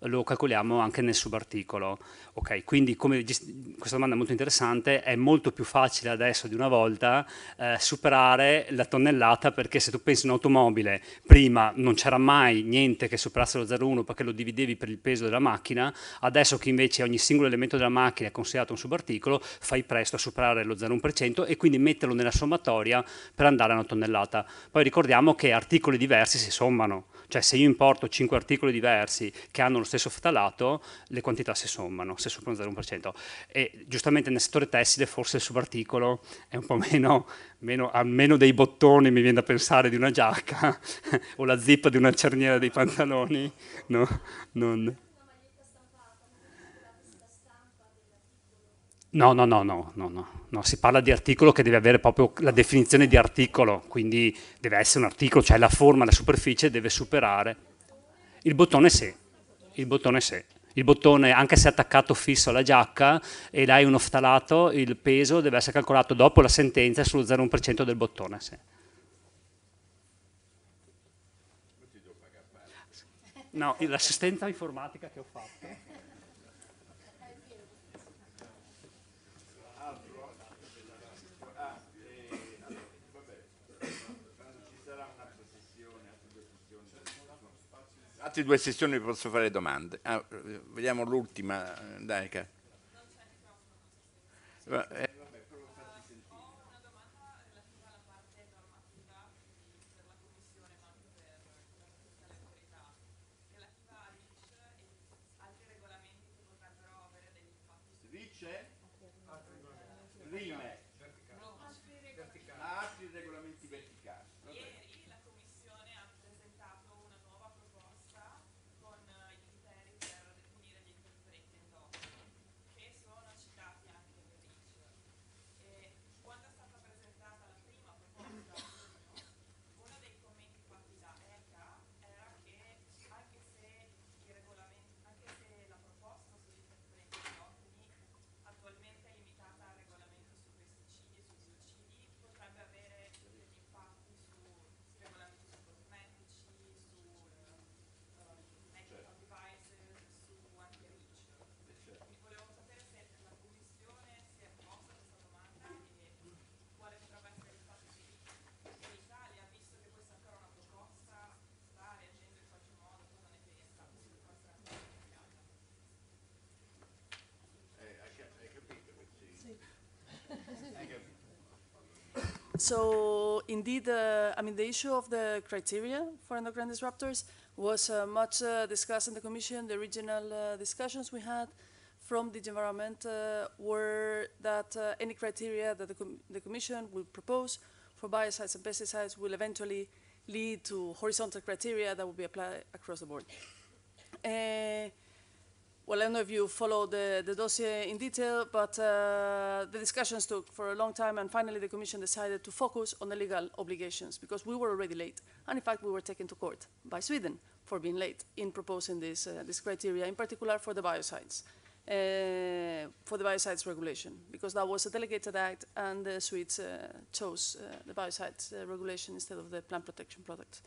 lo calcoliamo anche nel subarticolo. Okay, quindi come, questa domanda è molto interessante, è molto più facile adesso di una volta eh, superare la tonnellata perché se tu pensi a un'automobile, prima non c'era mai niente che superasse lo 0,1 perché lo dividevi per il peso della macchina, adesso che invece ogni singolo elemento della macchina è considerato un subarticolo, fai presto a superare lo 0,1% e quindi metterlo nella sommatoria per andare a una tonnellata. Poi ricordiamo che articoli diversi si sommano, cioè se io importo 5 articoli diversi che hanno lo stesso ftalato, le quantità si sommano, se superano 0,1%. E giustamente nel settore tessile forse il subarticolo è un po' (laughs) meno, meno, ha meno dei bottoni, mi viene da pensare, di una giacca (laughs) o la zippa di una cerniera dei pantaloni. No, non... No, no, no, no, no, no, si parla di articolo che deve avere proprio la definizione di articolo, quindi deve essere un articolo, cioè la forma, la superficie deve superare. Il bottone sì, il bottone sì. Il bottone, anche se attaccato fisso alla giacca e l'hai un oftalato, il peso deve essere calcolato dopo la sentenza sullo 0,1% del bottone. Sì. No, l'assistenza informatica che ho fatto. altre due sessioni vi posso fare domande. Ah, vediamo l'ultima, eh, Daica. So indeed, uh, I mean, the issue of the criteria for endocrine disruptors was uh, much uh, discussed in the Commission. The original uh, discussions we had from the environment uh, were that uh, any criteria that the, com the, Commission will propose for biocides and pesticides will eventually lead to horizontal criteria that will be applied across the board. Well, I don't know if you followed the, the dossier in detail, but uh, the discussions took for a long time, and finally the Commission decided to focus on the legal obligations because we were already late. And in fact, we were taken to court by Sweden for being late in proposing this, uh, this criteria, in particular for the biocides, uh, for the biocides regulation, because that was a delegated act, and the Swedes uh, chose uh, the biocides uh, regulation instead of the plant protection products.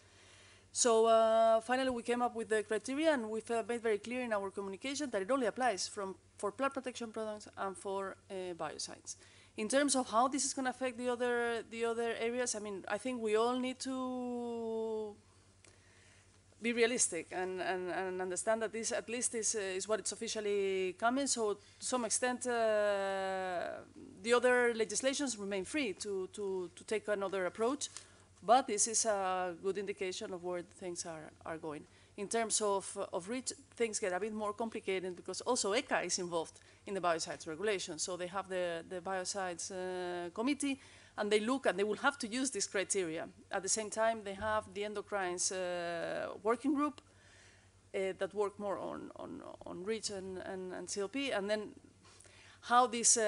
So uh, finally, we came up with the criteria, and we've made very clear in our communication that it only applies from, for plant protection products and for uh, biocides. In terms of how this is going to affect the other the other areas, I mean, I think we all need to be realistic and, and, and understand that this at least is, uh, is what it's officially coming. So to some extent, uh, the other legislations remain free to, to, to take another approach but this is a good indication of where things are, are going. In terms of, of REACH, things get a bit more complicated because also ECA is involved in the biocides regulation. So they have the, the biocides uh, committee and they look and they will have to use this criteria. At the same time, they have the endocrines uh, working group uh, that work more on, on, on REACH and, and, and CLP. And then how this uh,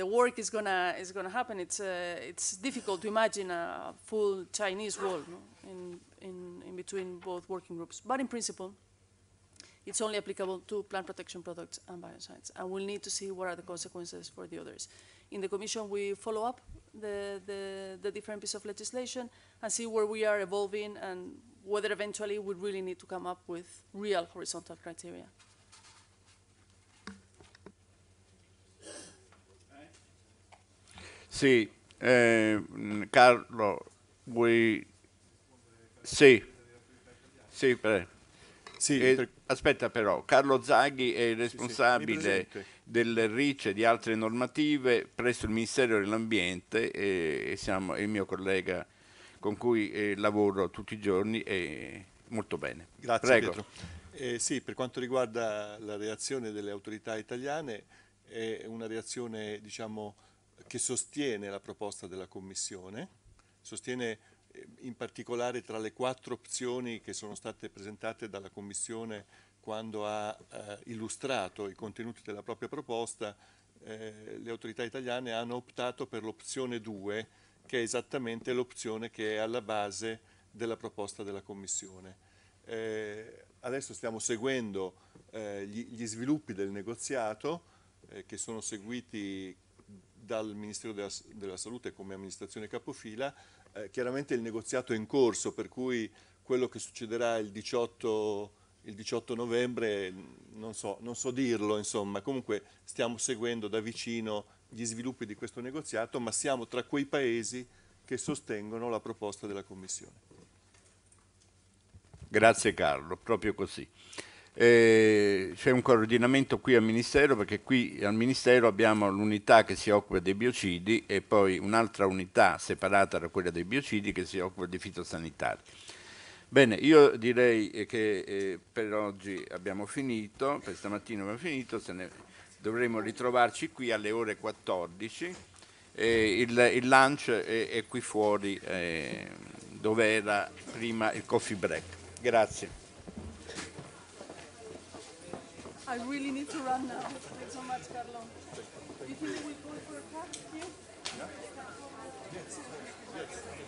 the work is gonna is gonna happen. It's uh, it's difficult to imagine a full Chinese wall no? in, in in between both working groups. But in principle, it's only applicable to plant protection products and biocides, and we'll need to see what are the consequences for the others. In the commission, we follow up the the, the different piece of legislation and see where we are evolving and whether eventually we really need to come up with real horizontal criteria. Sì, eh, mm, Carlo, vuoi... Sì, sì, prego. Sì, eh, per... Aspetta però, Carlo Zaghi è responsabile sì, sì, del RICE e di altre normative presso il Ministero dell'Ambiente e, siamo, è il mio collega con cui eh, lavoro tutti i giorni e molto bene. Grazie Prego. Pietro. Eh, sì, per quanto riguarda la reazione delle autorità italiane è una reazione diciamo, che sostiene la proposta della Commissione, sostiene eh, in particolare tra le quattro opzioni che sono state presentate dalla Commissione quando ha eh, illustrato i contenuti della propria proposta, eh, le autorità italiane hanno optato per l'opzione 2, che è esattamente l'opzione che è alla base della proposta della Commissione. Eh, adesso stiamo seguendo eh, gli, gli, sviluppi del negoziato eh, che sono seguiti dal Ministero della, della Salute come amministrazione capofila, eh, chiaramente il negoziato è in corso, per cui quello che succederà il 18, il 18 novembre non so, non so dirlo, insomma, comunque stiamo seguendo da vicino gli sviluppi di questo negoziato, ma siamo tra quei paesi che sostengono la proposta della Commissione. Grazie Carlo, proprio così. Eh, c'è un coordinamento qui al Ministero perché qui al Ministero abbiamo l'unità che si occupa dei biocidi e poi un'altra unità separata da quella dei biocidi che si occupa di fitosanitari. Bene, io direi che eh, per oggi abbiamo finito, per stamattina abbiamo finito, dovremo ritrovarci qui alle ore 14. Eh, il, il, lunch è, è qui fuori eh, dove era prima il coffee break. Grazie. I really need to run now. Thanks so much, Carlo. Do you think we will go for a cup here? Yeah. Yes. Yes.